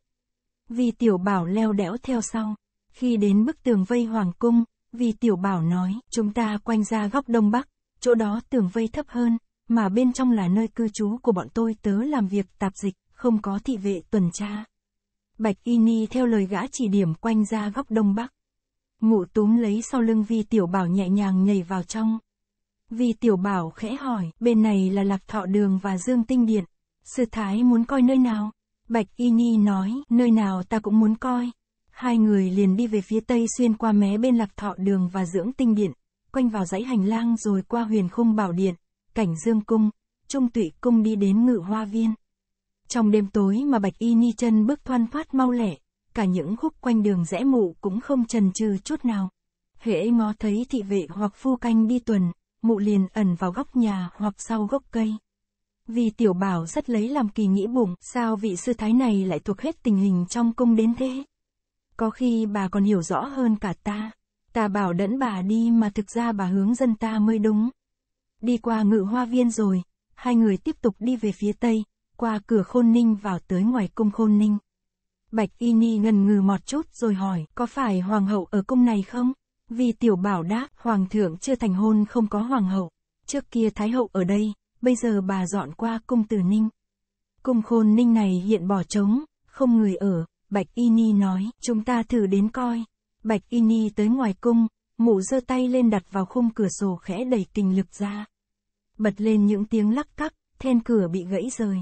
vì tiểu bảo leo đẽo theo sau. Khi đến bức tường vây hoàng cung, vì tiểu bảo nói, chúng ta quanh ra góc đông bắc, chỗ đó tường vây thấp hơn, mà bên trong là nơi cư trú của bọn tôi tớ làm việc tạp dịch, không có thị vệ tuần tra. Bạch Y Ni theo lời gã chỉ điểm quanh ra góc đông bắc. Ngụ túm lấy sau lưng Vi Tiểu Bảo nhẹ nhàng nhảy vào trong. Vi Tiểu Bảo khẽ hỏi, bên này là Lạc Thọ Đường và Dương Tinh Điện. Sư Thái muốn coi nơi nào? Bạch Y Ni nói, nơi nào ta cũng muốn coi. Hai người liền đi về phía tây xuyên qua mé bên lạc thọ đường và dưỡng tinh điện, quanh vào dãy hành lang rồi qua huyền khung bảo điện, cảnh dương cung, trung tụy cung đi đến ngự hoa viên. Trong đêm tối mà Bạch Y Ni chân bước thoăn thoát mau lẻ, cả những khúc quanh đường rẽ mụ cũng không chần chừ chút nào. Hễ ngó thấy thị vệ hoặc phu canh đi tuần, mụ liền ẩn vào góc nhà hoặc sau gốc cây. Vì tiểu bảo rất lấy làm kỳ nghĩ bụng, sao vị sư thái này lại thuộc hết tình hình trong cung đến thế? Có khi bà còn hiểu rõ hơn cả ta. Ta bảo đẫn bà đi mà thực ra bà hướng dân ta mới đúng. Đi qua ngự hoa viên rồi, hai người tiếp tục đi về phía tây, qua cửa khôn ninh vào tới ngoài cung khôn ninh. Bạch Y Ni ngần ngừ một chút rồi hỏi, có phải hoàng hậu ở cung này không? Vì tiểu bảo đáp, hoàng thượng chưa thành hôn không có hoàng hậu. Trước kia thái hậu ở đây, bây giờ bà dọn qua cung tử ninh. Cung khôn ninh này hiện bỏ trống, không người ở, Bạch Y Ni nói, chúng ta thử đến coi. Bạch Y Ni tới ngoài cung, mụ giơ tay lên đặt vào khung cửa sổ khẽ đẩy tình lực ra. Bật lên những tiếng lắc cắc, then cửa bị gãy rời.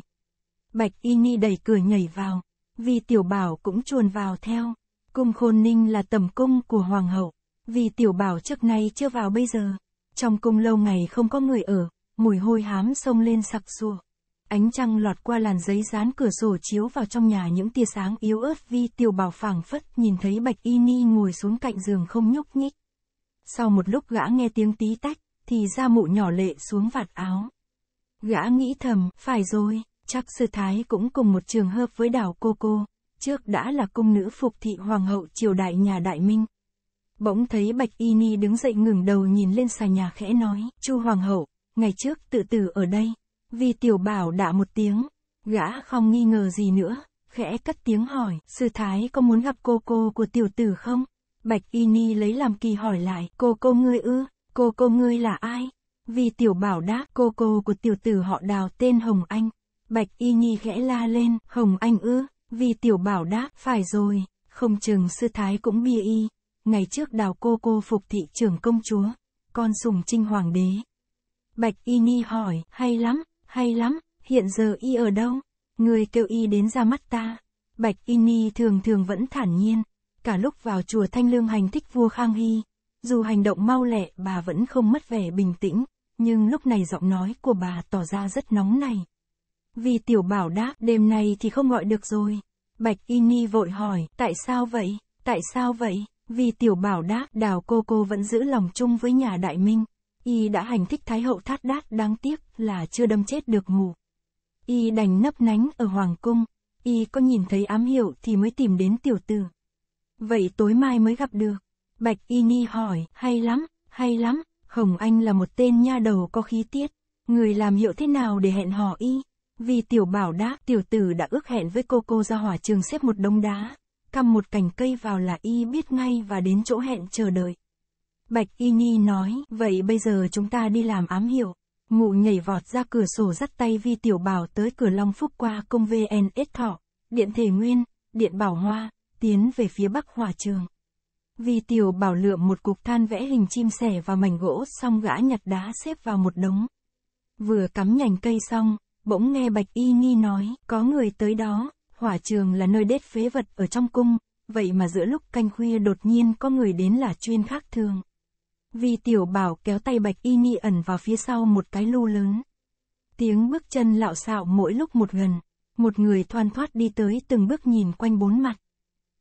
Bạch Y Ni đẩy cửa nhảy vào, vì tiểu bảo cũng chuồn vào theo. Cung khôn ninh là tầm cung của hoàng hậu, vì tiểu bảo trước nay chưa vào bây giờ. Trong cung lâu ngày không có người ở, mùi hôi hám sông lên sặc sụa. Ánh trăng lọt qua làn giấy dán cửa sổ chiếu vào trong nhà những tia sáng yếu ớt vi tiểu bảo phảng phất nhìn thấy bạch y ni ngồi xuống cạnh giường không nhúc nhích. Sau một lúc gã nghe tiếng tí tách, thì ra mụ nhỏ lệ xuống vạt áo. Gã nghĩ thầm, phải rồi, chắc sư thái cũng cùng một trường hợp với đảo cô cô, trước đã là cung nữ phục thị hoàng hậu triều đại nhà đại minh. Bỗng thấy Bạch Y Ni đứng dậy ngừng đầu nhìn lên xà nhà khẽ nói, chu hoàng hậu, Ngày trước tự tử ở đây, vì tiểu bảo đã một tiếng, gã không nghi ngờ gì nữa, khẽ cất tiếng hỏi, sư thái có muốn gặp cô cô của tiểu tử không? Bạch Y Ni lấy làm kỳ hỏi lại, cô cô ngươi ư, cô cô ngươi là ai? Vì tiểu bảo đáp, cô cô của tiểu tử họ đào tên Hồng Anh. Bạch Y Nhi khẽ la lên, Hồng Anh ư, vì tiểu bảo đáp, phải rồi, không chừng sư thái cũng bia y. Ngày trước đào cô cô phục thị trưởng công chúa, con sùng trinh hoàng đế, Bạch Y Ni hỏi, hay lắm, hay lắm, hiện giờ y ở đâu? Người kêu y đến ra mắt ta. Bạch Y Ni thường thường vẫn thản nhiên, cả lúc vào chùa Thanh Lương hành thích vua Khang Hy. Dù hành động mau lẹ bà vẫn không mất vẻ bình tĩnh, nhưng lúc này giọng nói của bà tỏ ra rất nóng này. Vì tiểu bảo đáp đêm nay thì không gọi được rồi. Bạch Y Ni vội hỏi, tại sao vậy, tại sao vậy? Vì tiểu bảo đáp đào cô cô vẫn giữ lòng chung với nhà đại minh. Y đã hành thích Thái hậu Thát Đát đáng tiếc là chưa đâm chết được ngủ. Y đành nấp nánh ở Hoàng Cung, Y có nhìn thấy ám hiệu thì mới tìm đến tiểu tử. Vậy tối mai mới gặp được. Bạch Y Ni hỏi, hay lắm, hay lắm, Hồng Anh là một tên nha đầu có khí tiết. Người làm hiệu thế nào để hẹn hò Y? Vì tiểu bảo đã, tiểu tử đã ước hẹn với cô cô ra hỏa trường xếp một đống đá. Cầm một cành cây vào là Y biết ngay và đến chỗ hẹn chờ đợi. Bạch Y Ni nói, vậy bây giờ chúng ta đi làm ám hiệu. Ngụ nhảy vọt ra cửa sổ dắt tay Vi Tiểu Bảo tới cửa Long Phúc qua công VNS Thọ, Điện Thể Nguyên, Điện Bảo Hoa, tiến về phía Bắc Hòa Trường. Vi Tiểu Bảo lượm một cục than vẽ hình chim sẻ và mảnh gỗ xong gã nhặt đá xếp vào một đống. Vừa cắm nhành cây xong, bỗng nghe Bạch Y Ni nói, có người tới đó, hỏa trường là nơi đết phế vật ở trong cung, vậy mà giữa lúc canh khuya đột nhiên có người đến là chuyên khác thường. Vi tiểu bảo kéo tay bạch y ni ẩn vào phía sau một cái lu lớn. Tiếng bước chân lạo xạo mỗi lúc một gần, một người thoăn thoát đi tới từng bước nhìn quanh bốn mặt.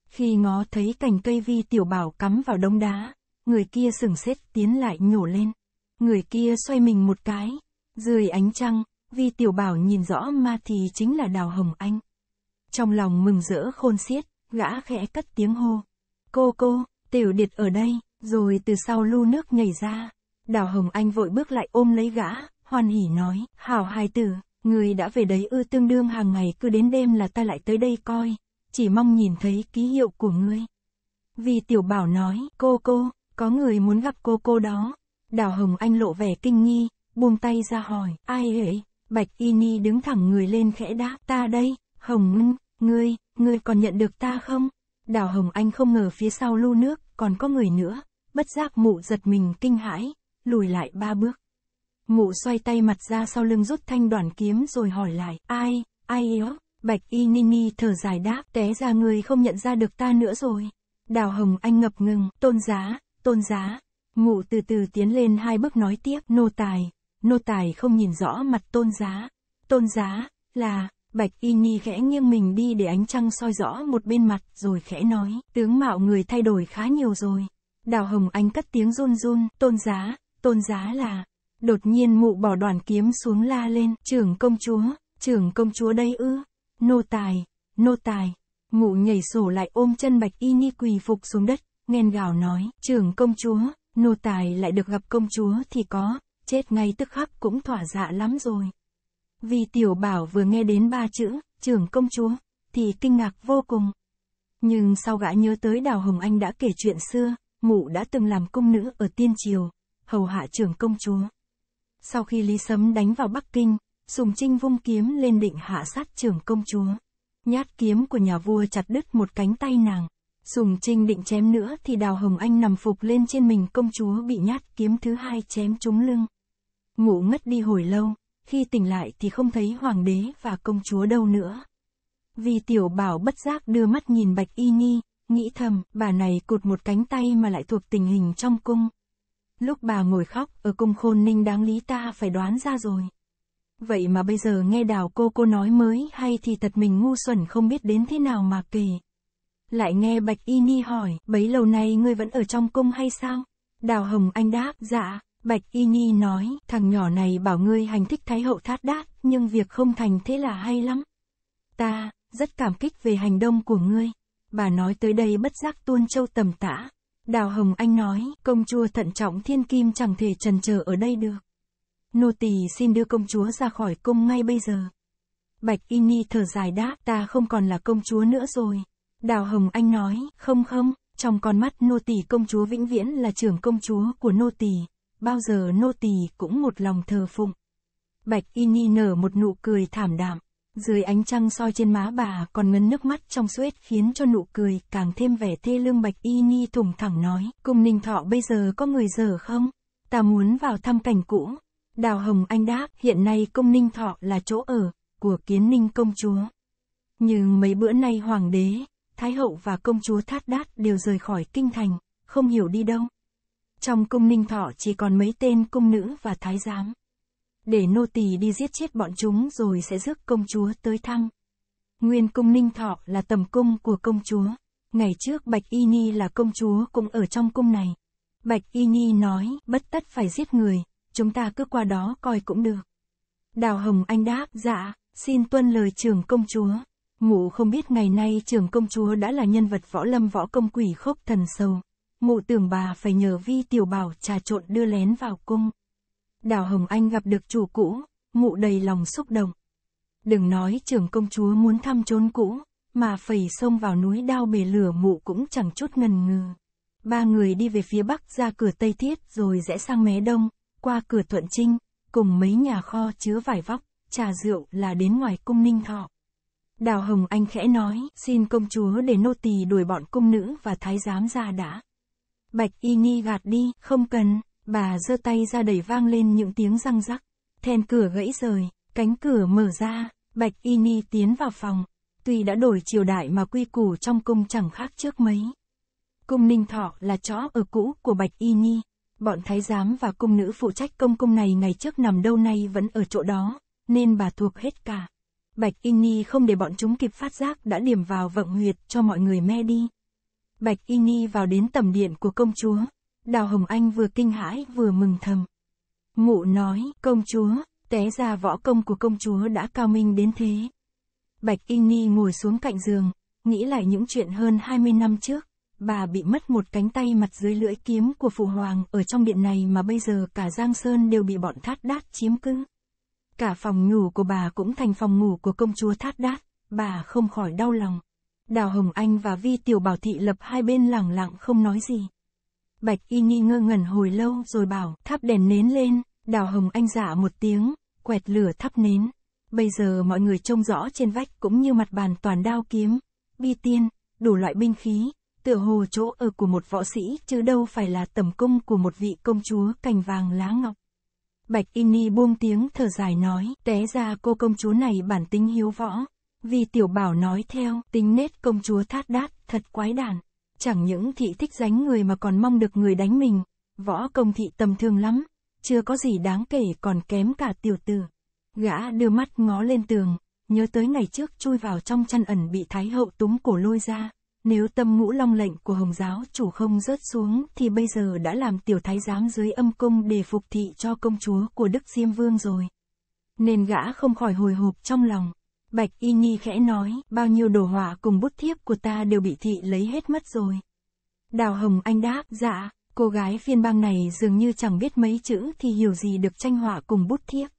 Khi ngó thấy cành cây vi tiểu bảo cắm vào đống đá, người kia sừng sét tiến lại nhổ lên. Người kia xoay mình một cái, dưới ánh trăng, vi tiểu bảo nhìn rõ ma thì chính là đào hồng anh. Trong lòng mừng rỡ khôn xiết, gã khẽ cất tiếng hô. Cô cô, tiểu điệt ở đây. Rồi từ sau lu nước nhảy ra, Đào Hồng Anh vội bước lại ôm lấy gã, hoan hỉ nói, hảo hài tử, người đã về đấy ư tương đương hàng ngày cứ đến đêm là ta lại tới đây coi, chỉ mong nhìn thấy ký hiệu của ngươi. Vì tiểu bảo nói, cô cô, có người muốn gặp cô cô đó. Đào Hồng Anh lộ vẻ kinh nghi, buông tay ra hỏi, ai ấy? Bạch Y Ni đứng thẳng người lên khẽ đáp, ta đây, Hồng Ngân, ngươi, ngươi còn nhận được ta không? Đào Hồng Anh không ngờ phía sau lu nước, còn có người nữa, bất giác mụ giật mình kinh hãi, lùi lại ba bước. Mụ xoay tay mặt ra sau lưng rút thanh đoàn kiếm rồi hỏi lại, ai, ai yếu, bạch y nini thở dài đáp, té ra người không nhận ra được ta nữa rồi. Đào hồng anh ngập ngừng, tôn giá, tôn giá, mụ từ từ tiến lên hai bước nói tiếp, nô tài, nô tài không nhìn rõ mặt tôn giá, tôn giá, là, Bạch Y Nhi khẽ nghiêng mình đi để ánh trăng soi rõ một bên mặt, rồi khẽ nói, tướng mạo người thay đổi khá nhiều rồi. Đào Hồng Anh cất tiếng run run, tôn giá, tôn giá là. Đột nhiên mụ bỏ đoàn kiếm xuống la lên, trưởng công chúa, trưởng công chúa đây ư. Nô tài, nô tài. Mụ nhảy sổ lại ôm chân Bạch Y Ni quỳ phục xuống đất, nghen gào nói, trưởng công chúa, nô tài lại được gặp công chúa thì có, chết ngay tức khắc cũng thỏa dạ lắm rồi. Vì tiểu bảo vừa nghe đến ba chữ, trưởng công chúa, thì kinh ngạc vô cùng. Nhưng sau gã nhớ tới Đào Hồng Anh đã kể chuyện xưa, mụ đã từng làm công nữ ở Tiên Triều, hầu hạ trưởng công chúa. Sau khi Lý Sấm đánh vào Bắc Kinh, Sùng Trinh vung kiếm lên định hạ sát trưởng công chúa. Nhát kiếm của nhà vua chặt đứt một cánh tay nàng. Sùng Trinh định chém nữa thì Đào Hồng Anh nằm phục lên trên mình công chúa bị nhát kiếm thứ hai chém trúng lưng. Ngủ ngất đi hồi lâu, khi tỉnh lại thì không thấy hoàng đế và công chúa đâu nữa. Vì tiểu bảo bất giác đưa mắt nhìn bạch y nhi, nghĩ thầm, bà này cụt một cánh tay mà lại thuộc tình hình trong cung. Lúc bà ngồi khóc, ở cung khôn ninh đáng lý ta phải đoán ra rồi. Vậy mà bây giờ nghe đào cô cô nói mới hay thì thật mình ngu xuẩn không biết đến thế nào mà kỳ. Lại nghe Bạch Y Ni hỏi, bấy lâu nay ngươi vẫn ở trong cung hay sao? Đào Hồng Anh đáp, dạ, Bạch Y Nhi nói, thằng nhỏ này bảo ngươi hành thích Thái Hậu Thát Đát, nhưng việc không thành thế là hay lắm. Ta, rất cảm kích về hành động của ngươi. Bà nói tới đây bất giác tuôn châu tầm tã. Đào Hồng Anh nói, công chúa thận trọng thiên kim chẳng thể trần chờ ở đây được. Nô tỳ xin đưa công chúa ra khỏi cung ngay bây giờ. Bạch Y Ni thở dài đáp, ta không còn là công chúa nữa rồi. Đào Hồng Anh nói, không không, trong con mắt nô tỳ công chúa vĩnh viễn là trưởng công chúa của nô tỳ bao giờ nô tỳ cũng một lòng thờ phụng. Bạch Y Ni nở một nụ cười thảm đạm, dưới ánh trăng soi trên má bà còn ngấn nước mắt trong suốt khiến cho nụ cười càng thêm vẻ thê lương Bạch Y Ni thủng thẳng nói, cùng Ninh Thọ bây giờ có người giờ không? Ta muốn vào thăm cảnh cũ. Đào Hồng Anh đáp, hiện nay công Ninh Thọ là chỗ ở của kiến ninh công chúa. Nhưng mấy bữa nay hoàng đế, thái hậu và công chúa Thát Đát đều rời khỏi kinh thành, không hiểu đi đâu. Trong cung ninh thọ chỉ còn mấy tên cung nữ và thái giám. Để nô tỳ đi giết chết bọn chúng rồi sẽ rước công chúa tới thăng Nguyên cung ninh thọ là tầm cung của công chúa. Ngày trước Bạch Y Ni là công chúa cũng ở trong cung này. Bạch Y Ni nói, bất tất phải giết người, chúng ta cứ qua đó coi cũng được. Đào Hồng Anh đáp, dạ, xin tuân lời trưởng công chúa. Ngụ không biết ngày nay trưởng công chúa đã là nhân vật võ lâm võ công quỷ khốc thần sâu mụ tưởng bà phải nhờ vi tiểu bảo trà trộn đưa lén vào cung. Đào Hồng Anh gặp được chủ cũ, mụ đầy lòng xúc động. Đừng nói trưởng công chúa muốn thăm chốn cũ, mà phẩy sông vào núi đao bề lửa mụ cũng chẳng chút ngần ngừ. Ba người đi về phía bắc ra cửa Tây Thiết rồi rẽ sang mé đông, qua cửa Thuận Trinh, cùng mấy nhà kho chứa vải vóc, trà rượu là đến ngoài cung ninh thọ. Đào Hồng Anh khẽ nói, xin công chúa để nô tỳ đuổi bọn cung nữ và thái giám ra đã. Bạch y ni gạt đi, không cần, bà giơ tay ra đẩy vang lên những tiếng răng rắc. Then cửa gãy rời, cánh cửa mở ra, Bạch y ni tiến vào phòng. Tuy đã đổi triều đại mà quy củ trong cung chẳng khác trước mấy. Cung ninh thọ là chó ở cũ của Bạch y ni. Bọn thái giám và cung nữ phụ trách công cung này ngày trước nằm đâu nay vẫn ở chỗ đó, nên bà thuộc hết cả. Bạch Y Ni không để bọn chúng kịp phát giác đã điểm vào vận huyệt cho mọi người me đi. Bạch Y Ni vào đến tầm điện của công chúa. Đào Hồng Anh vừa kinh hãi vừa mừng thầm. Mụ nói, công chúa, té ra võ công của công chúa đã cao minh đến thế. Bạch Y Ni ngồi xuống cạnh giường, nghĩ lại những chuyện hơn 20 năm trước. Bà bị mất một cánh tay mặt dưới lưỡi kiếm của phụ hoàng ở trong điện này mà bây giờ cả Giang Sơn đều bị bọn thát đát chiếm cứ. Cả phòng ngủ của bà cũng thành phòng ngủ của công chúa thát đát, bà không khỏi đau lòng. Đào Hồng Anh và Vi Tiểu Bảo Thị lập hai bên lẳng lặng không nói gì. Bạch Y Nhi ngơ ngẩn hồi lâu rồi bảo, thắp đèn nến lên, Đào Hồng Anh giả dạ một tiếng, quẹt lửa thắp nến. Bây giờ mọi người trông rõ trên vách cũng như mặt bàn toàn đao kiếm, bi tiên, đủ loại binh khí, tựa hồ chỗ ở của một võ sĩ chứ đâu phải là tầm cung của một vị công chúa cành vàng lá ngọc. Bạch Y Nhi buông tiếng thở dài nói, té ra cô công chúa này bản tính hiếu võ, vì tiểu bảo nói theo, tính nết công chúa thát đát, thật quái đản. Chẳng những thị thích dánh người mà còn mong được người đánh mình. Võ công thị tầm thương lắm, chưa có gì đáng kể còn kém cả tiểu tử. Gã đưa mắt ngó lên tường, nhớ tới ngày trước chui vào trong chăn ẩn bị thái hậu túng cổ lôi ra. Nếu tâm ngũ long lệnh của Hồng giáo chủ không rớt xuống thì bây giờ đã làm tiểu thái giám dưới âm cung để phục thị cho công chúa của Đức Diêm Vương rồi. Nên gã không khỏi hồi hộp trong lòng. Bạch Y Nhi khẽ nói, bao nhiêu đồ họa cùng bút thiếp của ta đều bị thị lấy hết mất rồi. Đào Hồng Anh đáp, dạ, cô gái phiên bang này dường như chẳng biết mấy chữ thì hiểu gì được tranh họa cùng bút thiếp.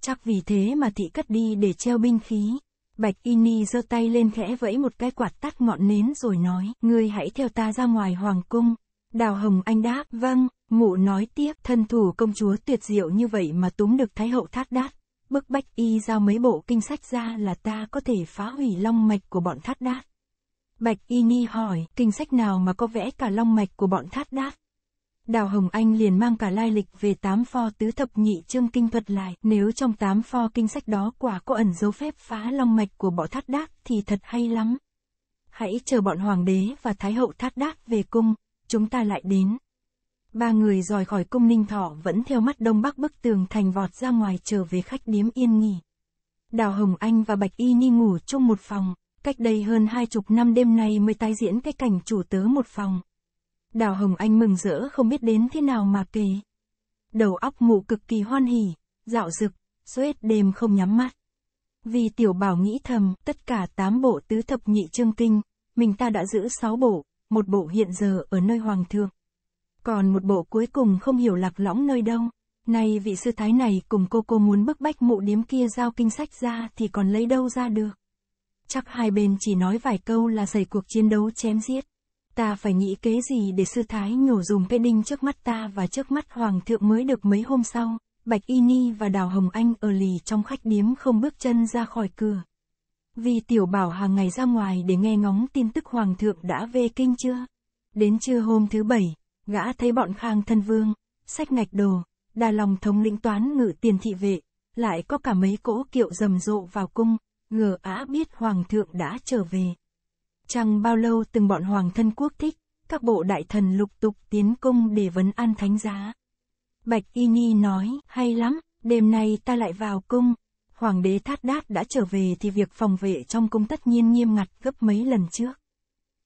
Chắc vì thế mà thị cất đi để treo binh khí. Bạch Y Nhi giơ tay lên khẽ vẫy một cái quạt tắt ngọn nến rồi nói, ngươi hãy theo ta ra ngoài hoàng cung. Đào Hồng Anh đáp, vâng, mụ nói tiếp, thân thủ công chúa tuyệt diệu như vậy mà túm được Thái Hậu Thác Đát bức bách y giao mấy bộ kinh sách ra là ta có thể phá hủy long mạch của bọn thát đát. Bạch y ni hỏi, kinh sách nào mà có vẽ cả long mạch của bọn thát đát? Đào Hồng Anh liền mang cả lai lịch về tám pho tứ thập nhị chương kinh thuật lại, nếu trong tám pho kinh sách đó quả có ẩn dấu phép phá long mạch của bọn thát đát thì thật hay lắm. Hãy chờ bọn hoàng đế và thái hậu thát đát về cung, chúng ta lại đến. Ba người rời khỏi cung ninh thọ vẫn theo mắt đông bắc bức tường thành vọt ra ngoài trở về khách điếm yên nghỉ. Đào Hồng Anh và Bạch Y Ni ngủ chung một phòng, cách đây hơn hai chục năm đêm nay mới tái diễn cái cảnh chủ tớ một phòng. Đào Hồng Anh mừng rỡ không biết đến thế nào mà kề. Đầu óc mụ cực kỳ hoan hỉ, dạo rực, suốt đêm không nhắm mắt. Vì tiểu bảo nghĩ thầm, tất cả tám bộ tứ thập nhị chương kinh, mình ta đã giữ sáu bộ, một bộ hiện giờ ở nơi hoàng thượng. Còn một bộ cuối cùng không hiểu lạc lõng nơi đâu. Nay vị sư thái này cùng cô cô muốn bức bách mụ điếm kia giao kinh sách ra thì còn lấy đâu ra được. Chắc hai bên chỉ nói vài câu là xảy cuộc chiến đấu chém giết. Ta phải nghĩ kế gì để sư thái nhổ dùng cái đinh trước mắt ta và trước mắt hoàng thượng mới được mấy hôm sau. Bạch Y Ni và Đào Hồng Anh ở lì trong khách điếm không bước chân ra khỏi cửa. Vì tiểu bảo hàng ngày ra ngoài để nghe ngóng tin tức hoàng thượng đã về kinh chưa. Đến trưa hôm thứ bảy, Gã thấy bọn khang thân vương, sách ngạch đồ, đa lòng thống lĩnh toán ngự tiền thị vệ, lại có cả mấy cỗ kiệu rầm rộ vào cung, ngờ á biết hoàng thượng đã trở về. Chẳng bao lâu từng bọn hoàng thân quốc thích, các bộ đại thần lục tục tiến cung để vấn an thánh giá. Bạch Y Ni nói, hay lắm, đêm nay ta lại vào cung. Hoàng đế Thát Đát đã trở về thì việc phòng vệ trong cung tất nhiên nghiêm ngặt gấp mấy lần trước.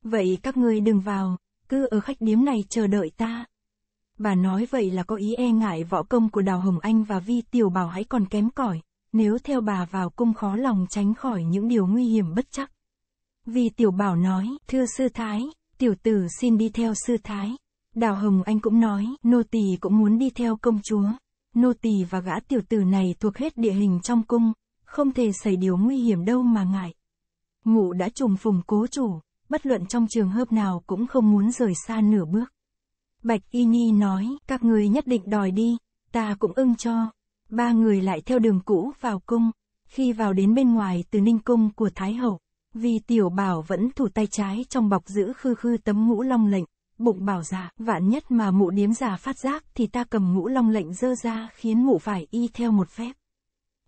Vậy các ngươi đừng vào, cứ ở khách điếm này chờ đợi ta. Bà nói vậy là có ý e ngại võ công của Đào Hồng Anh và Vi Tiểu Bảo hãy còn kém cỏi, nếu theo bà vào cung khó lòng tránh khỏi những điều nguy hiểm bất chắc. Vi Tiểu Bảo nói, thưa sư thái, tiểu tử xin đi theo sư thái. Đào Hồng Anh cũng nói, nô tỳ cũng muốn đi theo công chúa. Nô tỳ và gã tiểu tử này thuộc hết địa hình trong cung, không thể xảy điều nguy hiểm đâu mà ngại. Ngụ đã trùng phùng cố chủ, bất luận trong trường hợp nào cũng không muốn rời xa nửa bước. Bạch Y Ni nói, các người nhất định đòi đi, ta cũng ưng cho. Ba người lại theo đường cũ vào cung, khi vào đến bên ngoài từ ninh cung của Thái Hậu, vì tiểu bảo vẫn thủ tay trái trong bọc giữ khư khư tấm ngũ long lệnh, bụng bảo giả, dạ, vạn nhất mà mụ điếm giả phát giác thì ta cầm ngũ long lệnh dơ ra khiến mụ phải y theo một phép.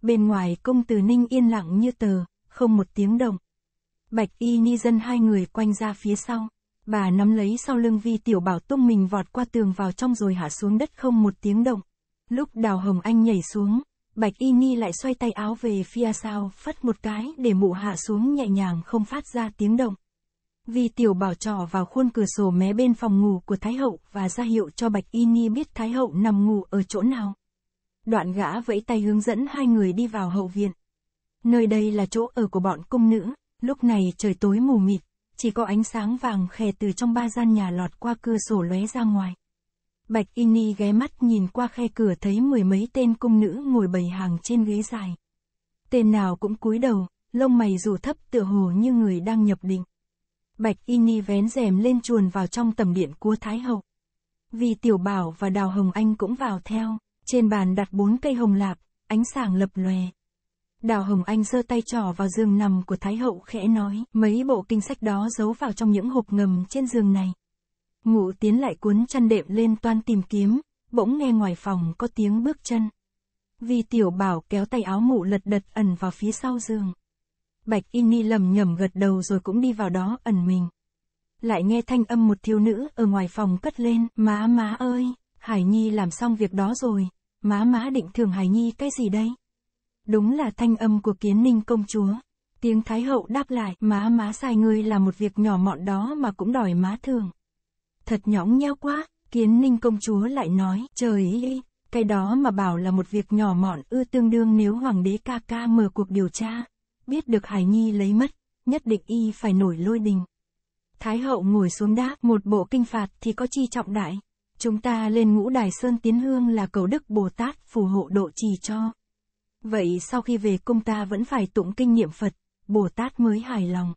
Bên ngoài cung từ ninh yên lặng như tờ, không một tiếng động. Bạch y ni dân hai người quanh ra phía sau. Bà nắm lấy sau lưng vi tiểu bảo tung mình vọt qua tường vào trong rồi hạ xuống đất không một tiếng động. Lúc đào hồng anh nhảy xuống, bạch y ni lại xoay tay áo về phía sau phất một cái để mụ hạ xuống nhẹ nhàng không phát ra tiếng động. Vi tiểu bảo trỏ vào khuôn cửa sổ mé bên phòng ngủ của Thái Hậu và ra hiệu cho Bạch Y Ni biết Thái Hậu nằm ngủ ở chỗ nào. Đoạn gã vẫy tay hướng dẫn hai người đi vào hậu viện. Nơi đây là chỗ ở của bọn cung nữ, Lúc này trời tối mù mịt, chỉ có ánh sáng vàng khè từ trong ba gian nhà lọt qua cửa sổ lóe ra ngoài. Bạch inni ghé mắt nhìn qua khe cửa thấy mười mấy tên cung nữ ngồi bầy hàng trên ghế dài. Tên nào cũng cúi đầu, lông mày dù thấp tựa hồ như người đang nhập định. Bạch inni vén rèm lên chuồn vào trong tầm điện của Thái Hậu. Vì Tiểu Bảo và Đào Hồng Anh cũng vào theo, trên bàn đặt bốn cây hồng lạp, ánh sáng lập lòe, Đào Hồng Anh giơ tay trỏ vào giường nằm của Thái Hậu khẽ nói, mấy bộ kinh sách đó giấu vào trong những hộp ngầm trên giường này. Ngụ tiến lại cuốn chăn đệm lên toan tìm kiếm, bỗng nghe ngoài phòng có tiếng bước chân. vi tiểu bảo kéo tay áo mụ lật đật ẩn vào phía sau giường. Bạch Y Ni lầm nhầm gật đầu rồi cũng đi vào đó ẩn mình. Lại nghe thanh âm một thiếu nữ ở ngoài phòng cất lên, má má ơi, Hải Nhi làm xong việc đó rồi, má má định thưởng Hải Nhi cái gì đây? Đúng là thanh âm của kiến ninh công chúa. Tiếng Thái hậu đáp lại, má má sai ngươi là một việc nhỏ mọn đó mà cũng đòi má thường. Thật nhõng nhẽo quá, kiến ninh công chúa lại nói, trời ơi, cái đó mà bảo là một việc nhỏ mọn ư tương đương nếu hoàng đế ca ca mở cuộc điều tra. Biết được Hải Nhi lấy mất, nhất định y phải nổi lôi đình. Thái hậu ngồi xuống đáp, một bộ kinh phạt thì có chi trọng đại. Chúng ta lên ngũ đài sơn tiến hương là cầu đức Bồ Tát phù hộ độ trì cho. Vậy sau khi về công ta vẫn phải tụng kinh niệm Phật, Bồ Tát mới hài lòng.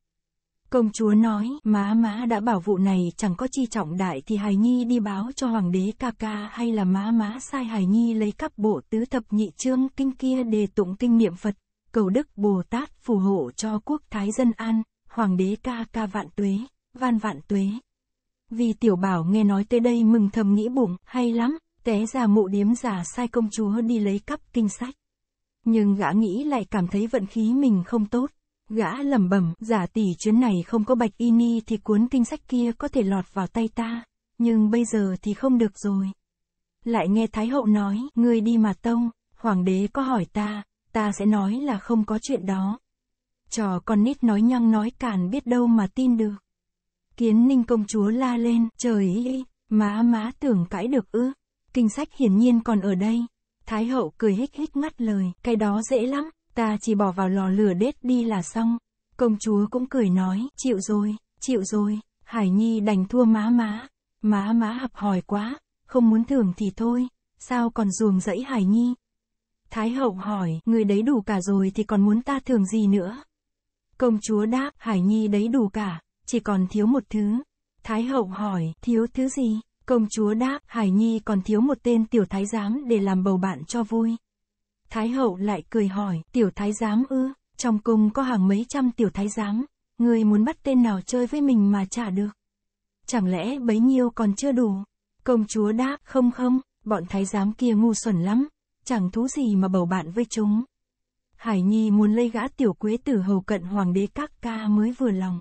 Công chúa nói, má má đã bảo vụ này chẳng có chi trọng đại thì Hải Nhi đi báo cho Hoàng đế ca ca hay là má má sai Hải Nhi lấy cắp bộ tứ thập nhị chương kinh kia để tụng kinh niệm Phật, cầu đức Bồ Tát phù hộ cho quốc thái dân an, Hoàng đế ca ca vạn tuế, van vạn tuế. Vì tiểu bảo nghe nói tới đây mừng thầm nghĩ bụng, hay lắm, té ra mụ điếm giả sai công chúa đi lấy cắp kinh sách nhưng gã nghĩ lại cảm thấy vận khí mình không tốt. Gã lẩm bẩm, giả tỷ chuyến này không có bạch y ni thì cuốn kinh sách kia có thể lọt vào tay ta, nhưng bây giờ thì không được rồi. Lại nghe Thái hậu nói, ngươi đi mà tông, hoàng đế có hỏi ta, ta sẽ nói là không có chuyện đó. Trò con nít nói nhăng nói cản biết đâu mà tin được. Kiến ninh công chúa la lên, trời ý, má má tưởng cãi được ư, kinh sách hiển nhiên còn ở đây. Thái hậu cười hích hít ngắt lời, cái đó dễ lắm, ta chỉ bỏ vào lò lửa đết đi là xong. Công chúa cũng cười nói, chịu rồi, chịu rồi, Hải Nhi đành thua má má. Má má hập hòi quá, không muốn thưởng thì thôi, sao còn ruồng dẫy Hải Nhi? Thái hậu hỏi, người đấy đủ cả rồi thì còn muốn ta thưởng gì nữa? Công chúa đáp, Hải Nhi đấy đủ cả, chỉ còn thiếu một thứ. Thái hậu hỏi, thiếu thứ gì? Công chúa đáp, Hải Nhi còn thiếu một tên tiểu thái giám để làm bầu bạn cho vui. Thái hậu lại cười hỏi, tiểu thái giám ư, trong cung có hàng mấy trăm tiểu thái giám, người muốn bắt tên nào chơi với mình mà trả được. Chẳng lẽ bấy nhiêu còn chưa đủ? Công chúa đáp, không không, bọn thái giám kia ngu xuẩn lắm, chẳng thú gì mà bầu bạn với chúng. Hải Nhi muốn lấy gã tiểu quế tử hầu cận hoàng đế các ca mới vừa lòng.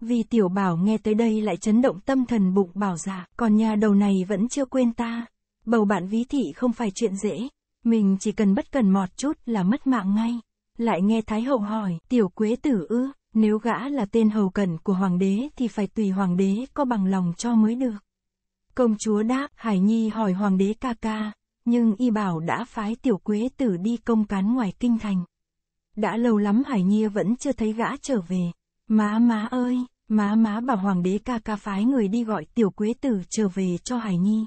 Vì tiểu bảo nghe tới đây lại chấn động tâm thần bụng bảo giả, dạ, còn nhà đầu này vẫn chưa quên ta. Bầu bạn ví thị không phải chuyện dễ, mình chỉ cần bất cần mọt chút là mất mạng ngay. Lại nghe Thái Hậu hỏi, tiểu quế tử ư, nếu gã là tên hầu cận của hoàng đế thì phải tùy hoàng đế có bằng lòng cho mới được. Công chúa đáp, Hải Nhi hỏi hoàng đế ca ca, nhưng y bảo đã phái tiểu quế tử đi công cán ngoài kinh thành. Đã lâu lắm Hải Nhi vẫn chưa thấy gã trở về. Má má ơi, má má bảo hoàng đế ca ca phái người đi gọi tiểu quế tử trở về cho Hải Nhi.